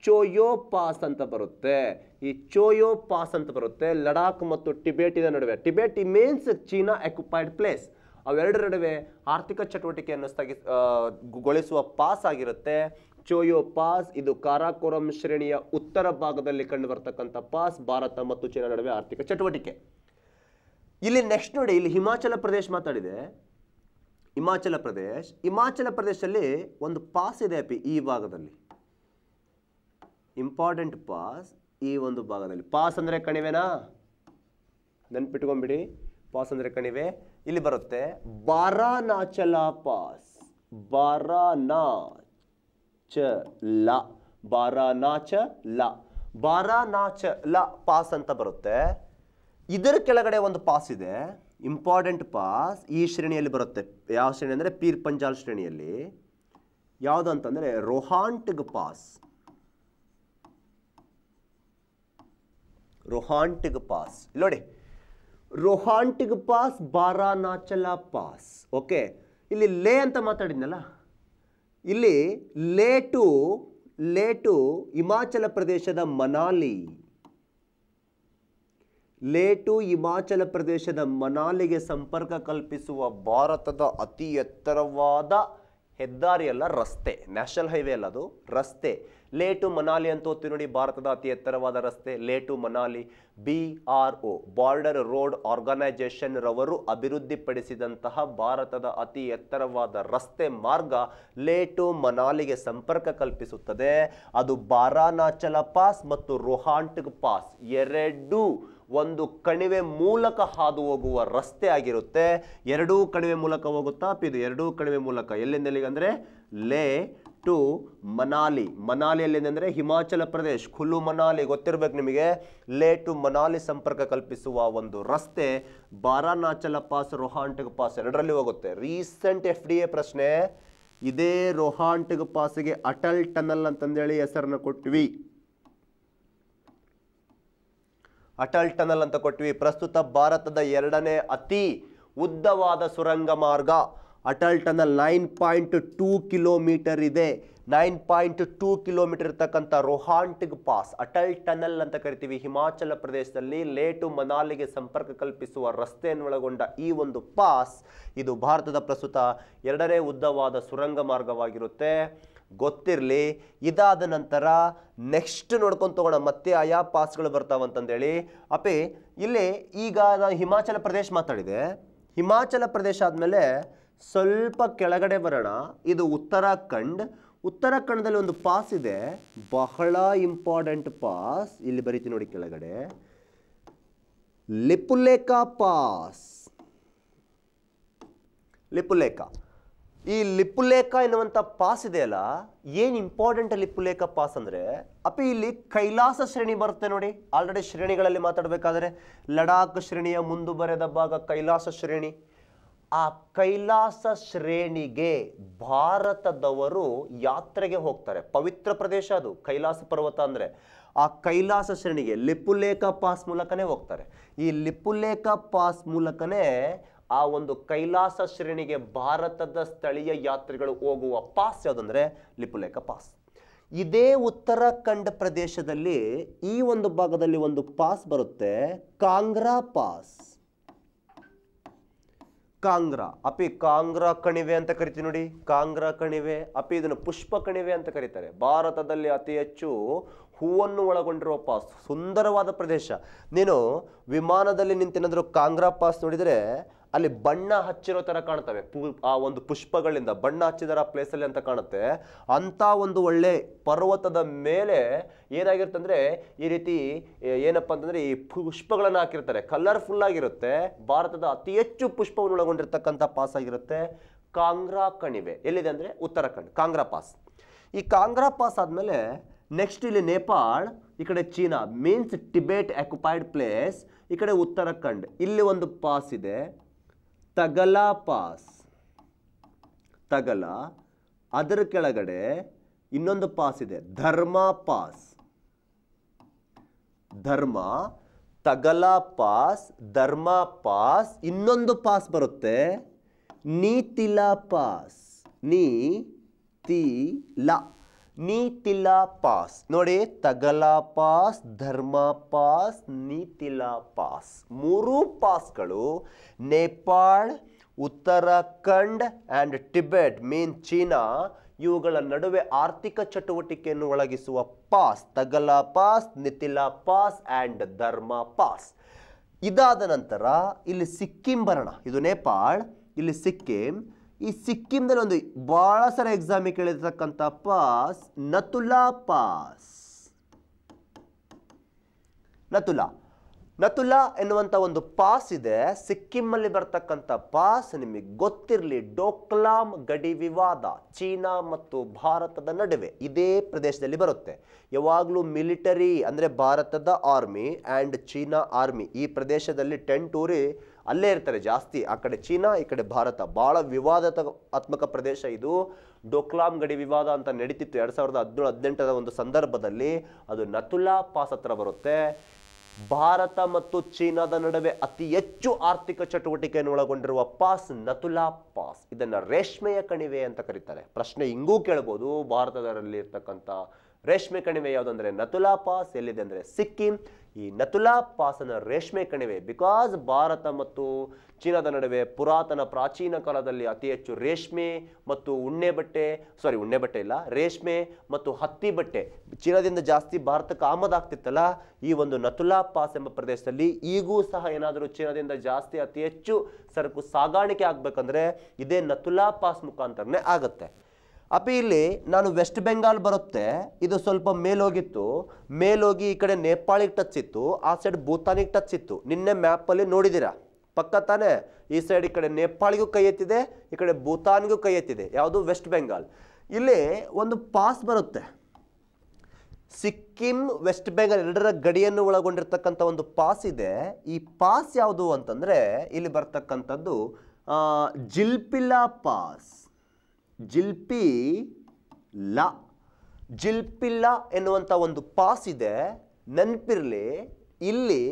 ಚೋಯೋ ಪಾಸ್ ಅಂತ ಬರುತ್ತೆ ಈ ಚೋಯೋ ಪಾಸ್ ಅಂತ ಬರುತ್ತೆ ಲಡಾಖ್ ಮತ್ತು ಟಿಬೆಟಿನ ನಡುವೆ Tibet means China occupied place ಅವೆರಡರ ನಡುವೆ ಆರ್ಥಿಕ ಚಟುವಟಿಕೆಯನ್ನು ಸ್ಥಗಿ ಗೊಳಿಸುವ ಪಾಸ್ ಆಗಿರುತ್ತೆ ಚೋಯೋ ಪಾಸ್ ಇದು ಕಾರಾಕೋರಂ ಶ್ರೇಣಿಯ ಉತ್ತರ ಭಾಗದಲ್ಲಿ ಕಂಡು ಪಾಸ್ ಭಾರತ ಮತ್ತು ಚೀನಾ ನಡುವೆ ಆರ್ಥಿಕ ಚಟುವಟಿಕೆ ಇಲ್ಲಿ ನೆಕ್ಸ್ಟ್ ನೋಡಿ ಇಲ್ಲಿ ಹಿಮಾಚಲ ಪ್ರದೇಶ ಮಾತಾಡಿದೆ ಹಿಮಾಚಲ ಪ್ರದೇಶ ಹಿಮಾಚಲ ಪ್ರದೇಶದಲ್ಲಿ ಒಂದು ಪಾಸ್ ಇದೆ ಅಪಿ ಈ ಭಾಗದಲ್ಲಿ ಇಂಪಾರ್ಟೆಂಟ್ ಪಾಸ್ ಈ ಒಂದು ಭಾಗದಲ್ಲಿ ಪಾಸ್ ಅಂದರೆ ಕಣಿವೆನಾ ನೆನ್ಪಿಟ್ಕೊಂಬಿಡಿ ಪಾಸ್ ಅಂದರೆ ಕಣಿವೆ ಇಲ್ಲಿ ಬರುತ್ತೆ ಬಾರಾನಾಚಲ ಪಾಸ್ ಲ ಬಾರಾನಾಚ ಲ ಬಾರಾನಾಚ ಲ ಪಾಸ್ ಅಂತ ಬರುತ್ತೆ ಇದರ ಕೆಳಗಡೆ ಒಂದು ಪಾಸ್ ಇದೆ ಇಂಪಾರ್ಟೆಂಟ್ ಪಾಸ್ ಈ ಶ್ರೇಣಿಯಲ್ಲಿ ಬರುತ್ತೆ ಯಾವ ಶ್ರೇಣಿ ಅಂದರೆ ಪೀರ್ ಪಂಜಾಲ್ ಶ್ರೇಣಿಯಲ್ಲಿ ಯಾವುದು ಅಂತಂದರೆ ರೋಹಾಂಟ್ಗ್ ಪಾಸ್ ರೊಹಾಂಟಿಗ್ ಪಾಸ್ ನೋಡಿ Rohtang pass Baralacha pass okay ಇಲ್ಲಿ ಲೇ ಅಂತ ಮಾತಾಡಿದ್ನಲ್ಲ ಇಲ್ಲಿ ಲೇ ಟು ಲೇ ಟು ಹಿಮಾಚಲ ಪ್ರದೇಶದ ಮನಾಲಿ ಲೇ ಟು ಹಿಮಾಚಲ ಪ್ರದೇಶದ ಮನಾಲಿಗೆ ಸಂಪರ್ಕ ಕಲ್ಪಿಸುವ ಭಾರತದ ಅತಿ ಎತ್ತರವಾದ ಹೆದ್ದಾರಿ ಹೆದ್ದಾರಿಯಲ್ಲ ರಸ್ತೆ ನ್ಯಾಷನಲ್ ಹೈವೇ ಅಲ್ಲ ಅದು ರಸ್ತೆ ಲೇ ಟು ಮನಾಲಿ ಅಂತ ಓದ್ತೀವಿ ನೋಡಿ ಭಾರತದ ಅತಿ ಎತ್ತರವಾದ ರಸ್ತೆ Leh to Manali B R O border road organisation ರವರು ಅಭಿವೃದ್ಧಿಪಡಿಸಿದಂತಹ ಭಾರತದ ಅತಿ ಎತ್ತರವಾದ ರಸ್ತೆ ಮಾರ್ಗ ಲೇ ಟು ಮನಾಲಿಗೆ ಸಂಪರ್ಕ ಕಲ್ಪಿಸುತ್ತದೆ ಅದು ಬಾರಾನಾಚಲ ಪಾಸ್ ಮತ್ತು ರೋಹಾಂಟ್ ಪಾಸ್ ಎರಡು ಒಂದು ಕಣಿವೆ ಮೂಲಕ ಹಾದು ಹೋಗುವ ರಸ್ತೆ ಆಗಿರುತ್ತೆ ಎರಡೂ ಕಣಿವೆ ಮೂಲಕ ಹೋಗುತ್ತಾ ಇದು ಎರಡೂ ಕಣಿವೆ ಮೂಲಕ ಎಲ್ಲಿಂದ ಎಲ್ಲಿಗೆ ಅಂದರೆ ಲೇ ಟು ಮನಾಲಿ ಮನಾಲಿಯಲ್ಲಿ ಏನಂದರೆ ಹಿಮಾಚಲ ಪ್ರದೇಶ್ ಕುಲ್ಲು ಮನಾಲಿ ಗೊತ್ತಿರಬೇಕು ನಿಮಗೆ ಲೇ ಟು ಮನಾಲಿ ಸಂಪರ್ಕ ಕಲ್ಪಿಸುವ ಒಂದು ರಸ್ತೆ ಬಾರಾನಾಚಲ ಪಾಸ್ ರೋಹಾಂಟಗ್ ಪಾಸ್ ಎರಡರಲ್ಲಿ ಹೋಗುತ್ತೆ ರೀಸೆಂಟ್ ಎಫ್ ಡಿ ಎ ಪ್ರಶ್ನೆ ಇದೇ ರೋಹಾಂಟಗ್ ಪಾಸ್ಗೆ ಅಟಲ್ ಟನಲ್ ಅಂತಂದೇಳಿ ಹೆಸರನ್ನು ಕೊಟ್ವಿ ಅಟಲ್ ಟನಲ್ ಅಂತ ಕೊಟ್ವಿ ಪ್ರಸ್ತುತ ಭಾರತದ ಎರಡನೇ ಅತಿ ಉದ್ದವಾದ ಸುರಂಗ ಮಾರ್ಗ Atal tunnel nine point two kilometre ಇದೆ ನೈನ್ ಪಾಯಿಂಟ್ ಟೂ ಕಿಲೋಮೀಟರ್ ಇರ್ತಕ್ಕಂಥ ರೋಹಾಂಟಿಗ್ ಪಾಸ್ ಅಟಲ್ ಟನಲ್ ಅಂತ ಕರಿತೀವಿ ಹಿಮಾಚಲ ಪ್ರದೇಶದಲ್ಲಿ ಲೇಟು ಮನಾಲಿಗೆ ಸಂಪರ್ಕ ಕಲ್ಪಿಸುವ ರಸ್ತೆಯನ್ನು ಒಳಗೊಂಡ ಈ ಒಂದು ಪಾಸ್ ಇದು ಭಾರತದ ಪ್ರಸ್ತುತ ಎರಡನೇ ಉದ್ದವಾದ ಸುರಂಗ ಮಾರ್ಗವಾಗಿರುತ್ತೆ ಗೊತ್ತಿರಲಿ ಇದಾದ ನಂತರ ನೆಕ್ಸ್ಟ್ ನೋಡ್ಕೊಂಡು ತಗೋಣ ಮತ್ತೆ ಆಯಾ ಪಾಸ್ಗಳು ಬರ್ತಾವಂತಂದೇಳಿ ಅಪೇ ಇಲ್ಲಿ ಈಗ ನಾನು ಹಿಮಾಚಲ ಪ್ರದೇಶ ಮಾತಾಡಿದೆ ಹಿಮಾಚಲ ಪ್ರದೇಶ ಆದಮೇಲೆ ಸ್ವಲ್ಪ ಕೆಳಗಡೆ ಬರೋಣ ಇದು ಉತ್ತರಾಖಂಡ್ ಉತ್ತರಾಖಂಡದಲ್ಲಿ ಒಂದು ಪಾಸ್ ಇದೆ ಬಹಳ ಇಂಪಾರ್ಟೆಂಟ್ ಪಾಸ್ ಇಲ್ಲಿ ಬರೀತೀನಿ ನೋಡಿ ಕೆಳಗಡೆ ಲಿಪುಲೇಖಾ ಪಾಸ್ ಲಿಪುಲೇಖಾ ಈ ಲಿಪುಲೇಖಾ ಎನ್ನುವಂಥ ಪಾಸ್ ಇದೆಯಲ್ಲ ಏನು ಇಂಪಾರ್ಟೆಂಟ್ ಲಿಪುಲೇಖಾ ಪಾಸ್ ಅಂದರೆ ಅಪಿ ಇಲ್ಲಿ ಕೈಲಾಸ ಶ್ರೇಣಿ ಬರುತ್ತೆ ನೋಡಿ ಆಲ್ರೆಡಿ ಶ್ರೇಣಿಗಳಲ್ಲಿ ಮಾತಾಡಬೇಕಾದ್ರೆ ಲಡಾಖ್ ಶ್ರೇಣಿಯ ಮುಂದುವರೆದ ಭಾಗ ಕೈಲಾಸ ಶ್ರೇಣಿ ಆ ಕೈಲಾಸ ಶ್ರೇಣಿಗೆ ಭಾರತದವರು ಯಾತ್ರೆಗೆ ಹೋಗ್ತಾರೆ ಪವಿತ್ರ ಪ್ರದೇಶ ಅದು ಕೈಲಾಸ ಪರ್ವತ ಅಂದರೆ ಆ ಕೈಲಾಸ ಶ್ರೇಣಿಗೆ ಲಿಪುಲೇಖ ಪಾಸ್ ಮೂಲಕನೇ ಹೋಗ್ತಾರೆ ಈ ಲಿಪುಲೇಖ ಪಾಸ್ ಮೂಲಕನೇ ಆ ಒಂದು ಕೈಲಾಸ ಶ್ರೇಣಿಗೆ ಭಾರತದ ಸ್ಥಳೀಯ ಯಾತ್ರೆಗಳು ಹೋಗುವ ಪಾಸ್ ಯಾವುದಂದ್ರೆ ಲಿಪುಲೇಖ ಪಾಸ್ ಇದೇ ಉತ್ತರಾಖಂಡ್ ಪ್ರದೇಶದಲ್ಲಿ ಈ ಒಂದು ಭಾಗದಲ್ಲಿ ಒಂದು ಪಾಸ್ ಬರುತ್ತೆ ಕಾಂಗ್ರಾ ಪಾಸ್ ಕಾಂಗ್ರಾ ಅಪಿ ಕಾಂಗ್ರಾ ಕಣಿವೆ ಅಂತ ಕರಿತೀವಿ ನೋಡಿ ಕಾಂಗ್ರಾ ಕಣಿವೆ ಅಪಿ ಇದನ್ನು ಪುಷ್ಪ ಕಣಿವೆ ಅಂತ ಕರೀತಾರೆ ಭಾರತದಲ್ಲಿ ಅತಿ ಹೆಚ್ಚು ಹೂವನ್ನು ಒಳಗೊಂಡಿರುವ ಪಾಸ್ ಸುಂದರವಾದ ಪ್ರದೇಶ ನೀನು ವಿಮಾನದಲ್ಲಿ ನಿಂತೇನಾದರೂ ಕಾಂಗ್ರಾ ಪಾಸ್ ನೋಡಿದರೆ ಅಲ್ಲಿ ಬಣ್ಣ ಹಚ್ಚಿರೋ ಥರ ಕಾಣ್ತವೆ ಆ ಒಂದು ಪುಷ್ಪಗಳಿಂದ ಬಣ್ಣ ಹಚ್ಚಿದಾರ ಪ್ಲೇಸಲ್ಲಿ ಅಂತ ಕಾಣುತ್ತೆ ಅಂಥ ಒಂದು ಒಳ್ಳೆ ಪರ್ವತದ ಮೇಲೆ ಏನಾಗಿರ್ತಂದರೆ ಈ ರೀತಿ ಏನಪ್ಪ ಅಂತಂದರೆ ಈ ಪುಷ್ಪಗಳನ್ನು ಹಾಕಿರ್ತಾರೆ ಕಲರ್ಫುಲ್ ಆಗಿರುತ್ತೆ ಭಾರತದ ಅತಿ ಹೆಚ್ಚು ಪುಷ್ಪವನ್ನು ಒಳಗೊಂಡಿರ್ತಕ್ಕಂಥ ಪಾಸ್ ಆಗಿರುತ್ತೆ ಕಾಂಗ್ರಾ ಕಣಿವೆ ಎಲ್ಲಿದೆ ಅಂದರೆ ಉತ್ತರಾಖಂಡ್ ಕಾಂಗ್ರಾ ಪಾಸ್ ಈ ಕಾಂಗ್ರಾ ಪಾಸ್ ಆದಮೇಲೆ ನೆಕ್ಸ್ಟ್ ಇಲ್ಲಿ ನೇಪಾಳ್ ಈ ಕಡೆ China means Tibet occupied place ಈ ಕಡೆ ಉತ್ತರಾಖಂಡ್ ಇಲ್ಲಿ ಒಂದು ಪಾಸ್ ಇದೆ ತಗಲ ಪಾಸ್ ತಗಲ ಅದರ ಕೆಳಗಡೆ ಇನ್ನೊಂದು ಪಾಸ್ ಇದೆ Dharma pass Dharma Thagla pass Dharma pass ಇನ್ನೊಂದು ಪಾಸ್ ಬರುತ್ತೆ Nitila pass Nitila Nitila pass ನೋಡಿ Thagla pass Dharma pass Nitila pass ಮೂರು ಪಾಸ್ಗಳು Nepal Uttarakhand and Tibet mean China ಇವುಗಳ ನಡುವೆ ಆರ್ಥಿಕ ಚಟುವಟಿಕೆಯನ್ನು ಒಳಗಿಸುವ pass Thagla pass Nitila pass and Dharma pass ಇದಾದ ನಂತರ ಇಲ್ಲಿ ಸಿಕ್ಕಿಂ ಬರೋಣ ಇದು ನೇಪಾಳ್ ಇಲ್ಲಿ ಸಿಕ್ಕಿಂ ಈ ಸಿಕ್ಕಿಂದಲ್ಲಿ ಒಂದು ಭಾಳ ಸರ ಎಕ್ಸಾಮಿಗೆ ಕೇಳಿರ್ತಕ್ಕಂಥ ಪಾಸ್ ನತುಲಾ ಪಾಸ್ ನತುಲಾ ನತುಲಾ ಎನ್ನುವಂಥ ಒಂದು ಪಾಸ್ ಇದೆ ಸಿಕ್ಕಿಮ್ಮಲ್ಲಿ ಬರ್ತಕ್ಕಂಥ ಪಾಸ್ ನಿಮಗೆ ಗೊತ್ತಿರಲಿ ಡೋಕ್ಲಾಮ್ ಗಡಿ ವಿವಾದ ಚೀನಾ ಮತ್ತು ಭಾರತದ ನಡುವೆ ಇದೇ ಪ್ರದೇಶದಲ್ಲಿ ಬರುತ್ತೆ ಯಾವಾಗಲೂ ಮಿಲಿಟರಿ ಅಂದರೆ ಭಾರತದ ಆರ್ಮಿ ಆ್ಯಂಡ್ ಚೀನಾ ಆರ್ಮಿ ಈ ಪ್ರದೇಶದಲ್ಲಿ ಊರಿ ಅಲ್ಲೇ ಇರ್ತಾರೆ ಜಾಸ್ತಿ ಆ ಕಡೆ ಚೀನಾ ಈ ಕಡೆ ಭಾರತ ಭಾಳ ವಿವಾದಾತ್ಮಕ ಪ್ರದೇಶ ಇದು ಡೋಕ್ಲಾಮ್ ಗಡಿ ವಿವಾದ ಅಂತ ನಡೀತಿತ್ತು ಎರಡು ಸಾವಿರದ ಹದಿನೇಳು ಹದಿನೆಂಟರ ಒಂದು ಸಂದರ್ಭದಲ್ಲಿ ಅದು ನತುಲಾ ಪಾಸ್ ಹತ್ರ ಬರುತ್ತೆ ಭಾರತ ಮತ್ತು ಚೀನಾದ ನಡುವೆ ಅತಿ ಹೆಚ್ಚು ಆರ್ಥಿಕ ಚಟುವಟಿಕೆಯನ್ನು ಒಳಗೊಂಡಿರುವ ಪಾಸ್ ನತುಲಾ ಪಾಸ್ ಇದನ್ನು ರೇಷ್ಮೆಯ ಕಣಿವೆ ಅಂತ ಕರೀತಾರೆ ಪ್ರಶ್ನೆ ಹಿಂಗೂ ಕೇಳ್ಬೋದು ಭಾರತದಲ್ಲಿ ಇರ್ತಕ್ಕಂಥ ರೇಷ್ಮೆ ಕಣಿವೆ ಯಾವುದಂದರೆ ನತುಲಾ ಪಾಸ್ ಎಲ್ಲಿದೆ ಅಂದರೆ ಸಿಕ್ಕಿಂ ಈ ನಥುಲಾ ಪಾಸನ ರೇಷ್ಮೆ ಕಣಿವೆ ಬಿಕಾಸ್ ಭಾರತ ಮತ್ತು ಚೀನಾದ ನಡುವೆ ಪುರಾತನ ಪ್ರಾಚೀನ ಕಾಲದಲ್ಲಿ ಅತಿ ಹೆಚ್ಚು ರೇಷ್ಮೆ ಮತ್ತು ಉಣ್ಣೆ ಬಟ್ಟೆ ಸಾರಿ ಉಣ್ಣೆ ಬಟ್ಟೆ ಇಲ್ಲ ರೇಷ್ಮೆ ಮತ್ತು ಹತ್ತಿ ಬಟ್ಟೆ ಚೀನಾದಿಂದ ಜಾಸ್ತಿ ಭಾರತಕ್ಕೆ ಆಮದಾಗ್ತಿತ್ತಲ್ಲ ಈ ಒಂದು ನತುಲಾ ಪಾಸ್ ಎಂಬ ಪ್ರದೇಶದಲ್ಲಿ ಈಗೂ ಸಹ ಏನಾದರೂ ಚೀನಾದಿಂದ ಜಾಸ್ತಿ ಅತಿ ಹೆಚ್ಚು ಸರಕು ಸಾಗಾಣಿಕೆ ಆಗಬೇಕಂದ್ರೆ ಇದೇ ನತುಲಾ ಪಾಸ್ ಮುಖಾಂತರನೇ ಆಗುತ್ತೆ ಅಪಿ ಇಲ್ಲಿ ನಾನು ವೆಸ್ಟ್ ಬೆಂಗಾಲ್ ಬರುತ್ತೆ ಇದು ಸ್ವಲ್ಪ ಮೇಲೋಗಿತ್ತು ಮೇಲೋಗಿ ಈ ಕಡೆ ನೇಪಾಳಿಗೆ ಟಚ್ ಇತ್ತು ಆ ಸೈಡ್ ಭೂತಾನಿಗೆ ಟಚ್ ಇತ್ತು ನಿನ್ನೆ ಮ್ಯಾಪಲ್ಲಿ ನೋಡಿದ್ದೀರಾ ಪಕ್ಕ ತಾನೇ ಈ ಸೈಡ್ ಈ ಕಡೆ ನೇಪಾಳಿಗೂ ಕೈ ಎತ್ತಿದೆ ಈ ಕಡೆ ಭೂತಾನ್ಗೂ ಕೈ ಎತ್ತಿದೆ ಯಾವುದು ವೆಸ್ಟ್ ಬೆಂಗಾಲ್ ಇಲ್ಲಿ ಒಂದು ಪಾಸ್ ಬರುತ್ತೆ ಸಿಕ್ಕಿಂ ವೆಸ್ಟ್ ಬೆಂಗಾಲ್ ಎರಡರ ಗಡಿಯನ್ನು ಒಳಗೊಂಡಿರ್ತಕ್ಕಂಥ ಒಂದು ಪಾಸ್ ಇದೆ ಈ ಪಾಸ್ ಯಾವುದು ಅಂತಂದರೆ ಇಲ್ಲಿ ಬರ್ತಕ್ಕಂಥದ್ದು ಜಿಲ್ಪಿಲಾ ಪಾಸ್ ಜಿಲ್ಪಿ ಲ ಜಿಲ್ಪಿಲ್ಲ ಎನ್ನುವಂಥ ಒಂದು ಪಾಸ್ ಇದೆ ನೆನಪಿರಲಿ ಇಲ್ಲಿ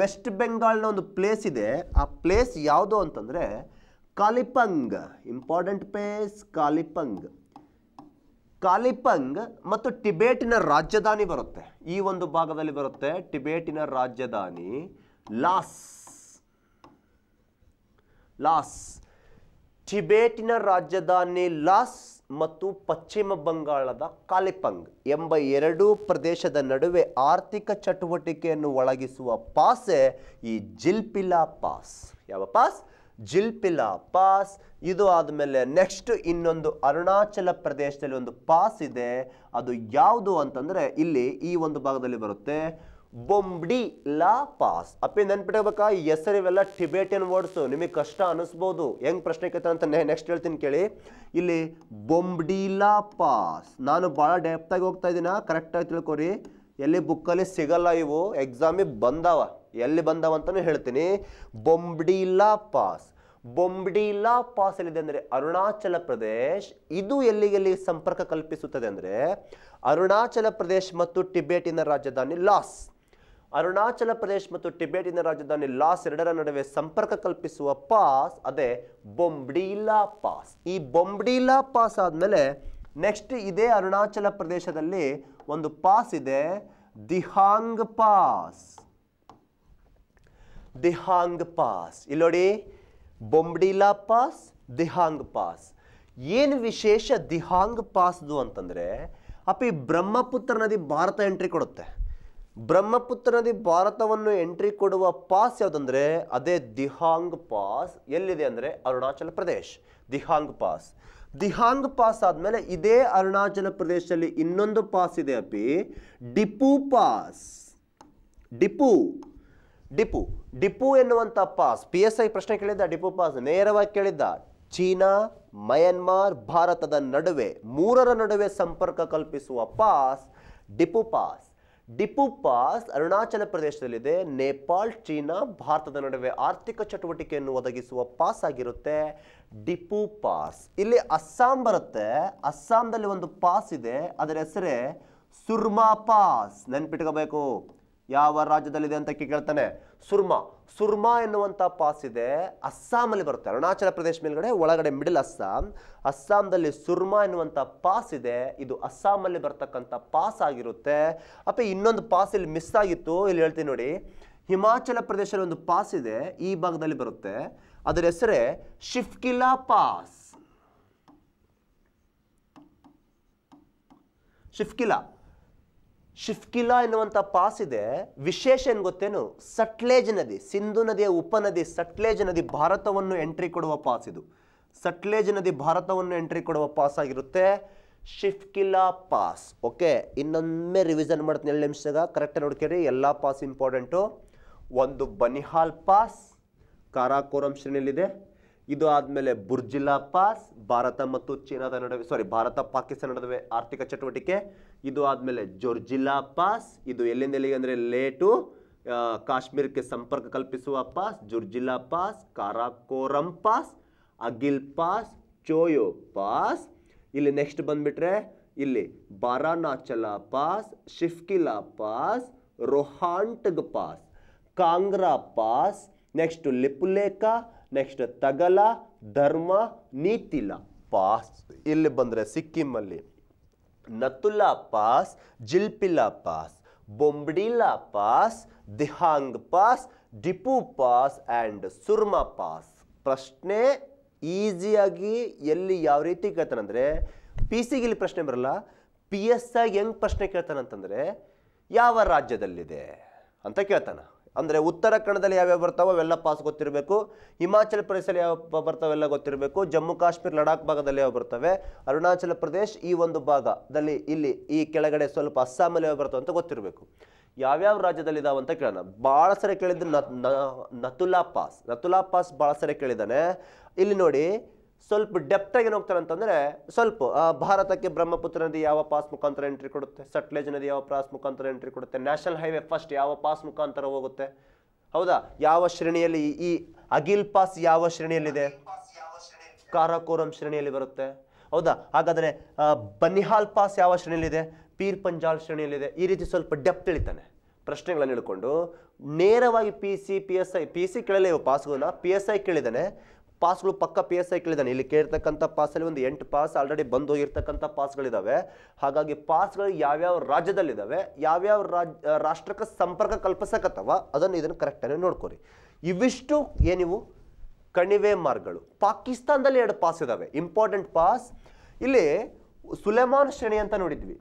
ವೆಸ್ಟ್ ಬೆಂಗಾಲ್ನ ಒಂದು ಪ್ಲೇಸ್ ಇದೆ ಆ ಪ್ಲೇಸ್ ಯಾವುದು ಅಂತಂದರೆ ಕಾಲಿಪಂಗ್ ಇಂಪಾರ್ಟೆಂಟ್ ಪ್ಲೇಸ್ ಕಾಲಿಪಂಗ್ ಕಾಲಿಪಂಗ್ ಮತ್ತು ಟಿಬೇಟಿನ ರಾಜಧಾನಿ ಬರುತ್ತೆ ಈ ಒಂದು ಭಾಗದಲ್ಲಿ ಬರುತ್ತೆ ಟಿಬೇಟಿನ ರಾಜಧಾನಿ ಲಾಸ್ ಲಾಸ್ ಟಿಬೇಟಿನ ರಾಜಧಾನಿ ಲಾಸ್ ಮತ್ತು ಪಶ್ಚಿಮ ಬಂಗಾಳದ ಕಾಲಿಪಂಗ್ ಎಂಬ ಎರಡೂ ಪ್ರದೇಶದ ನಡುವೆ ಆರ್ಥಿಕ ಚಟುವಟಿಕೆಯನ್ನು ಒಳಗಿಸುವ ಪಾಸೆ ಈ ಜಿಲ್ಪಿಲಾ ಪಾಸ್ ಯಾವ ಪಾಸ್ ಜಿಲ್ಪಿಲಾ ಪಾಸ್ ಇದು ಆದಮೇಲೆ ನೆಕ್ಸ್ಟ್ ಇನ್ನೊಂದು ಅರುಣಾಚಲ ಪ್ರದೇಶದಲ್ಲಿ ಒಂದು ಪಾಸ್ ಇದೆ ಅದು ಯಾವುದು ಅಂತಂದರೆ ಇಲ್ಲಿ ಈ ಒಂದು ಭಾಗದಲ್ಲಿ ಬರುತ್ತೆ ಬೊಂಬ್ಡಿ ಲಾ ಪಾಸ್ ಅಪ್ಪಿ ನೆನ್ಪಿಟ್ಕೋಬೇಕಾ ಹೆಸರು ಇವೆಲ್ಲ ಟಿಬೇಟಿಯನ್ ವರ್ಡ್ಸ್ ನಿಮಗೆ ಕಷ್ಟ ಅನಿಸ್ಬೋದು ಹೆಂಗ್ ಪ್ರಶ್ನೆ ಕೇಳ್ತಾರೆ ಅಂತ ನೆಕ್ಸ್ಟ್ ಹೇಳ್ತೀನಿ ಕೇಳಿ ಇಲ್ಲಿ ಬೊಂಬ್ಡಿ ಲಾ ಪಾಸ್ ನಾನು ಭಾಳ ಆಗಿ ಹೋಗ್ತಾ ಇದ್ದೀನ ಆಗಿ ತಿಳ್ಕೊರಿ ಎಲ್ಲಿ ಬುಕ್ಕಲ್ಲಿ ಸಿಗಲ್ಲ ಇವು ಎಕ್ಸಾಮಿಗೆ ಬಂದಾವ ಎಲ್ಲಿ ಬಂದಾವ ಅಂತಲೂ ಹೇಳ್ತೀನಿ ಬೊಂಬ್ಡಿ ಲಾ ಪಾಸ್ ಲಾ ಪಾಸ್ ಎಲ್ಲಿದೆ ಅಂದರೆ ಅರುಣಾಚಲ ಪ್ರದೇಶ್ ಇದು ಎಲ್ಲಿಗೆಲ್ಲಿ ಸಂಪರ್ಕ ಕಲ್ಪಿಸುತ್ತದೆ ಅಂದರೆ ಅರುಣಾಚಲ ಪ್ರದೇಶ್ ಮತ್ತು ಟಿಬೇಟಿನ ರಾಜಧಾನಿ ಲಾಸ್ ಅರುಣಾಚಲ ಪ್ರದೇಶ ಮತ್ತು ಟಿಬೆಟಿನ ರಾಜಧಾನಿ ಲಾಸ್ ಎರಡರ ನಡುವೆ ಸಂಪರ್ಕ ಕಲ್ಪಿಸುವ ಪಾಸ್ ಅದೇ ಬೊಂಬ್ಡೀಲಾ ಪಾಸ್ ಈ ಬೊಂಬ್ಡೀಲಾ ಪಾಸ್ ಆದಮೇಲೆ ನೆಕ್ಸ್ಟ್ ಇದೇ ಅರುಣಾಚಲ ಪ್ರದೇಶದಲ್ಲಿ ಒಂದು ಪಾಸ್ ಇದೆ ದಿಹಾಂಗ್ ಪಾಸ್ ದಿಹಾಂಗ್ ಪಾಸ್ ಇಲ್ಲೋಡಿ ಬೊಂಬ್ಡಿಲಾ ಪಾಸ್ ದಿಹಾಂಗ್ ಪಾಸ್ ಏನು ವಿಶೇಷ ದಿಹಾಂಗ್ ಪಾಸ್ದು ಅಂತಂದರೆ ಅಪ್ಪಿ ಬ್ರಹ್ಮಪುತ್ರ ನದಿ ಭಾರತ ಎಂಟ್ರಿ ಕೊಡುತ್ತೆ ಬ್ರಹ್ಮಪುತ್ರ ನದಿ ಭಾರತವನ್ನು ಎಂಟ್ರಿ ಕೊಡುವ ಪಾಸ್ ಯಾವುದಂದ್ರೆ ಅದೇ ದಿಹಾಂಗ್ ಪಾಸ್ ಎಲ್ಲಿದೆ ಅಂದರೆ ಅರುಣಾಚಲ ಪ್ರದೇಶ್ ದಿಹಾಂಗ್ ಪಾಸ್ ದಿಹಾಂಗ್ ಪಾಸ್ ಆದ್ಮೇಲೆ ಇದೇ ಅರುಣಾಚಲ ಪ್ರದೇಶದಲ್ಲಿ ಇನ್ನೊಂದು ಪಾಸ್ ಇದೆ ಅಪಿ ಡಿಪು ಪಾಸ್ ಡಿಪು ಡಿಪು ಡಿಪು ಎನ್ನುವಂಥ ಪಾಸ್ ಪಿ ಎಸ್ ಐ ಪ್ರಶ್ನೆ ಕೇಳಿದ್ದ ಡಿಪು ಪಾಸ್ ನೇರವಾಗಿ ಕೇಳಿದ್ದ ಚೀನಾ ಮಯನ್ಮಾರ್ ಭಾರತದ ನಡುವೆ ಮೂರರ ನಡುವೆ ಸಂಪರ್ಕ ಕಲ್ಪಿಸುವ pass Diphu pass Diphu pass Arunachal ಪ್ರದೇಶದಲ್ಲಿದೆ ನೇಪಾಳ್ ಚೀನಾ ಭಾರತದ ನಡುವೆ ಆರ್ಥಿಕ ಚಟುವಟಿಕೆಯನ್ನು ಒದಗಿಸುವ ಪಾಸ್ ಆಗಿರುತ್ತೆ ಡಿಪು ಪಾಸ್ ಇಲ್ಲಿ ಅಸ್ಸಾಂ ಬರುತ್ತೆ ಅಸ್ಸಾಂದಲ್ಲಿ ಒಂದು ಪಾಸ್ ಇದೆ ಅದರ ಹೆಸರೇ ಸುರ್ಮಾ ಪಾಸ್ ನೆನ್ಪಿಟ್ಕೋಬೇಕು ಯಾವ ರಾಜ್ಯದಲ್ಲಿದೆ ಅಂತ ಕೇಳ್ತಾನೆ ಸುರ್ಮಾ ಸುರ್ಮಾ ಎನ್ನುವಂಥ ಪಾಸ್ ಇದೆ ಅಸ್ಸಾಮಲ್ಲಿ ಬರುತ್ತೆ ಅರುಣಾಚಲ ಪ್ರದೇಶ ಮೇಲ್ಗಡೆ ಒಳಗಡೆ ಮಿಡಲ್ ಅಸ್ಸಾಂ ಅಸ್ಸಾಂದಲ್ಲಿ ಸುರ್ಮಾ ಎನ್ನುವಂಥ ಪಾಸ್ ಇದೆ ಇದು ಅಸ್ಸಾಮಲ್ಲಿ ಬರ್ತಕ್ಕಂಥ ಪಾಸ್ ಆಗಿರುತ್ತೆ ಅಪ್ಪ ಇನ್ನೊಂದು ಪಾಸ್ ಇಲ್ಲಿ ಮಿಸ್ ಆಗಿತ್ತು ಇಲ್ಲಿ ಹೇಳ್ತೀನಿ ನೋಡಿ ಹಿಮಾಚಲ ಪ್ರದೇಶದಲ್ಲಿ ಒಂದು ಪಾಸ್ ಇದೆ ಈ ಭಾಗದಲ್ಲಿ ಬರುತ್ತೆ ಅದರ ಹೆಸರೇ ಶಿಫ್ಕಿಲಾ ಪಾಸ್ ಶಿಫ್ಕಿಲಾ ಶಿಫ್ಕಿಲಾ ಎನ್ನುವಂಥ ಪಾಸ್ ಇದೆ ವಿಶೇಷ ಏನು ಗೊತ್ತೇನು ಸಟ್ಲೇಜ್ ನದಿ ಸಿಂಧು ನದಿಯ ಉಪನದಿ ಸಟ್ಲೇಜ್ ನದಿ ಭಾರತವನ್ನು ಎಂಟ್ರಿ ಕೊಡುವ ಪಾಸ್ ಇದು ಸಟ್ಲೇಜ್ ನದಿ ಭಾರತವನ್ನು ಎಂಟ್ರಿ ಕೊಡುವ ಪಾಸ್ ಆಗಿರುತ್ತೆ ಶಿಫ್ಕಿಲಾ ಪಾಸ್ ಓಕೆ ಇನ್ನೊಮ್ಮೆ ರಿವಿಷನ್ ಮಾಡ್ತೀನಿ ಎರಡು ನಿಮಿಷದಾಗ ಕರೆಕ್ಟಾಗಿ ನೋಡ್ಕೇರಿ ಎಲ್ಲ ಪಾಸ್ ಇಂಪಾರ್ಟೆಂಟು ಒಂದು ಬನಿಹಾಲ್ ಪಾಸ್ ಕಾರಾಕೋರಂ ಶ್ರೇಣಿಯಲ್ಲಿದೆ ಇದು ಆದಮೇಲೆ ಬುರ್ಜಿಲಾ ಪಾಸ್ ಭಾರತ ಮತ್ತು ಚೀನಾದ ನಡುವೆ ಸಾರಿ ಭಾರತ ಪಾಕಿಸ್ತಾನ ನಡುವೆ ಆರ್ಥಿಕ ಚಟುವಟಿಕೆ ಇದು ಆದಮೇಲೆ ಜೊರ್ಜಿಲಾ ಪಾಸ್ ಇದು ಎಲ್ಲಿಂದ ಎಲ್ಲಿಗೆ ಅಂದರೆ ಲೇಟು ಕಾಶ್ಮೀರಕ್ಕೆ ಸಂಪರ್ಕ ಕಲ್ಪಿಸುವ pass Zojila pass Karakoram pass Aghil pass Choyo pass ಇಲ್ಲಿ ನೆಕ್ಸ್ಟ್ ಬಂದ್ಬಿಟ್ರೆ ಇಲ್ಲಿ Baralacha pass Shipkila pass Rohtang pass Kangra pass next Lipulekha next Thagla Dharma Nitila pass ಇಲ್ಲಿ ಬಂದರೆ ಸಿಕ್ಕಿಮಲ್ಲಿ Nathula pass Jelepla pass Bomdila pass Dihang pass Diphu pass and Surma pass ಪ್ರಶ್ನೆ ಈಸಿಯಾಗಿ ಎಲ್ಲಿ ಯಾವ ರೀತಿ ಕೇಳ್ತಾನಂದರೆ ಪಿ ಸಿಗೆ ಇಲ್ಲಿ ಪ್ರಶ್ನೆ ಬರಲ್ಲ ಪಿ ಎಸ್ ಆಗಿ ಹೆಂಗೆ ಪ್ರಶ್ನೆ ಕೇಳ್ತಾನಂತಂದರೆ ಯಾವ ರಾಜ್ಯದಲ್ಲಿದೆ ಅಂತ ಕೇಳ್ತಾನೆ ಅಂದರೆ ಉತ್ತರ ಕನ್ನಡದಲ್ಲಿ ಯಾವ್ಯಾವ ಬರ್ತಾವೋ ಅವೆಲ್ಲ ಪಾಸ್ ಗೊತ್ತಿರಬೇಕು ಹಿಮಾಚಲ ಪ್ರದೇಶದಲ್ಲಿ ಯಾವ ಎಲ್ಲ ಗೊತ್ತಿರಬೇಕು ಜಮ್ಮು ಕಾಶ್ಮೀರ ಲಡಾಖ್ ಭಾಗದಲ್ಲಿ ಯಾವ ಬರ್ತವೆ ಅರುಣಾಚಲ ಪ್ರದೇಶ ಈ ಒಂದು ಭಾಗದಲ್ಲಿ ಇಲ್ಲಿ ಈ ಕೆಳಗಡೆ ಸ್ವಲ್ಪ ಅಸ್ಸಾಮಲ್ಲಿ ಯಾವ ಬರ್ತವೆ ಅಂತ ಗೊತ್ತಿರಬೇಕು ಯಾವ್ಯಾವ ರಾಜ್ಯದಲ್ಲಿ ಇದಾವಂತ ಅಂತ ಕೇಳೋಣ ಭಾಳ ಸರಿ ಕೇಳಿದ್ದು ನತುಲಾ ಪಾಸ್ ನತುಲಾ ಪಾಸ್ ಭಾಳ ಸರಿ ಕೇಳಿದ್ದಾನೆ ಇಲ್ಲಿ ನೋಡಿ ಸ್ವಲ್ಪ ಡೆಪ್ತಾಗಿ ಏನು ಹೋಗ್ತಾರೆ ಅಂತಂದರೆ ಸ್ವಲ್ಪ ಭಾರತಕ್ಕೆ ಬ್ರಹ್ಮಪುತ್ರ ನದಿ ಯಾವ ಪಾಸ್ ಮುಖಾಂತರ ಎಂಟ್ರಿ ಕೊಡುತ್ತೆ ಸಟ್ಲೇಜ್ ನದಿ ಯಾವ ಪಾಸ್ ಮುಖಾಂತರ ಎಂಟ್ರಿ ಕೊಡುತ್ತೆ ನ್ಯಾಷನಲ್ ಹೈವೇ ಫಸ್ಟ್ ಯಾವ ಪಾಸ್ ಮುಖಾಂತರ ಹೋಗುತ್ತೆ ಹೌದಾ ಯಾವ ಶ್ರೇಣಿಯಲ್ಲಿ ಈ ಅಗಿಲ್ ಪಾಸ್ ಯಾವ ಶ್ರೇಣಿಯಲ್ಲಿದೆ ಕಾರಾಕೋರಂ ಶ್ರೇಣಿಯಲ್ಲಿ ಬರುತ್ತೆ ಹೌದಾ ಹಾಗಾದರೆ ಬನಿಹಾಲ್ ಪಾಸ್ ಯಾವ ಶ್ರೇಣಿಯಲ್ಲಿದೆ ಪೀರ್ ಪಂಜಾಲ್ ಶ್ರೇಣಿಯಲ್ಲಿದೆ ಈ ರೀತಿ ಸ್ವಲ್ಪ ಡೆಪ್ ಇಳಿತಾನೆ ಪ್ರಶ್ನೆಗಳನ್ನು ಹಿಡ್ಕೊಂಡು ನೇರವಾಗಿ P C P S I P C ಕೇಳಲೇ ಪಾಸ್ಗಳನ್ನ ಪಿ ಎಸ್ ಐ ಕೇಳಿದಾನೆ ಪಾಸ್ಗಳು ಪಕ್ಕ ಪಿ ಎಸ್ ಐ ಕೇಳಿದ್ದಾನೆ ಇಲ್ಲಿ ಕೇಳಿರ್ತಕ್ಕಂಥ ಪಾಸಲ್ಲಿ ಒಂದು ಎಂಟು ಪಾಸ್ ಆಲ್ರೆಡಿ ಬಂದು ಹೋಗಿರ್ತಕ್ಕಂಥ ಪಾಸ್ಗಳಿದ್ದಾವೆ ಹಾಗಾಗಿ ಪಾಸ್ಗಳು ಯಾವ್ಯಾವ ರಾಜ್ಯದಲ್ಲಿದ್ದಾವೆ ಯಾವ್ಯಾವ ರಾಜ್ ರಾಷ್ಟ್ರಕ್ಕೆ ಸಂಪರ್ಕ ಕಲ್ಪಿಸಕತ್ತವ ಅದನ್ನು ಇದನ್ನು ಕರೆಕ್ಟಾಗಿ ನೋಡ್ಕೊರಿ ಇವಿಷ್ಟು ಏನಿವು ಕಣಿವೆ ಮಾರ್ಗಗಳು ಪಾಕಿಸ್ತಾನದಲ್ಲಿ ಎರಡು ಪಾಸ್ ಇದ್ದಾವೆ ಇಂಪಾರ್ಟೆಂಟ್ ಪಾಸ್ ಇಲ್ಲಿ ಸುಲೆಮಾನ್ ಶ್ರೇಣಿ ಅಂತ ನೋಡಿದ್ವಿ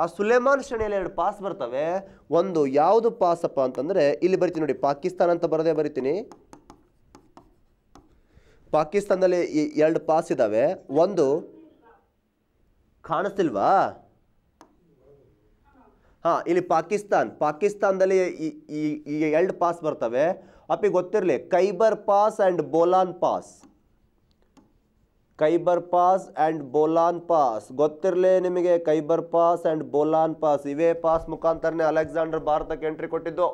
ಆ ಸುಲೇಮಾನ್ ಶ್ರೇಣಿಯಲ್ಲಿ ಎರಡು ಪಾಸ್ ಬರ್ತವೆ ಒಂದು ಯಾವುದು ಪಾಸಪ್ಪ ಅಂತಂದರೆ ಇಲ್ಲಿ ಬರಿತೀನಿ ನೋಡಿ ಪಾಕಿಸ್ತಾನ ಅಂತ ಬರದೇ ಬರಿತೀನಿ ಪಾಕಿಸ್ತಾನದಲ್ಲಿ ಎರಡು ಪಾಸ್ ಇದ್ದಾವೆ ಒಂದು ಕಾಣಿಸ್ತಿಲ್ವಾ ಹಾಂ ಇಲ್ಲಿ ಪಾಕಿಸ್ತಾನ್ ಪಾಕಿಸ್ತಾನದಲ್ಲಿ ಈ ಎರಡು ಪಾಸ್ ಬರ್ತವೆ ಅಪ್ಪಿ ಗೊತ್ತಿರಲಿ Khyber pass and Bolan pass Khyber pass and Bolan pass ಗೊತ್ತಿರಲಿ ನಿಮಗೆ Khyber pass and Bolan pass ಇವೇ ಪಾಸ್ ಮುಖಾಂತರನೇ ಅಲೆಕ್ಸಾಂಡರ್ ಭಾರತಕ್ಕೆ ಎಂಟ್ರಿ ಕೊಟ್ಟಿದ್ದು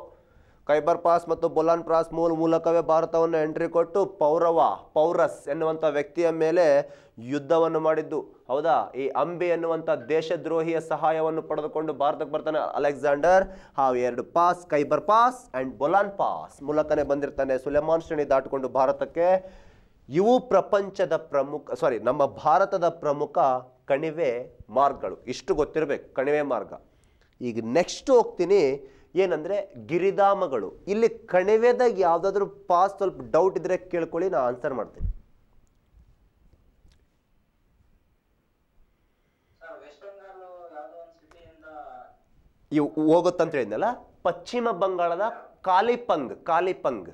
ಕೈಬರ್ ಪಾಸ್ ಮತ್ತು ಬೊಲಾನ್ ಪಾಸ್ ಮೂಲ ಮೂಲಕವೇ ಭಾರತವನ್ನು ಎಂಟ್ರಿ ಕೊಟ್ಟು ಪೌರವ ಪೌರಸ್ ಎನ್ನುವಂಥ ವ್ಯಕ್ತಿಯ ಮೇಲೆ ಯುದ್ಧವನ್ನು ಮಾಡಿದ್ದು ಹೌದಾ ಈ ಅಂಬಿ ಎನ್ನುವಂಥ ದೇಶದ್ರೋಹಿಯ ಸಹಾಯವನ್ನು ಪಡೆದುಕೊಂಡು ಭಾರತಕ್ಕೆ ಬರ್ತಾನೆ ಅಲೆಕ್ಸಾಂಡರ್ ಆ ಎರಡು pass Khyber pass and Bolan pass ಮೂಲಕನೇ ಬಂದಿರ್ತಾನೆ ಸುಲೆಮಾನ್ ಶ್ರೇಣಿ ದಾಟಿಕೊಂಡು ಭಾರತಕ್ಕೆ ಇವು ಪ್ರಪಂಚದ ಪ್ರಮುಖ ಸಾರಿ ನಮ್ಮ ಭಾರತದ ಪ್ರಮುಖ ಕಣಿವೆ ಮಾರ್ಗಗಳು ಇಷ್ಟು ಗೊತ್ತಿರಬೇಕು ಕಣಿವೆ ಮಾರ್ಗ ಈಗ ನೆಕ್ಸ್ಟ್ ಹೋಗ್ತೀನಿ ಏನಂದರೆ ಗಿರಿಧಾಮಗಳು ಇಲ್ಲಿ ಕಣಿವೆದಾಗ ಯಾವುದಾದ್ರೂ ಪಾಸ್ ಸ್ವಲ್ಪ ಡೌಟ್ ಇದ್ರೆ ಕೇಳ್ಕೊಳ್ಳಿ ನಾನು ಆನ್ಸರ್ ಮಾಡ್ತೀನಿ ಇವು ಹೋಗುತ್ತಂತ ಹೇಳಿದ್ನಲ್ಲ ಪಶ್ಚಿಮ ಬಂಗಾಳದ ಕಾಲಿಪಂಗ್ ಕಾಲಿಪಂಗ್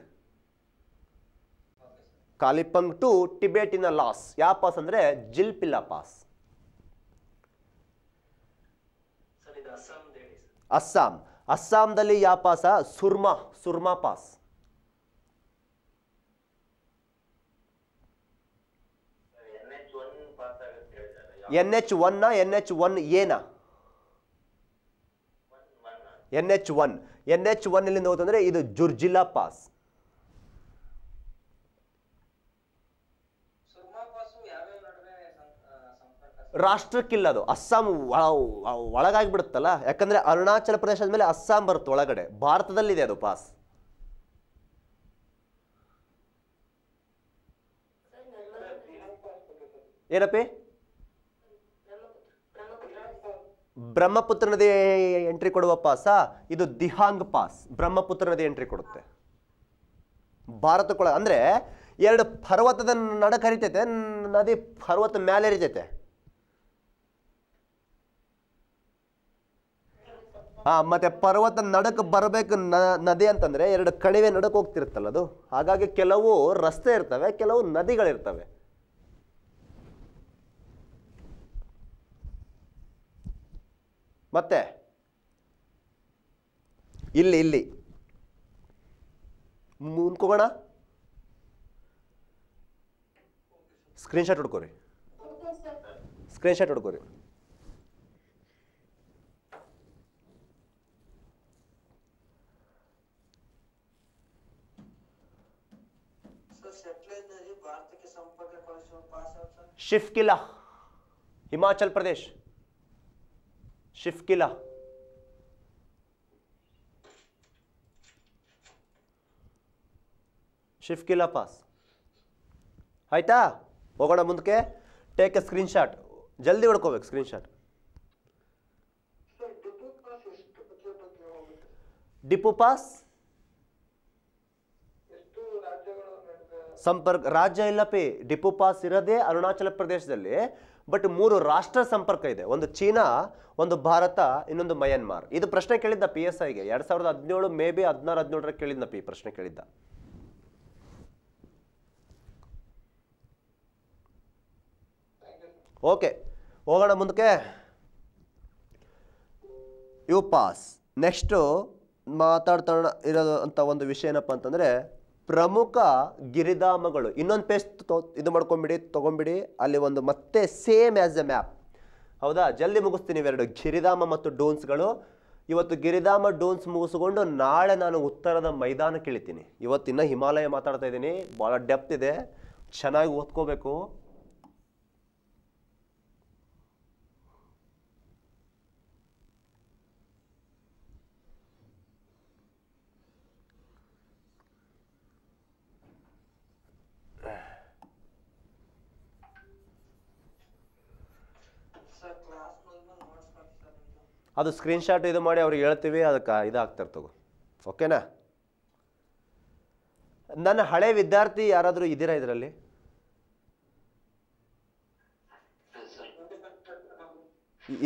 ಕಾಲಿಪಂಗ್ ಟು ಟಿಬೇಟಿನ ಲಾಸ್ ಯಾವ ಪಾಸ್ ಅಂದ್ರೆ ಜಿಲ್ಪಿಲ್ಲಾ ಪಾಸ್ ಅಸ್ಸಾಂ ಅಸ್ಸಾಂದಲ್ಲಿ ಯಾವ pass Surma Surma pass N H ಒನ್ನ ಎನ್ ಎಚ್ ಒನ್ ಏನ N H one N H one ಎಲ್ಲಿಂದ ಹೋಗುತ್ತಂದ್ರೆ ಇದು ಜುರ್ಜಿಲಾ ಪಾಸ್ ರಾಷ್ಟ್ರಕ್ಕಿಲ್ಲ ಅದು ಅಸ್ಸಾಂ ಬಿಡುತ್ತಲ್ಲ ಯಾಕಂದರೆ ಅರುಣಾಚಲ ಪ್ರದೇಶದ ಮೇಲೆ ಅಸ್ಸಾಂ ಬರುತ್ತೆ ಒಳಗಡೆ ಭಾರತದಲ್ಲಿದೆ ಅದು ಪಾಸ್ ಏನಪ್ಪಿ ಬ್ರಹ್ಮಪುತ್ರ ನದಿ ಎಂಟ್ರಿ ಕೊಡುವ ಪಾಸ ಇದು ದಿಹಾಂಗ್ ಪಾಸ್ ಬ್ರಹ್ಮಪುತ್ರ ನದಿ ಎಂಟ್ರಿ ಕೊಡುತ್ತೆ ಭಾರತಕ್ಕೊಳ ಅಂದ್ರೆ ಎರಡು ಪರ್ವತದ ನಡಕ್ ಹರಿತೈತೆ ನದಿ ಪರ್ವತ ಮೇಲೆ ಹರಿತೈತೆ ಮತ್ತೆ ಪರ್ವತ ನಡಕ್ಕೆ ಬರಬೇಕು ನದಿ ಅಂತಂದರೆ ಎರಡು ಕಣಿವೆ ನಡಕ್ಕೆ ಹೋಗ್ತಿರ್ತಲ್ಲ ಅದು ಹಾಗಾಗಿ ಕೆಲವು ರಸ್ತೆ ಇರ್ತವೆ ಕೆಲವು ನದಿಗಳಿರ್ತವೆ ಮತ್ತೆ ಇಲ್ಲಿ ಇಲ್ಲಿ ಮುಂದ್ಕೋಗೋಣ ಸ್ಕ್ರೀನ್ಶಾಟ್ ಹುಡ್ಕೋರಿ ಸ್ಕ್ರೀನ್ಶಾಟ್ ಹುಡ್ಕೋರಿ शिफकिला हिमाचल प्रदेश शिफकिला शिफकिला पास आयता होगा मुद्दे टेक ए स्क्रीन शाट जल्दी ओडको स्क्रीन शाट डिपो पास ಸಂಪರ್ಕ ರಾಜ್ಯ ಇಲ್ಲ ಪಿ ಡಿಪೋ ಪಾಸ್ ಇರೋದೇ ಅರುಣಾಚಲ ಪ್ರದೇಶದಲ್ಲಿ ಬಟ್ ಮೂರು ರಾಷ್ಟ್ರ ಸಂಪರ್ಕ ಇದೆ ಒಂದು ಚೀನಾ ಒಂದು ಭಾರತ ಇನ್ನೊಂದು ಮಯನ್ಮಾರ್ ಇದು ಪ್ರಶ್ನೆ ಕೇಳಿದ್ದ ಪಿ ಎಸ್ ಐಗೆ ಎರಡ್ ಸಾವಿರದ ಹದಿನೇಳು ಮೇ ಬಿ ಹದಿನಾರು ಹದಿನೇಳರ ಕೇಳಿದ್ನ ಪಿ ಪ್ರಶ್ನೆ ಕೇಳಿದ್ದ ಓಕೆ ಹೋಗೋಣ ಮುಂದಕ್ಕೆ ಯು ಪಾಸ್ ನೆಕ್ಸ್ಟು ಮಾತಾಡ್ತಾ ಇರೋದು ಅಂತ ಒಂದು ವಿಷಯ ಏನಪ್ಪ ಅಂತಂದರೆ ಪ್ರಮುಖ ಗಿರಿಧಾಮಗಳು ಇನ್ನೊಂದು ಪೇಸ್ಟ್ ಇದು ಮಾಡ್ಕೊಂಬಿಡಿ ತೊಗೊಂಬಿಡಿ ಅಲ್ಲಿ ಒಂದು ಮತ್ತೆ ಸೇಮ್ ಆ್ಯಸ್ ಎ ಮ್ಯಾಪ್ ಹೌದಾ ಜಲ್ದಿ ಮುಗಿಸ್ತೀನಿ ಇವೆರಡು ಗಿರಿಧಾಮ ಮತ್ತು ಡೋನ್ಸ್ಗಳು ಇವತ್ತು ಗಿರಿಧಾಮ ಡೋನ್ಸ್ ಮುಗಿಸ್ಕೊಂಡು ನಾಳೆ ನಾನು ಉತ್ತರದ ಮೈದಾನಕ್ಕೆ ಇಳಿತೀನಿ ಇವತ್ತಿನ್ನೂ ಹಿಮಾಲಯ ಮಾತಾಡ್ತಾ ಇದ್ದೀನಿ ಭಾಳ ಡೆಪ್ತ್ ಇದೆ ಚೆನ್ನಾಗಿ ಓದ್ಕೋಬೇಕು ಅದು ಸ್ಕ್ರೀನ್ಶಾಟ್ ಇದು ಮಾಡಿ ಅವ್ರಿಗೆ ಹೇಳ್ತೀವಿ ಅದಕ್ಕೆ ಇದಾಗ್ತಾರೆ ತಗೋ ಓಕೆನಾ ನನ್ನ ಹಳೆ ವಿದ್ಯಾರ್ಥಿ ಯಾರಾದರೂ ಇದ್ದೀರಾ ಇದರಲ್ಲಿ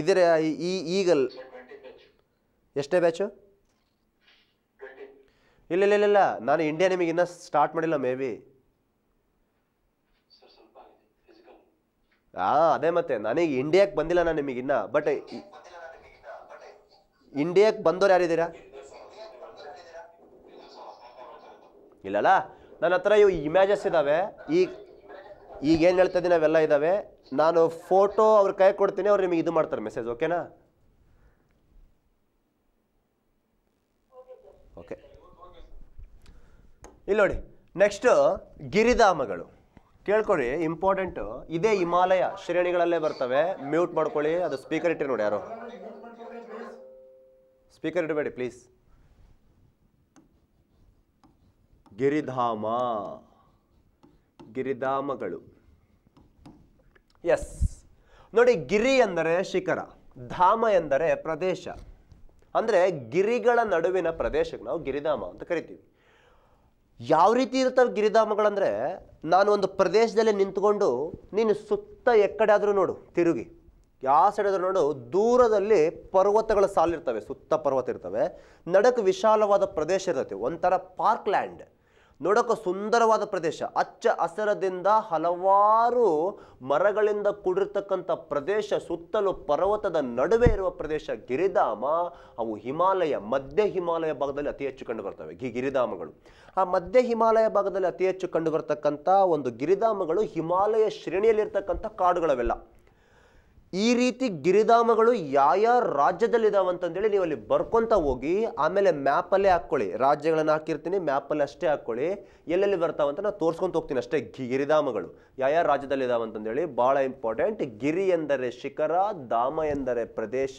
ಇದರ ಈ ಈಗಲ್ ಎಷ್ಟೇ ಬ್ಯಾಚು ಇಲ್ಲ ಇಲ್ಲ ಇಲ್ಲ ನಾನು ಇಂಡಿಯಾ ನಿಮಗೆ ಇನ್ನೂ ಸ್ಟಾರ್ಟ್ ಮಾಡಿಲ್ಲ ಮೇ ಬಿ ಹಾಂ ಅದೇ ಮತ್ತೆ ನನಗೆ ಇಂಡಿಯಾಕ್ಕೆ ಬಂದಿಲ್ಲ ನಾನು ನಿಮಗಿನ್ನ ಬಟ್ ಇಂಡಿಯಾಕ್ಕೆ ಬಂದವ್ರು ಯಾರಿದ್ದೀರಾ ಇಲ್ಲಲ್ಲ ನನ್ನ ಹತ್ರ ಇವು ಇಮ್ಯಾಜಸ್ ಇದ್ದಾವೆ ಈಗ ಈಗ ಏನು ಹೇಳ್ತಾ ಇದ್ದೀನಿ ಅವೆಲ್ಲ ಇದ್ದಾವೆ ನಾನು ಫೋಟೋ ಅವ್ರ ಕೈ ಕೊಡ್ತೀನಿ ಅವ್ರು ನಿಮಗೆ ಇದು ಮಾಡ್ತಾರೆ ಮೆಸೇಜ್ ಓಕೆನಾ ಓಕೆ ಇಲ್ಲಿ ನೋಡಿ ನೆಕ್ಸ್ಟು ಗಿರಿಧಾಮಗಳು ಕೇಳ್ಕೊಳ್ಳಿ ಇಂಪಾರ್ಟೆಂಟು ಇದೇ ಹಿಮಾಲಯ ಶ್ರೇಣಿಗಳಲ್ಲೇ ಬರ್ತವೆ ಮ್ಯೂಟ್ ಮಾಡ್ಕೊಳ್ಳಿ ಅದು ಸ್ಪೀಕರ್ ಇಟ್ಟಿರಿ ನೋಡಿ ಯಾರು ಸ್ಪೀಕರ್ ಇಡಬೇಡಿ ಪ್ಲೀಸ್ ಗಿರಿಧಾಮ ಗಿರಿಧಾಮಗಳು ಎಸ್ ನೋಡಿ ಗಿರಿ ಎಂದರೆ ಶಿಖರ ಧಾಮ ಎಂದರೆ ಪ್ರದೇಶ ಅಂದರೆ ಗಿರಿಗಳ ನಡುವಿನ ಪ್ರದೇಶಕ್ಕೆ ನಾವು ಗಿರಿಧಾಮ ಅಂತ ಕರಿತೀವಿ ಯಾವ ರೀತಿ ಇರ್ತವೆ ಗಿರಿಧಾಮಗಳಂದರೆ ನಾನು ಒಂದು ಪ್ರದೇಶದಲ್ಲಿ ನಿಂತ್ಕೊಂಡು ನೀನು ಸುತ್ತ ಎಕ್ಕಡೆ ಆದರೂ ನೋಡು ತಿರುಗಿ ಯಾವ ಸೈಡ್ ಆದರೂ ನೋಡು ದೂರದಲ್ಲಿ ಪರ್ವತಗಳ ಸಾಲಿರ್ತವೆ ಸುತ್ತ ಪರ್ವತ ಇರ್ತವೆ ನಡಕ್ಕೆ ವಿಶಾಲವಾದ ಪ್ರದೇಶ ಇರ್ತೈತೆ ಒಂಥರ ಪಾರ್ಕ್ ಲ್ಯಾಂಡ್ ನೋಡಕ್ಕೆ ಸುಂದರವಾದ ಪ್ರದೇಶ ಅಚ್ಚ ಹಸರದಿಂದ ಹಲವಾರು ಮರಗಳಿಂದ ಕೂಡಿರ್ತಕ್ಕಂಥ ಪ್ರದೇಶ ಸುತ್ತಲೂ ಪರ್ವತದ ನಡುವೆ ಇರುವ ಪ್ರದೇಶ ಗಿರಿಧಾಮ ಅವು ಹಿಮಾಲಯ ಮಧ್ಯ ಹಿಮಾಲಯ ಭಾಗದಲ್ಲಿ ಅತಿ ಹೆಚ್ಚು ಕಂಡು ಬರ್ತವೆ ಗಿರಿಧಾಮಗಳು ಆ ಮಧ್ಯ ಹಿಮಾಲಯ ಭಾಗದಲ್ಲಿ ಅತಿ ಹೆಚ್ಚು ಕಂಡು ಬರ್ತಕ್ಕಂಥ ಒಂದು ಗಿರಿಧಾಮಗಳು ಹಿಮಾಲಯ ಶ್ರೇಣಿಯಲ್ಲಿರ್ತಕ್ಕಂಥ ಕಾಡುಗಳವೆಲ್ಲ ಈ ರೀತಿ ಗಿರಿಧಾಮಗಳು ಯಾವ ರಾಜ್ಯದಲ್ಲಿದ್ದಾವೆ ಅಂತಂದೇಳಿ ನೀವು ಅಲ್ಲಿ ಬರ್ಕೊಂತ ಹೋಗಿ ಆಮೇಲೆ ಮ್ಯಾಪಲ್ಲೇ ಹಾಕ್ಕೊಳ್ಳಿ ರಾಜ್ಯಗಳನ್ನು ಹಾಕಿರ್ತೀನಿ ಮ್ಯಾಪಲ್ಲಿ ಅಷ್ಟೇ ಹಾಕ್ಕೊಳ್ಳಿ ಎಲ್ಲೆಲ್ಲಿ ಬರ್ತಾವಂತ ನಾನು ತೋರ್ಸ್ಕೊಂತ ಹೋಗ್ತೀನಿ ಅಷ್ಟೇ ಗಿರಿಧಾಮಗಳು ಯಾವ ಇದಾವೆ ಅಂತಂದೇಳಿ ಭಾಳ ಇಂಪಾರ್ಟೆಂಟ್ ಗಿರಿ ಎಂದರೆ ಶಿಖರ ಧಾಮ ಎಂದರೆ ಪ್ರದೇಶ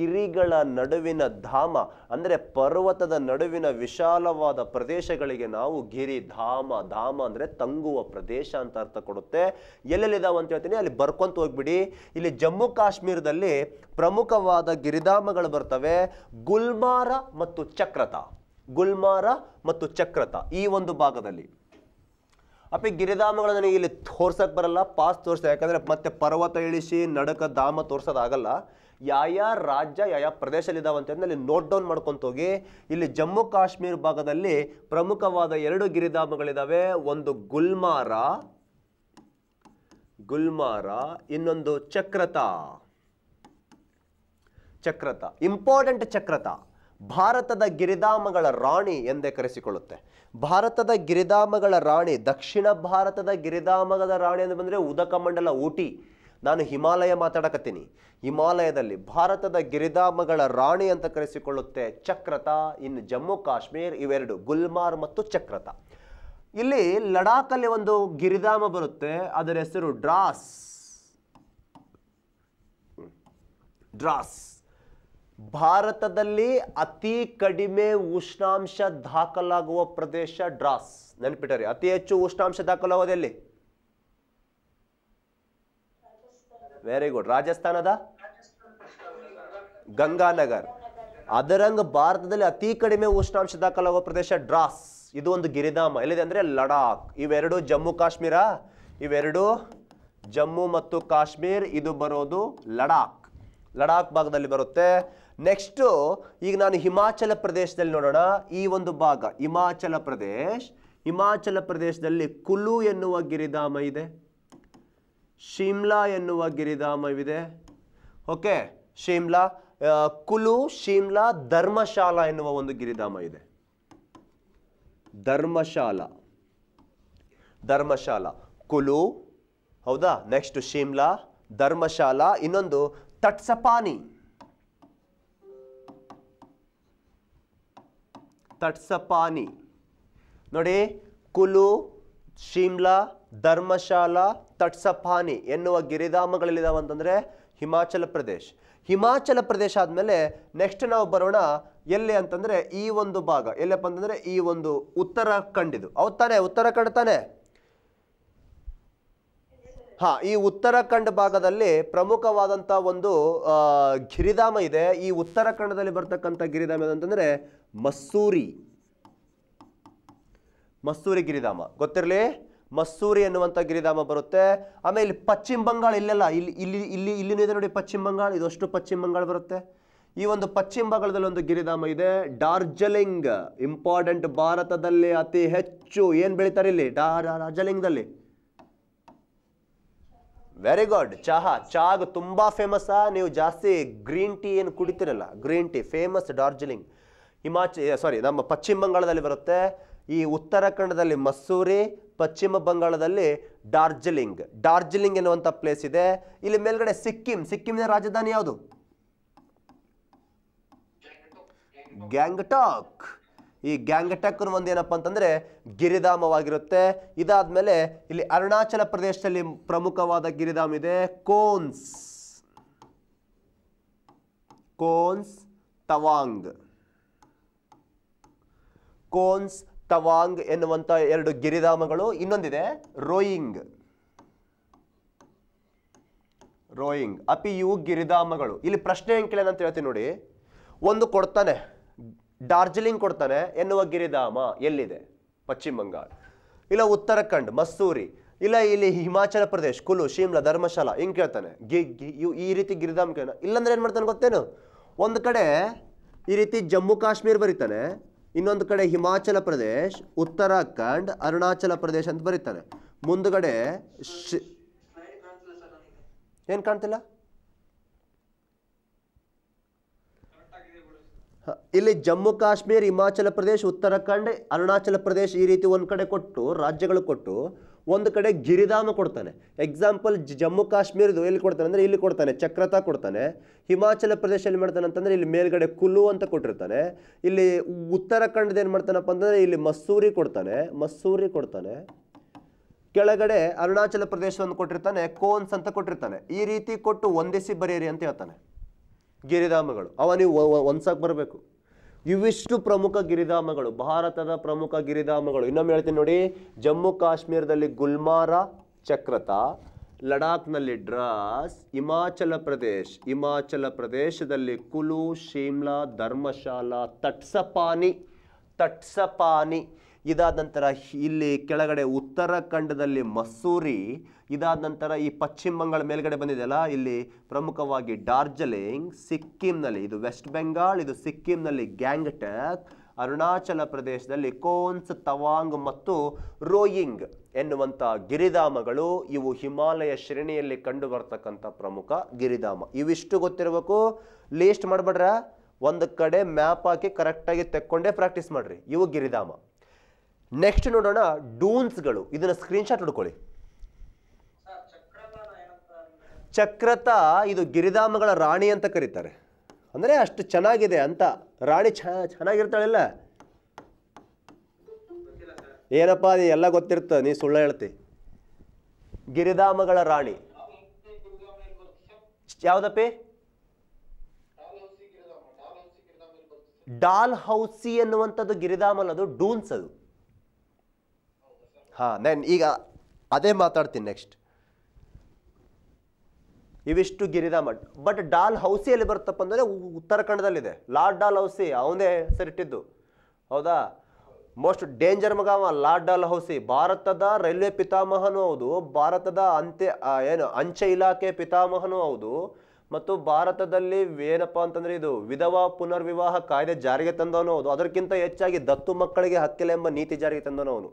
ಗಿರಿಗಳ ನಡುವಿನ ಧಾಮ ಅಂದರೆ ಪರ್ವತದ ನಡುವಿನ ವಿಶಾಲವಾದ ಪ್ರದೇಶಗಳಿಗೆ ನಾವು ಗಿರಿ ಧಾಮ ಧಾಮ ಅಂದರೆ ತಂಗುವ ಪ್ರದೇಶ ಅಂತ ಅರ್ಥ ಕೊಡುತ್ತೆ ಎಲ್ಲೆಲ್ಲಿದ್ದಾವೆ ಅಂತ ಹೇಳ್ತೀನಿ ಅಲ್ಲಿ ಬರ್ಕೊಂತ ಹೋಗ್ಬಿಡಿ ಇಲ್ಲಿ ಜಮ್ಮು ಕಾಶ್ಮೀರದಲ್ಲಿ ಪ್ರಮುಖವಾದ ಗಿರಿಧಾಮಗಳು ಬರ್ತವೆ ಗುಲ್ಮಾರ ಮತ್ತು ಚಕ್ರತ ಗುಲ್ಮಾರ ಮತ್ತು ಚಕ್ರತ ಈ ಒಂದು ಭಾಗದಲ್ಲಿ ಅಪ್ಪಿ ಗಿರಿಧಾಮಗಳು ನನಗೆ ಇಲ್ಲಿ ತೋರ್ಸಕ್ಕೆ ಬರಲ್ಲ ಪಾಸ್ ತೋರಿಸ್ತಾ ಯಾಕಂದರೆ ಮತ್ತೆ ಪರ್ವತ ಇಳಿಸಿ ನಡಕ ಧಾಮ ತೋರ್ಸೋದಾಗಲ್ಲ ಯಾವ ರಾಜ್ಯ ಯಾವ ಪ್ರದೇಶದಲ್ಲಿದ್ದಾವೆ ಅಂತಂದ್ರೆ ಅಲ್ಲಿ ನೋಟ್ ಡೌನ್ ಮಾಡ್ಕೊತ ಹೋಗಿ ಇಲ್ಲಿ ಜಮ್ಮು ಕಾಶ್ಮೀರ ಭಾಗದಲ್ಲಿ ಪ್ರಮುಖವಾದ ಎರಡು ಗಿರಿಧಾಮಗಳಿದ್ದಾವೆ ಒಂದು ಗುಲ್ಮಾರ ಗುಲ್ಮಾರ ಇನ್ನೊಂದು ಚಕ್ರತ ಚಕ್ರತ ಇಂಪಾರ್ಟೆಂಟ್ ಚಕ್ರತ ಭಾರತದ ಗಿರಿಧಾಮಗಳ ರಾಣಿ ಎಂದೇ ಕರೆಸಿಕೊಳ್ಳುತ್ತೆ ಭಾರತದ ಗಿರಿಧಾಮಗಳ ರಾಣಿ ದಕ್ಷಿಣ ಭಾರತದ ಗಿರಿಧಾಮಗಳ ರಾಣಿ ಅಂತ ಬಂದರೆ ಉದಕಮಂಡಲ ಊಟಿ ನಾನು ಹಿಮಾಲಯ ಮಾತಾಡಕತ್ತೀನಿ ಹಿಮಾಲಯದಲ್ಲಿ ಭಾರತದ ಗಿರಿಧಾಮಗಳ ರಾಣಿ ಅಂತ ಕರೆಸಿಕೊಳ್ಳುತ್ತೆ ಚಕ್ರತ ಇನ್ನು ಜಮ್ಮು ಕಾಶ್ಮೀರ್ ಇವೆರಡು ಗುಲ್ಮಾರ್ ಮತ್ತು ಚಕ್ರತ ಇಲ್ಲಿ ಅಲ್ಲಿ ಒಂದು ಗಿರಿಧಾಮ ಬರುತ್ತೆ ಅದರ ಹೆಸರು ಡ್ರಾಸ್ ಡ್ರಾಸ್ ಭಾರತದಲ್ಲಿ ಅತಿ ಕಡಿಮೆ ಉಷ್ಣಾಂಶ ದಾಖಲಾಗುವ ಪ್ರದೇಶ ಡ್ರಾಸ್ ನೆನಪಿಟ್ಟರೆ ಅತಿ ಹೆಚ್ಚು ಉಷ್ಣಾಂಶ ದಾಖಲಾಗೋದೆಲ್ಲಿ ವೆರಿ ಗುಡ್ ರಾಜಸ್ಥಾನದ ಗಂಗಾನಗರ್ ಅದರಂಗ ಭಾರತದಲ್ಲಿ ಅತಿ ಕಡಿಮೆ ಉಷ್ಣಾಂಶ ದಾಖಲಾಗುವ ಪ್ರದೇಶ ಡ್ರಾಸ್ ಇದು ಒಂದು ಗಿರಿಧಾಮ ಎಲ್ಲಿದೆ ಅಂದರೆ ಲಡಾಖ್ ಇವೆರಡು ಜಮ್ಮು ಕಾಶ್ಮೀರ ಇವೆರಡು ಜಮ್ಮು ಮತ್ತು ಕಾಶ್ಮೀರ್ ಇದು ಬರೋದು ಲಡಾಖ್ ಲಡಾಖ್ ಭಾಗದಲ್ಲಿ ಬರುತ್ತೆ ನೆಕ್ಸ್ಟು ಈಗ ನಾನು ಹಿಮಾಚಲ ಪ್ರದೇಶದಲ್ಲಿ ನೋಡೋಣ ಈ ಒಂದು ಭಾಗ ಹಿಮಾಚಲ ಪ್ರದೇಶ್ ಹಿಮಾಚಲ ಪ್ರದೇಶದಲ್ಲಿ ಕುಲು ಎನ್ನುವ ಗಿರಿಧಾಮ ಇದೆ ಶಿಮ್ಲಾ ಎನ್ನುವ ಗಿರಿಧಾಮವಿದೆ ಓಕೆ ಶಿಮ್ಲಾ ಕುಲು ಶಿಮ್ಲಾ ಧರ್ಮಶಾಲಾ ಎನ್ನುವ ಒಂದು ಗಿರಿಧಾಮ ಇದೆ ಧರ್ಮಶಾಲಾ ಧರ್ಮಶಾಲಾ ಕುಲು ಹೌದಾ ನೆಕ್ಸ್ಟ್ ಶಿಮ್ಲಾ ಧರ್ಮಶಾಲಾ ಇನ್ನೊಂದು ತಟ್ಸಪಾನಿ ತಟ್ಸಪಾನಿ ನೋಡಿ ಕುಲು ಶಿಮ್ಲಾ ಧರ್ಮಶಾಲಾ ತಟ್ಸಪಾನಿ ಎನ್ನುವ ಗಿರಿಧಾಮಗಳಲ್ಲಿದ್ದಾವೆ ಅಂತಂದರೆ ಹಿಮಾಚಲ ಪ್ರದೇಶ ಹಿಮಾಚಲ ಪ್ರದೇಶ ಆದಮೇಲೆ ನೆಕ್ಸ್ಟ್ ನಾವು ಬರೋಣ ಎಲ್ಲಿ ಅಂತಂದರೆ ಈ ಒಂದು ಭಾಗ ಎಲ್ಲಪ್ಪ ಅಂತಂದರೆ ಈ ಒಂದು ಇದು ಹೌದು ತಾನೆ ಉತ್ತರಾಖಂಡ್ ತಾನೆ ಹಾ ಈ ಉತ್ತರಾಖಂಡ್ ಭಾಗದಲ್ಲಿ ಪ್ರಮುಖವಾದಂಥ ಒಂದು ಗಿರಿಧಾಮ ಇದೆ ಈ ಉತ್ತರಾಖಂಡದಲ್ಲಿ ಬರ್ತಕ್ಕಂಥ ಗಿರಿಧಾಮ ಅಂತಂದರೆ ಮಸ್ಸೂರಿ ಮಸ್ಸೂರಿ ಗಿರಿಧಾಮ ಗೊತ್ತಿರಲಿ ಮಸ್ಸೂರಿ ಎನ್ನುವಂಥ ಗಿರಿಧಾಮ ಬರುತ್ತೆ ಆಮೇಲೆ ಪಶ್ಚಿಮ ಬಂಗಾಳ ಇಲ್ಲೆಲ್ಲ ಇಲ್ಲಿ ಇಲ್ಲಿ ಇಲ್ಲಿ ಇಲ್ಲಿನೂ ಇದೆ ನೋಡಿ ಪಶ್ಚಿಮ ಬಂಗಾಳ ಇದಷ್ಟು ಪಶ್ಚಿಮ ಬಂಗಾಳ ಬರುತ್ತೆ ಈ ಒಂದು ಪಶ್ಚಿಮ ಬಂಗಾಳದಲ್ಲಿ ಒಂದು ಗಿರಿಧಾಮ ಇದೆ ಡಾರ್ಜಲಿಂಗ್ ಇಂಪಾರ್ಟೆಂಟ್ ಭಾರತದಲ್ಲಿ ಅತಿ ಹೆಚ್ಚು ಏನು ಬೆಳೀತಾರೆ ಇಲ್ಲಿ ಡಾರ್ಜಲಿಂಗ್ದಲ್ಲಿ ವೆರಿ ಗುಡ್ ಚಹಾ ಚಹಾಗ್ ತುಂಬಾ ಫೇಮಸ್ ನೀವು ಜಾಸ್ತಿ ಗ್ರೀನ್ ಟೀ ಏನು ಕುಡಿತಿರಲ್ಲ ಗ್ರೀನ್ ಟೀ ಫೇಮಸ್ ಡಾರ್ಜಿಲಿಂಗ್ ಹಿಮಾಚ ಸಾರಿ ನಮ್ಮ ಪಶ್ಚಿಮ ಬಂಗಾಳದಲ್ಲಿ ಬರುತ್ತೆ ಈ ಉತ್ತರ ಕನ್ನಡದಲ್ಲಿ ಮಸ್ಸೂರಿ ಪಶ್ಚಿಮ ಬಂಗಾಳದಲ್ಲಿ ಡಾರ್ಜಿಲಿಂಗ್ ಡಾರ್ಜಿಲಿಂಗ್ ಎನ್ನುವಂಥ ಪ್ಲೇಸ್ ಇದೆ ಇಲ್ಲಿ ಮೇಲ್ಗಡೆ ಸಿಕ್ಕಿಂ ಸಿಕ್ಕಿಂನ ರಾಜಧಾನಿ ಯಾವುದು ಗ್ಯಾಂಗ್ಟಾಕ್ ಈ ಗ್ಯಾಂಗ್ಟಾಕ್ ಒಂದು ಏನಪ್ಪ ಅಂತಂದರೆ ಗಿರಿಧಾಮವಾಗಿರುತ್ತೆ ಇದಾದಮೇಲೆ ಇಲ್ಲಿ ಅರುಣಾಚಲ ಪ್ರದೇಶದಲ್ಲಿ ಪ್ರಮುಖವಾದ ಗಿರಿಧಾಮ ಇದೆ ಕೋನ್ಸ್ ಕೋನ್ಸ್ ತವಾಂಗ್ ಕೋನ್ಸ್ ತವಾಂಗ್ ಎನ್ನುವಂಥ ಎರಡು ಗಿರಿಧಾಮಗಳು ಇನ್ನೊಂದಿದೆ ರೋಯಿಂಗ್ ರೋಯಿಂಗ್ ಅಪಿ ಇವು ಗಿರಿಧಾಮಗಳು ಇಲ್ಲಿ ಪ್ರಶ್ನೆ ಏನು ಅಂತ ಹೇಳ್ತೀನಿ ನೋಡಿ ಒಂದು ಕೊಡ್ತಾನೆ ಡಾರ್ಜಿಲಿಂಗ್ ಕೊಡ್ತಾನೆ ಎನ್ನುವ ಗಿರಿಧಾಮ ಎಲ್ಲಿದೆ ಪಶ್ಚಿಮ ಬಂಗಾಳ ಇಲ್ಲ ಉತ್ತರಾಖಂಡ್ ಮಸ್ಸೂರಿ ಇಲ್ಲ ಇಲ್ಲಿ ಹಿಮಾಚಲ ಪ್ರದೇಶ್ ಕುಲು ಶಿಮ್ಲಾ ಧರ್ಮಶಾಲಾ ಹಿಂಗೆ ಕೇಳ್ತಾನೆ ಗಿ ಈ ರೀತಿ ಗಿರಿಧಾಮ ಕೇಳ ಇಲ್ಲಾಂದ್ರೆ ಏನು ಮಾಡ್ತಾನೆ ಗೊತ್ತೇನು ಒಂದು ಕಡೆ ಈ ರೀತಿ ಜಮ್ಮು ಕಾಶ್ಮೀರ್ ಬರೀತಾನೆ ಇನ್ನೊಂದು ಕಡೆ ಹಿಮಾಚಲ ಪ್ರದೇಶ್ ಉತ್ತರಾಖಂಡ್ ಅರುಣಾಚಲ ಪ್ರದೇಶ್ ಅಂತ ಬರೀತಾನೆ ಮುಂದ್ಗಡೆ ಏನು ಕಾಣ್ತಿಲ್ಲ ಇಲ್ಲಿ ಜಮ್ಮು ಕಾಶ್ಮೀರ್ ಹಿಮಾಚಲ ಪ್ರದೇಶ ಉತ್ತರಾಖಂಡ್ ಅರುಣಾಚಲ ಪ್ರದೇಶ ಈ ರೀತಿ ಒಂದು ಕಡೆ ಕೊಟ್ಟು ರಾಜ್ಯಗಳು ಕೊಟ್ಟು ಒಂದು ಕಡೆ ಗಿರಿಧಾಮ ಕೊಡ್ತಾನೆ ಎಕ್ಸಾಂಪಲ್ ಜಮ್ಮು ಕಾಶ್ಮೀರದು ಎಲ್ಲಿ ಕೊಡ್ತಾನೆ ಅಂದರೆ ಇಲ್ಲಿ ಕೊಡ್ತಾನೆ ಚಕ್ರತಾ ಕೊಡ್ತಾನೆ ಹಿಮಾಚಲ ಪ್ರದೇಶ ಎಲ್ಲಿ ಮಾಡ್ತಾನೆ ಅಂತಂದರೆ ಇಲ್ಲಿ ಮೇಲ್ಗಡೆ ಕುಲ್ಲು ಅಂತ ಕೊಟ್ಟಿರ್ತಾನೆ ಇಲ್ಲಿ ಉತ್ತರಾಖಂಡದ ಏನು ಮಾಡ್ತಾನಪ್ಪ ಅಂತಂದರೆ ಇಲ್ಲಿ ಮಸ್ಸೂರಿ ಕೊಡ್ತಾನೆ ಮಸ್ಸೂರಿ ಕೊಡ್ತಾನೆ ಕೆಳಗಡೆ ಅರುಣಾಚಲ ಪ್ರದೇಶವನ್ನು ಕೊಟ್ಟಿರ್ತಾನೆ ಕೋನ್ಸ್ ಅಂತ ಕೊಟ್ಟಿರ್ತಾನೆ ಈ ರೀತಿ ಕೊಟ್ಟು ಒಂದಿಸಿ ಬರೆಯಿರಿ ಅಂತ ಹೇಳ್ತಾನೆ ಗಿರಿಧಾಮಗಳು ಅವ ನೀವು ಬರಬೇಕು ಇವಿಷ್ಟು ಪ್ರಮುಖ ಗಿರಿಧಾಮಗಳು ಭಾರತದ ಪ್ರಮುಖ ಗಿರಿಧಾಮಗಳು ಇನ್ನೊಮ್ಮೆ ಹೇಳ್ತೀನಿ ನೋಡಿ ಜಮ್ಮು ಕಾಶ್ಮೀರದಲ್ಲಿ ಗುಲ್ಮಾರ ಚಕ್ರತ ಲಡಾಖ್ನಲ್ಲಿ ಡ್ರಾಸ್ ಹಿಮಾಚಲ ಪ್ರದೇಶ್ ಹಿಮಾಚಲ ಪ್ರದೇಶದಲ್ಲಿ ಕುಲು ಶಿಮ್ಲಾ ಧರ್ಮಶಾಲಾ ತಟ್ಸಪಾನಿ ತಟ್ಸಪಾನಿ ಇದಾದ ನಂತರ ಇಲ್ಲಿ ಕೆಳಗಡೆ ಉತ್ತರಾಖಂಡದಲ್ಲಿ ಮಸ್ಸೂರಿ ಇದಾದ ನಂತರ ಈ ಪಶ್ಚಿಮ ಬಂಗಾಳ ಮೇಲ್ಗಡೆ ಬಂದಿದೆಯಲ್ಲ ಇಲ್ಲಿ ಪ್ರಮುಖವಾಗಿ ಡಾರ್ಜಿಲಿಂಗ್ ಸಿಕ್ಕಿಂನಲ್ಲಿ ಇದು ವೆಸ್ಟ್ ಬೆಂಗಾಲ್ ಇದು ಸಿಕ್ಕಿಂನಲ್ಲಿ ಗ್ಯಾಂಗ್ಟಕ್ ಅರುಣಾಚಲ ಪ್ರದೇಶದಲ್ಲಿ ಕೋನ್ಸ್ ತವಾಂಗ್ ಮತ್ತು ರೋಯಿಂಗ್ ಎನ್ನುವಂಥ ಗಿರಿಧಾಮಗಳು ಇವು ಹಿಮಾಲಯ ಶ್ರೇಣಿಯಲ್ಲಿ ಕಂಡು ಬರ್ತಕ್ಕಂಥ ಪ್ರಮುಖ ಗಿರಿಧಾಮ ಇವಿಷ್ಟು ಗೊತ್ತಿರಬೇಕು ಲೀಸ್ಟ್ ಮಾಡ್ಬಿಡ್ರ ಒಂದು ಕಡೆ ಮ್ಯಾಪ್ ಹಾಕಿ ಕರೆಕ್ಟಾಗಿ ತೆಕ್ಕೊಂಡೇ ಪ್ರಾಕ್ಟೀಸ್ ಮಾಡಿರಿ ಇವು ಗಿರಿಧಾಮ ನೆಕ್ಸ್ಟ್ ನೋಡೋಣ ಡೂನ್ಸ್ಗಳು ಇದನ್ನು ಸ್ಕ್ರೀನ್ಶಾಟ್ ಹುಡ್ಕೊಳ್ಳಿ ಚಕ್ರತ ಇದು ಗಿರಿಧಾಮಗಳ ರಾಣಿ ಅಂತ ಕರೀತಾರೆ ಅಂದರೆ ಅಷ್ಟು ಚೆನ್ನಾಗಿದೆ ಅಂತ ರಾಣಿ ಚೆನ್ನಾಗಿರ್ತಾಳಿಲ್ಲ ಏನಪ್ಪಾ ಏನಪ್ಪ ಅದು ಎಲ್ಲ ಗೊತ್ತಿರ್ತದೆ ನೀ ಸುಳ್ಳು ಹೇಳ್ತಿ ಗಿರಿಧಾಮಗಳ ರಾಣಿ ಯಾವುದಪ್ಪಿ ಡಾಲ್ ಹೌಸಿ ಎನ್ನುವಂಥದ್ದು ಗಿರಿಧಾಮ ಅಲ್ಲ ಅದು ಡೂನ್ಸ್ ಅದು ಹಾಂ ನಾನು ಈಗ ಅದೇ ಮಾತಾಡ್ತೀನಿ ನೆಕ್ಸ್ಟ್ ಇವಿಷ್ಟು ಗಿರಿಧಾಮ ಬಟ್ ಡಾಲ್ ಹೌಸಿ ಎಲ್ಲಿ ಬರ್ತಪ್ಪ ಅಂದರೆ ಉತ್ತರ ಕನ್ನಡದಲ್ಲಿದೆ ಲಾರ್ಡ್ ಡಾಲ್ ಹೌಸಿ ಅವನೇ ಹೆಸರಿಟ್ಟಿದ್ದು ಹೌದಾ ಮೋಸ್ಟ್ ಡೇಂಜರ್ ಮಗ ಲಾರ್ಡ್ ಡಾಲ್ ಹೌಸಿ ಭಾರತದ ರೈಲ್ವೆ ಪಿತಾಮಹನೂ ಹೌದು ಭಾರತದ ಅಂತ್ಯ ಏನು ಅಂಚೆ ಇಲಾಖೆ ಪಿತಾಮಹನೂ ಹೌದು ಮತ್ತು ಭಾರತದಲ್ಲಿ ಏನಪ್ಪ ಅಂತಂದರೆ ಇದು ವಿಧವಾ ಪುನರ್ವಿವಾಹ ಕಾಯ್ದೆ ಜಾರಿಗೆ ತಂದವನು ಹೌದು ಅದಕ್ಕಿಂತ ಹೆಚ್ಚಾಗಿ ದತ್ತು ಮಕ್ಕಳಿಗೆ ಹಕ್ಕಿಲ್ಲ ಎಂಬ ನೀತಿ ಜಾರಿಗೆ ತಂದವನು ಅವನು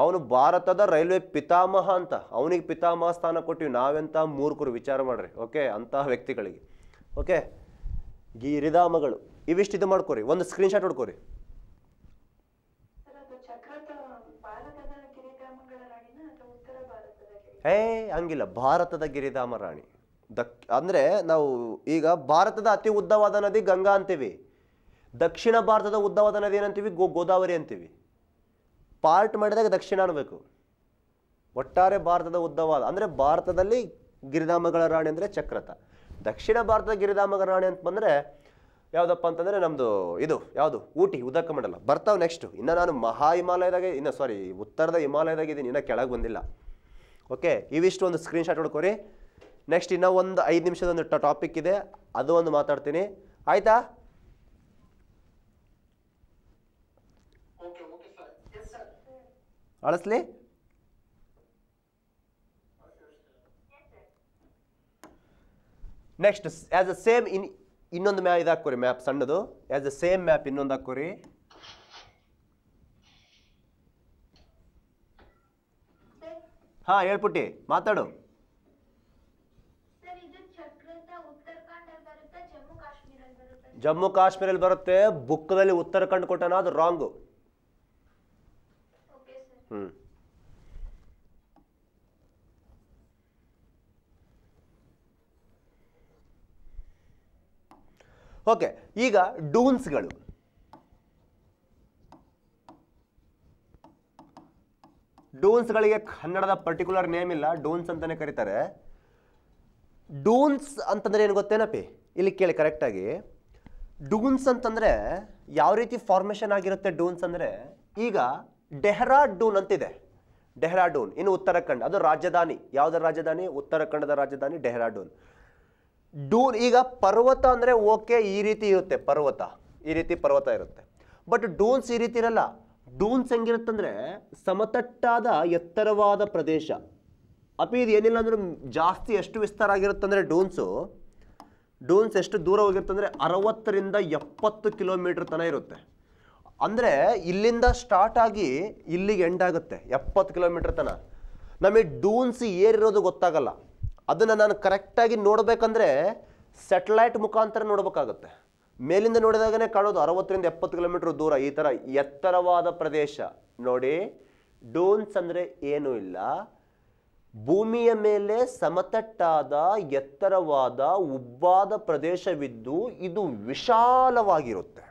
ಅವನು ಭಾರತದ ರೈಲ್ವೆ ಪಿತಾಮಹ ಅಂತ ಅವನಿಗೆ ಪಿತಾಮಹ ಸ್ಥಾನ ಕೊಟ್ಟಿವಿ ನಾವೆಂತ ಮೂರ್ಖರು ವಿಚಾರ ಮಾಡ್ರಿ ಓಕೆ ಅಂತಹ ವ್ಯಕ್ತಿಗಳಿಗೆ ಓಕೆ ಗಿರಿಧಾಮಗಳು ಇವಿಷ್ಟು ಇದು ಮಾಡ್ಕೊರಿ ಒಂದು ಸ್ಕ್ರೀನ್ಶಾಟ್ ಹೊಡ್ಕೋರಿ ಏ ಹಂಗಿಲ್ಲ ಭಾರತದ ಗಿರಿಧಾಮ ರಾಣಿ ದಕ್ ಅಂದರೆ ನಾವು ಈಗ ಭಾರತದ ಅತಿ ಉದ್ದವಾದ ನದಿ ಗಂಗಾ ಅಂತೀವಿ ದಕ್ಷಿಣ ಭಾರತದ ಉದ್ದವಾದ ನದಿ ಏನಂತೀವಿ ಗೋ ಗೋದಾವರಿ ಅಂತೀವಿ ಪಾರ್ಟ್ ಮಾಡಿದಾಗ ದಕ್ಷಿಣ ಅನ್ನಬೇಕು ಒಟ್ಟಾರೆ ಭಾರತದ ಉದ್ದವಾದ ಅಂದರೆ ಭಾರತದಲ್ಲಿ ಗಿರಿಧಾಮಗಳ ರಾಣಿ ಅಂದರೆ ಚಕ್ರತ ದಕ್ಷಿಣ ಭಾರತದ ಗಿರಿಧಾಮಗಳ ರಾಣಿ ಅಂತ ಬಂದರೆ ಯಾವುದಪ್ಪ ಅಂತಂದರೆ ನಮ್ಮದು ಇದು ಯಾವುದು ಊಟಿ ಉದಕ ಮಂಡಲ ಬರ್ತಾವೆ ನೆಕ್ಸ್ಟು ಇನ್ನು ನಾನು ಮಹಾ ಹಿಮಾಲಯದಾಗೆ ಇನ್ನು ಸಾರಿ ಉತ್ತರದ ಹಿಮಾಲಯದಾಗಿದ್ದೀನಿ ಇನ್ನೂ ಕೆಳಗೆ ಬಂದಿಲ್ಲ ಓಕೆ ಇವಿಷ್ಟು ಒಂದು ಸ್ಕ್ರೀನ್ ಶಾಟ್ ಹೊಡ್ಕೊರಿ ನೆಕ್ಸ್ಟ್ ಇನ್ನೂ ಒಂದು ಐದು ನಿಮಿಷದ ಒಂದು ಟಾಪಿಕ್ ಇದೆ ಅದು ಒಂದು ಮಾತಾಡ್ತೀನಿ ಆಯಿತಾ ಅಳಸ್ಲಿ next as uh same in ಇನ್ನೊಂದು ಮ್ಯಾ ಇದಾಕೋರಿ ಮ್ಯಾಪ್ ಸಣ್ಣದು ಆಸ್ ಅ ಸೇಮ್ ಮ್ಯಾಪ್ ಇನ್ನೊಂದು ಹಾಕೋರಿ ಹಾ ಹೇಳ್ಪುಟ್ಟಿ ಮಾತಾಡು ಜಮ್ಮು ಕಾಶ್ಮೀರಲ್ಲಿ ಬರುತ್ತೆ ಬುಕ್ದಲ್ಲಿ ಉತ್ತರಾಖಂಡ್ ಕೊಟ್ಟನ ಅದು ರಾಂಗು ಓಕೆ ಈಗ ಡೂನ್ಸ್ಗಳು ಡೂನ್ಸ್ಗಳಿಗೆ ಕನ್ನಡದ ಪರ್ಟಿಕ್ಯುಲರ್ ನೇಮ್ ಇಲ್ಲ ಡೂನ್ಸ್ ಅಂತಲೇ ಕರೀತಾರೆ ಡೂನ್ಸ್ ಅಂತಂದರೆ ಏನು ಗೊತ್ತೇನಪ್ಪಿ ಇಲ್ಲಿ ಕೇಳಿ ಕರೆಕ್ಟಾಗಿ ಡೂನ್ಸ್ ಅಂತಂದರೆ ಯಾವ ರೀತಿ ಫಾರ್ಮೇಷನ್ ಆಗಿರುತ್ತೆ ಡೂನ್ಸ್ ಅಂದರೆ ಈಗ ಡೆಹ್ರಾಡೂನ್ ಅಂತಿದೆ ಡೆಹ್ರಾಡೂನ್ ಇನ್ನು ಉತ್ತರಾಖಂಡ್ ಅದು ರಾಜಧಾನಿ ಯಾವುದರ ರಾಜಧಾನಿ ಉತ್ತರಾಖಂಡದ ರಾಜಧಾನಿ ಡೆಹ್ರಾಡೂನ್ ಡೂನ್ ಈಗ ಪರ್ವತ ಅಂದರೆ ಓಕೆ ಈ ರೀತಿ ಇರುತ್ತೆ ಪರ್ವತ ಈ ರೀತಿ ಪರ್ವತ ಇರುತ್ತೆ ಬಟ್ ಡೂನ್ಸ್ ಈ ರೀತಿ ಇರಲ್ಲ ಡೂನ್ಸ್ ಹೆಂಗಿರುತ್ತಂದರೆ ಸಮತಟ್ಟಾದ ಎತ್ತರವಾದ ಪ್ರದೇಶ ಅಪ್ಪ ಇದು ಏನಿಲ್ಲ ಅಂದ್ರೆ ಜಾಸ್ತಿ ಎಷ್ಟು ವಿಸ್ತಾರ ಅಂದರೆ ಡೂನ್ಸು ಡೂನ್ಸ್ ಎಷ್ಟು ದೂರ ಹೋಗಿರುತ್ತಂದರೆ ಅರವತ್ತರಿಂದ ಎಪ್ಪತ್ತು ಕಿಲೋಮೀಟ್ರ್ ತನ ಇರುತ್ತೆ ಅಂದರೆ ಇಲ್ಲಿಂದ ಸ್ಟಾರ್ಟ್ ಆಗಿ ಇಲ್ಲಿಗೆ ಎಂಡ್ ಆಗುತ್ತೆ ಎಪ್ಪತ್ತು ಕಿಲೋಮೀಟ್ರ್ ತನಕ ನಮಗೆ ಡೂನ್ಸ್ ಏರಿರೋದು ಗೊತ್ತಾಗಲ್ಲ ಅದನ್ನು ನಾನು ಕರೆಕ್ಟಾಗಿ ನೋಡಬೇಕಂದ್ರೆ ಸ್ಯಾಟಲೈಟ್ ಮುಖಾಂತರ ನೋಡಬೇಕಾಗತ್ತೆ ಮೇಲಿಂದ ನೋಡಿದಾಗನೇ ಕಾಣೋದು ಅರವತ್ತರಿಂದ ಎಪ್ಪತ್ತು ಕಿಲೋಮೀಟ್ರ್ ದೂರ ಈ ಥರ ಎತ್ತರವಾದ ಪ್ರದೇಶ ನೋಡಿ ಡೂನ್ಸ್ ಅಂದರೆ ಏನೂ ಇಲ್ಲ ಭೂಮಿಯ ಮೇಲೆ ಸಮತಟ್ಟಾದ ಎತ್ತರವಾದ ಉಬ್ಬಾದ ಪ್ರದೇಶವಿದ್ದು ಇದು ವಿಶಾಲವಾಗಿರುತ್ತೆ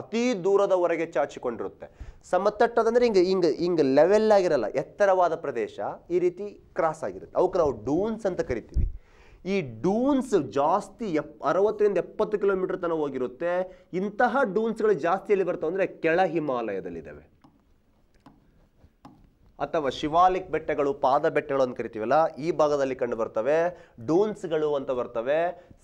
ಅತಿ ದೂರದವರೆಗೆ ಚಾಚಿಕೊಂಡಿರುತ್ತೆ ಸಮತಟ್ಟದಂದರೆ ಹಿಂಗೆ ಹಿಂಗೆ ಹಿಂಗೆ ಲೆವೆಲ್ ಆಗಿರಲ್ಲ ಎತ್ತರವಾದ ಪ್ರದೇಶ ಈ ರೀತಿ ಕ್ರಾಸ್ ಆಗಿರುತ್ತೆ ಅವಕ್ಕೆ ನಾವು ಡೂನ್ಸ್ ಅಂತ ಕರಿತೀವಿ ಈ ಡೂನ್ಸ್ ಜಾಸ್ತಿ ಎಪ್ ಅರವತ್ತರಿಂದ ಎಪ್ಪತ್ತು ಕಿಲೋಮೀಟರ್ ತನಕ ಹೋಗಿರುತ್ತೆ ಇಂತಹ ಡೂನ್ಸ್ಗಳು ಜಾಸ್ತಿ ಎಲ್ಲಿ ಬರ್ತವೆ ಅಂದರೆ ಕೆಳ ಹಿಮಾಲಯದಲ್ಲಿದ್ದಾವೆ ಅಥವಾ ಶಿವಾಲಿಕ್ ಬೆಟ್ಟಗಳು ಪಾದ ಬೆಟ್ಟಗಳು ಅಂತ ಕರಿತೀವಲ್ಲ ಈ ಭಾಗದಲ್ಲಿ ಕಂಡು ಬರ್ತವೆ ಡೂನ್ಸ್ಗಳು ಅಂತ ಬರ್ತವೆ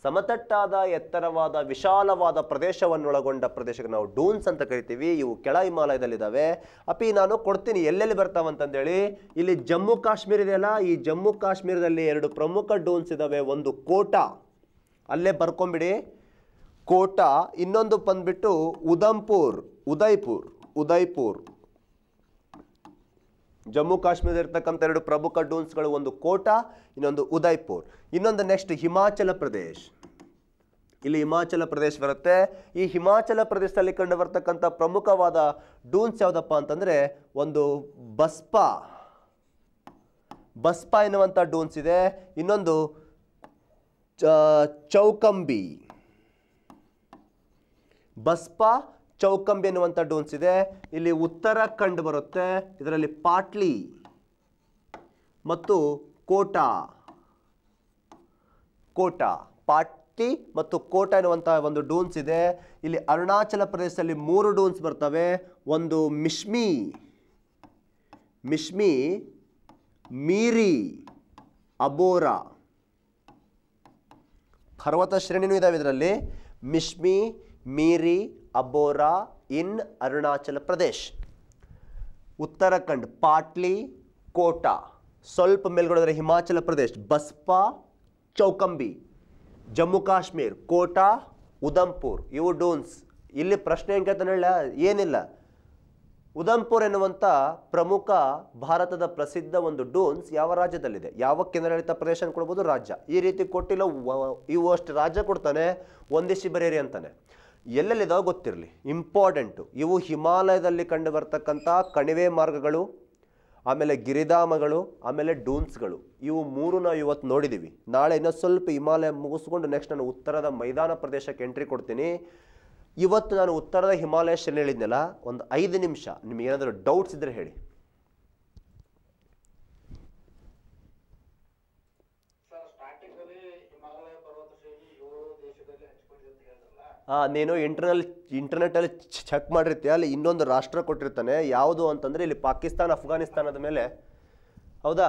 ಸಮತಟ್ಟಾದ ಎತ್ತರವಾದ ವಿಶಾಲವಾದ ಪ್ರದೇಶವನ್ನೊಳಗೊಂಡ ಪ್ರದೇಶಕ್ಕೆ ನಾವು ಡೂನ್ಸ್ ಅಂತ ಕರಿತೀವಿ ಇವು ಕೆಳ ಹಿಮಾಲಯದಲ್ಲಿದ್ದಾವೆ ಅಪಿ ನಾನು ಕೊಡ್ತೀನಿ ಎಲ್ಲೆಲ್ಲಿ ಬರ್ತಾವಂತಂದೇಳಿ ಇಲ್ಲಿ ಜಮ್ಮು ಕಾಶ್ಮೀರ ಇದೆಯಲ್ಲ ಈ ಜಮ್ಮು ಕಾಶ್ಮೀರದಲ್ಲಿ ಎರಡು ಪ್ರಮುಖ ಡೂನ್ಸ್ ಇದ್ದಾವೆ ಒಂದು ಕೋಟಾ ಅಲ್ಲೇ ಬರ್ಕೊಂಬಿಡಿ ಕೋಟಾ ಇನ್ನೊಂದು ಬಂದ್ಬಿಟ್ಟು ಉದಂಪುರ್ ಉದಯ್ಪುರ್ ಉದಯ್ಪುರ್ ಜಮ್ಮು ಕಾಶ್ಮೀರ ಇರ್ತಕ್ಕಂಥ ಎರಡು ಪ್ರಮುಖ ಡೂನ್ಸ್ಗಳು ಒಂದು ಕೋಟಾ ಇನ್ನೊಂದು ಉದಯ್ಪುರ್ ಇನ್ನೊಂದು ನೆಕ್ಸ್ಟ್ ಹಿಮಾಚಲ ಪ್ರದೇಶ್ ಇಲ್ಲಿ ಹಿಮಾಚಲ ಪ್ರದೇಶ ಬರುತ್ತೆ ಈ ಹಿಮಾಚಲ ಪ್ರದೇಶದಲ್ಲಿ ಕಂಡು ಬರ್ತಕ್ಕಂಥ ಪ್ರಮುಖವಾದ ಡೂನ್ಸ್ ಯಾವುದಪ್ಪ ಅಂತಂದರೆ ಒಂದು ಬಸ್ಪಾ ಬಸ್ಪಾ ಎನ್ನುವಂಥ ಡೂನ್ಸ್ ಇದೆ ಇನ್ನೊಂದು ಚೌಕಂಬಿ ಬಸ್ಪಾ ಚೌಕಂಬಿ ಎನ್ನುವಂಥ ಡೋನ್ಸ್ ಇದೆ ಇಲ್ಲಿ ಉತ್ತರಾಖಂಡ್ ಬರುತ್ತೆ ಇದರಲ್ಲಿ ಪಾಟ್ಲಿ ಮತ್ತು ಕೋಟಾ ಕೋಟಾ ಪಾಟ್ಲಿ ಮತ್ತು ಕೋಟಾ ಎನ್ನುವಂತಹ ಒಂದು ಡೋನ್ಸ್ ಇದೆ ಇಲ್ಲಿ ಅರುಣಾಚಲ ಪ್ರದೇಶದಲ್ಲಿ ಮೂರು ಡೋನ್ಸ್ ಬರ್ತವೆ ಒಂದು ಮಿಶ್ಮಿ ಮಿಶ್ಮಿ ಮೀರಿ ಅಬೋರಾ ಪರ್ವತ ಶ್ರೇಣಿನೂ ಇದಾವೆ ಇದರಲ್ಲಿ ಮಿಶ್ಮಿ ಮೀರಿ ಅಬೋರಾ ಇನ್ ಅರುಣಾಚಲ ಪ್ರದೇಶ್ ಉತ್ತರಾಖಂಡ್ ಪಾಟ್ಲಿ ಕೋಟಾ ಸ್ವಲ್ಪ ಮೇಲ್ಗಡೆ ಹಿಮಾಚಲ ಪ್ರದೇಶ್ ಬಸ್ಪಾ ಚೌಕಂಬಿ ಜಮ್ಮು ಕಾಶ್ಮೀರ್ ಕೋಟಾ ಉದಂಪುರ್ ಇವು ಡೋನ್ಸ್ ಇಲ್ಲಿ ಪ್ರಶ್ನೆ ಹೆಂಗೆ ಏನಿಲ್ಲ ಉದಂಪುರ್ ಎನ್ನುವಂಥ ಪ್ರಮುಖ ಭಾರತದ ಪ್ರಸಿದ್ಧ ಒಂದು ಡೋನ್ಸ್ ಯಾವ ರಾಜ್ಯದಲ್ಲಿದೆ ಯಾವ ಕೇಂದ್ರಾಡಳಿತ ಪ್ರದೇಶ ಕೊಡ್ಬೋದು ರಾಜ್ಯ ಈ ರೀತಿ ಕೊಟ್ಟಿಲ್ಲ ಇವು ಅಷ್ಟು ರಾಜ್ಯ ಕೊಡ್ತಾನೆ ಒಂದಿಷ್ಟು ಬರೀರಿ ಅಂತಾನೆ ಎಲ್ಲೆಲ್ಲಿದ್ದಾವೆ ಗೊತ್ತಿರಲಿ ಇಂಪಾರ್ಟೆಂಟು ಇವು ಹಿಮಾಲಯದಲ್ಲಿ ಕಂಡು ಬರ್ತಕ್ಕಂಥ ಕಣಿವೆ ಮಾರ್ಗಗಳು ಆಮೇಲೆ ಗಿರಿಧಾಮಗಳು ಆಮೇಲೆ ಡೂನ್ಸ್ಗಳು ಇವು ಮೂರು ನಾವು ಇವತ್ತು ನೋಡಿದ್ದೀವಿ ನಾಳೆ ಇನ್ನೂ ಸ್ವಲ್ಪ ಹಿಮಾಲಯ ಮುಗಿಸ್ಕೊಂಡು ನೆಕ್ಸ್ಟ್ ನಾನು ಉತ್ತರದ ಮೈದಾನ ಪ್ರದೇಶಕ್ಕೆ ಎಂಟ್ರಿ ಕೊಡ್ತೀನಿ ಇವತ್ತು ನಾನು ಉತ್ತರದ ಹಿಮಾಲಯ ಶ್ರೇಣಿ ಹೇಳಿದ್ನಲ್ಲ ಒಂದು ಐದು ನಿಮಿಷ ನಿಮಗೇನಾದರೂ ಡೌಟ್ಸ್ ಇದ್ದರೆ ಹೇಳಿ ನೀನು ಇಂಟರ್ನಲ್ ಇಂಟರ್ನೆಟಲ್ಲಿ ಚೆಕ್ ಮಾಡಿರ್ತೀಯ ಅಲ್ಲಿ ಇನ್ನೊಂದು ರಾಷ್ಟ್ರ ಕೊಟ್ಟಿರ್ತಾನೆ ಯಾವುದು ಅಂತಂದರೆ ಇಲ್ಲಿ ಪಾಕಿಸ್ತಾನ ಅಫ್ಘಾನಿಸ್ತಾನದ ಮೇಲೆ ಹೌದಾ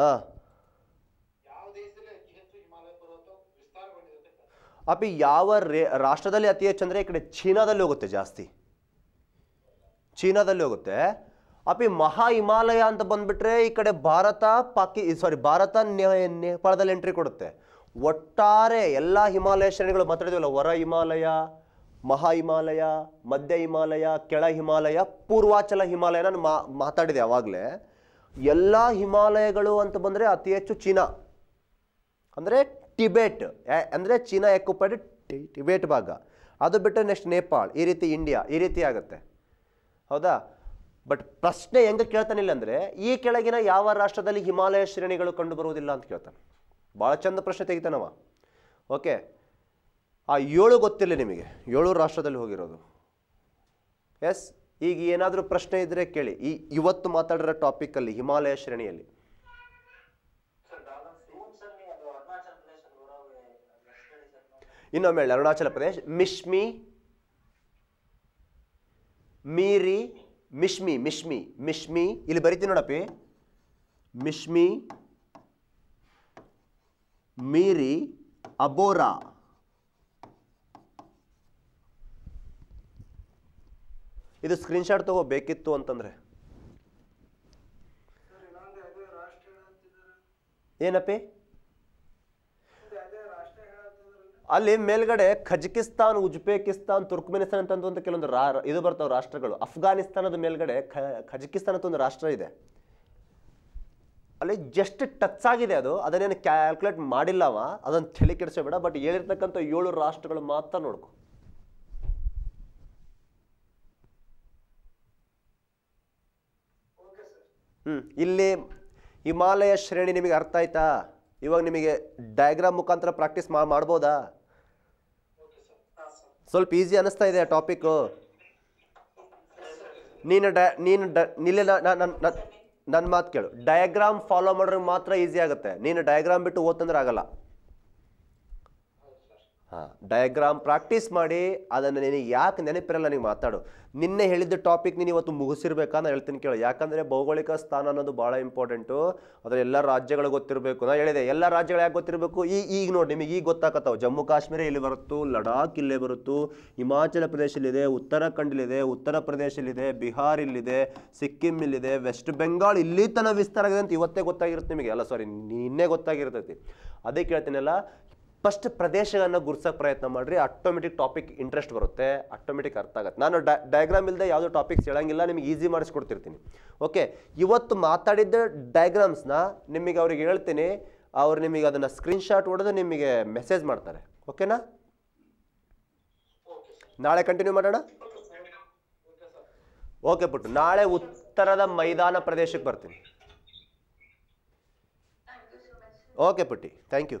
ಹಾಂ ಅಪಿ ಯಾವ ರೇ ರಾಷ್ಟ್ರದಲ್ಲಿ ಅತಿ ಹೆಚ್ಚು ಅಂದರೆ ಈ ಕಡೆ ಚೀನಾದಲ್ಲಿ ಹೋಗುತ್ತೆ ಜಾಸ್ತಿ ಚೀನಾದಲ್ಲಿ ಹೋಗುತ್ತೆ ಅಪಿ ಮಹಾ ಹಿಮಾಲಯ ಅಂತ ಬಂದುಬಿಟ್ರೆ ಈ ಕಡೆ ಭಾರತ ಪಾಕಿ ಸಾರಿ ಭಾರತ ನೇಪಾಳದಲ್ಲಿ ಎಂಟ್ರಿ ಕೊಡುತ್ತೆ ಒಟ್ಟಾರೆ ಎಲ್ಲ ಹಿಮಾಲಯ ಶ್ರೇಣಿಗಳು ಮಾತಾಡಿದ್ವಲ್ಲ ಹೊರ ಹಿಮಾಲಯ ಮಹಾ ಹಿಮಾಲಯ ಮಧ್ಯ ಹಿಮಾಲಯ ಕೆಳ ಹಿಮಾಲಯ ಪೂರ್ವಾಚಲ ಹಿಮಾಲಯ ನಾನು ಮಾ ಮಾತಾಡಿದೆ ಆವಾಗಲೇ ಎಲ್ಲ ಹಿಮಾಲಯಗಳು ಅಂತ ಬಂದರೆ ಅತಿ ಹೆಚ್ಚು ಚೀನಾ ಅಂದರೆ ಟಿಬೆಟ್ ಅಂದರೆ ಚೀನಾ ಎಕ್ಯುಪೈಡ್ ಟಿಬೆಟ್ ಭಾಗ ಅದು ಬಿಟ್ಟರೆ ನೆಕ್ಸ್ಟ್ ನೇಪಾಳ್ ಈ ರೀತಿ ಇಂಡಿಯಾ ಈ ರೀತಿ ಆಗುತ್ತೆ ಹೌದಾ ಬಟ್ ಪ್ರಶ್ನೆ ಹೆಂಗೆ ಕೇಳ್ತಾನಿಲ್ಲ ಅಂದರೆ ಈ ಕೆಳಗಿನ ಯಾವ ರಾಷ್ಟ್ರದಲ್ಲಿ ಹಿಮಾಲಯ ಶ್ರೇಣಿಗಳು ಕಂಡುಬರುವುದಿಲ್ಲ ಅಂತ ಕೇಳ್ತಾನೆ ಭಾಳ ಚಂದ ಪ್ರಶ್ನೆ ತೆಗಿತಾನವ ಓಕೆ ಆ ಏಳು ಗೊತ್ತಿಲ್ಲ ನಿಮಗೆ ಏಳು ರಾಷ್ಟ್ರದಲ್ಲಿ ಹೋಗಿರೋದು ಎಸ್ ಈಗ ಏನಾದರೂ ಪ್ರಶ್ನೆ ಇದ್ದರೆ ಕೇಳಿ ಈ ಇವತ್ತು ಮಾತಾಡಿರೋ ಅಲ್ಲಿ ಹಿಮಾಲಯ ಶ್ರೇಣಿಯಲ್ಲಿ ಇನ್ನೊಮ್ಮೆ ಅರುಣಾಚಲ ಪ್ರದೇಶ ಮಿಶ್ಮಿ ಮೀರಿ ಮಿಶ್ಮಿ ಮಿಶ್ಮಿ ಮಿಶ್ಮಿ ಇಲ್ಲಿ ಬರಿತೀನಿ ನೋಡಪ್ಪಿ ಮಿಶ್ಮಿ ಮೀರಿ ಅಬೋರಾ ಇದು ಸ್ಕ್ರೀನ್ಶಾಟ್ ತಗೋಬೇಕಿತ್ತು ಅಂತಂದರೆ ಏನಪ್ಪಿ ಅಲ್ಲಿ ಮೇಲ್ಗಡೆ ಖಜಕಿಸ್ತಾನ್ ಉಜ್ಬೇಕಿಸ್ತಾನ್ ತುರ್ಕ್ಮೆನಿಸ್ತಾನ್ ಅಂತ ಕೆಲವೊಂದು ರಾ ಇದು ಬರ್ತಾವೆ ರಾಷ್ಟ್ರಗಳು ಅಫ್ಘಾನಿಸ್ತಾನದ ಮೇಲ್ಗಡೆ ಖ ಅಂತ ಒಂದು ರಾಷ್ಟ್ರ ಇದೆ ಅಲ್ಲಿ ಜಸ್ಟ್ ಟಚ್ ಆಗಿದೆ ಅದು ಅದನ್ನೇನು ಕ್ಯಾಲ್ಕುಲೇಟ್ ಮಾಡಿಲ್ಲವ ಅದನ್ನು ತಲೆ ಕೆಡಿಸಬೇಡ ಬಟ್ ಹೇಳಿರ್ತಕ್ಕಂಥ ಏಳು ರಾಷ್ಟ್ರಗಳು ಮಾತ್ರ ನೋಡ್ಕೊ ಹ್ಞೂ ಇಲ್ಲಿ ಹಿಮಾಲಯ ಶ್ರೇಣಿ ನಿಮಗೆ ಅರ್ಥ ಆಯ್ತಾ ಇವಾಗ ನಿಮಗೆ ಡಯಾಗ್ರಾಮ್ ಮುಖಾಂತರ ಪ್ರಾಕ್ಟೀಸ್ ಮಾಡ್ಬೋದಾ ಸ್ವಲ್ಪ ಈಸಿ ಅನಿಸ್ತಾ ಇದೆ ಟಾಪಿಕ್ಕು ನೀನು ಡ ನೀನು ಡ ನಿಲ್ಲ ನಾನು ನನ್ನ ಮಾತು ಕೇಳು ಡಯಾಗ್ರಾಮ್ ಫಾಲೋ ಮಾಡಿದ್ರೆ ಮಾತ್ರ ಈಸಿ ಆಗುತ್ತೆ ನೀನು ಡಯಾಗ್ರಾಮ್ ಬಿಟ್ಟು ಓದ್ತಂದ್ರೆ ಆಗಲ್ಲ ಡಯಾಗ್ರಾಮ್ ಪ್ರಾಕ್ಟೀಸ್ ಮಾಡಿ ಅದನ್ನು ನಿನಗೆ ಯಾಕೆ ನೆನಪಿರಲ್ಲ ನನಗೆ ಮಾತಾಡು ನಿನ್ನೆ ಹೇಳಿದ್ದ ಟಾಪಿಕ್ ನೀನು ಇವತ್ತು ಮುಗಿಸಿರ್ಬೇಕಾ ಹೇಳ್ತೀನಿ ಕೇಳು ಯಾಕಂದರೆ ಭೌಗೋಳಿಕ ಸ್ಥಾನ ಅನ್ನೋದು ಭಾಳ ಇಂಪಾರ್ಟೆಂಟು ಅದರ ಎಲ್ಲ ರಾಜ್ಯಗಳು ಗೊತ್ತಿರಬೇಕು ನಾನು ಹೇಳಿದೆ ಎಲ್ಲ ರಾಜ್ಯಗಳು ಯಾಕೆ ಗೊತ್ತಿರಬೇಕು ಈ ಈಗ ನೋಡಿ ನಿಮಗೆ ಈಗ ಗೊತ್ತಾಗತ್ತವು ಜಮ್ಮು ಕಾಶ್ಮೀರ ಇಲ್ಲಿ ಬರುತ್ತು ಲಡಾಖ್ ಇಲ್ಲೇ ಬರುತ್ತು ಹಿಮಾಚಲ ಪ್ರದೇಶಲ್ಲಿದೆ ಉತ್ತರಾಖಂಡಲ್ಲಿದೆ ಉತ್ತರ ಪ್ರದೇಶಲ್ಲಿದೆ ಬಿಹಾರ್ ಇಲ್ಲಿದೆ ಸಿಕ್ಕಿಂ ಇಲ್ಲಿದೆ ವೆಸ್ಟ್ ಬೆಂಗಾಲ್ ಇಲ್ಲಿ ತನ ವಿಸ್ತಾರ ಆಗಿದೆ ಅಂತ ಇವತ್ತೇ ಗೊತ್ತಾಗಿರುತ್ತೆ ನಿಮಗೆ ಅಲ್ಲ ಸಾರಿ ನಿನ್ನೆ ಗೊತ್ತಾಗಿರ್ತೈತಿ ಅದಕ್ಕೆ ಹೇಳ್ತೀನಲ್ಲ ಫಸ್ಟ್ ಪ್ರದೇಶವನ್ನು ಗುರ್ಸೋಕೆ ಪ್ರಯತ್ನ ಮಾಡಿರಿ ಆಟೋಮೆಟಿಕ್ ಟಾಪಿಕ್ ಇಂಟ್ರೆಸ್ಟ್ ಬರುತ್ತೆ ಆಟೋಮೆಟಿಕ್ ಅರ್ಥ ಆಗುತ್ತೆ ನಾನು ಡಯಾಗ್ರಾಮ್ ಇಲ್ಲದೆ ಯಾವುದೋ ಟಾಪಿಕ್ಸ್ ಹೇಳಂಗಿಲ್ಲ ನಿಮಗೆ ಈಸಿ ಮಾಡಿಸ್ಕೊಡ್ತಿರ್ತೀನಿ ಓಕೆ ಇವತ್ತು ಮಾತಾಡಿದ್ದ ಡಯಾಗ್ರಾಮ್ಸ್ನ ನಿಮಗೆ ಅವ್ರಿಗೆ ಹೇಳ್ತೀನಿ ಅವ್ರು ನಿಮಗೆ ಅದನ್ನು ಸ್ಕ್ರೀನ್ಶಾಟ್ ಹೊಡೆದು ನಿಮಗೆ ಮೆಸೇಜ್ ಮಾಡ್ತಾರೆ ಓಕೆನಾ ನಾಳೆ ಕಂಟಿನ್ಯೂ ಮಾಡೋಣ ಓಕೆ ಪುಟ್ಟು ನಾಳೆ ಉತ್ತರದ ಮೈದಾನ ಪ್ರದೇಶಕ್ಕೆ ಬರ್ತೀನಿ ಓಕೆ ಪುಟ್ಟಿ ಥ್ಯಾಂಕ್ ಯು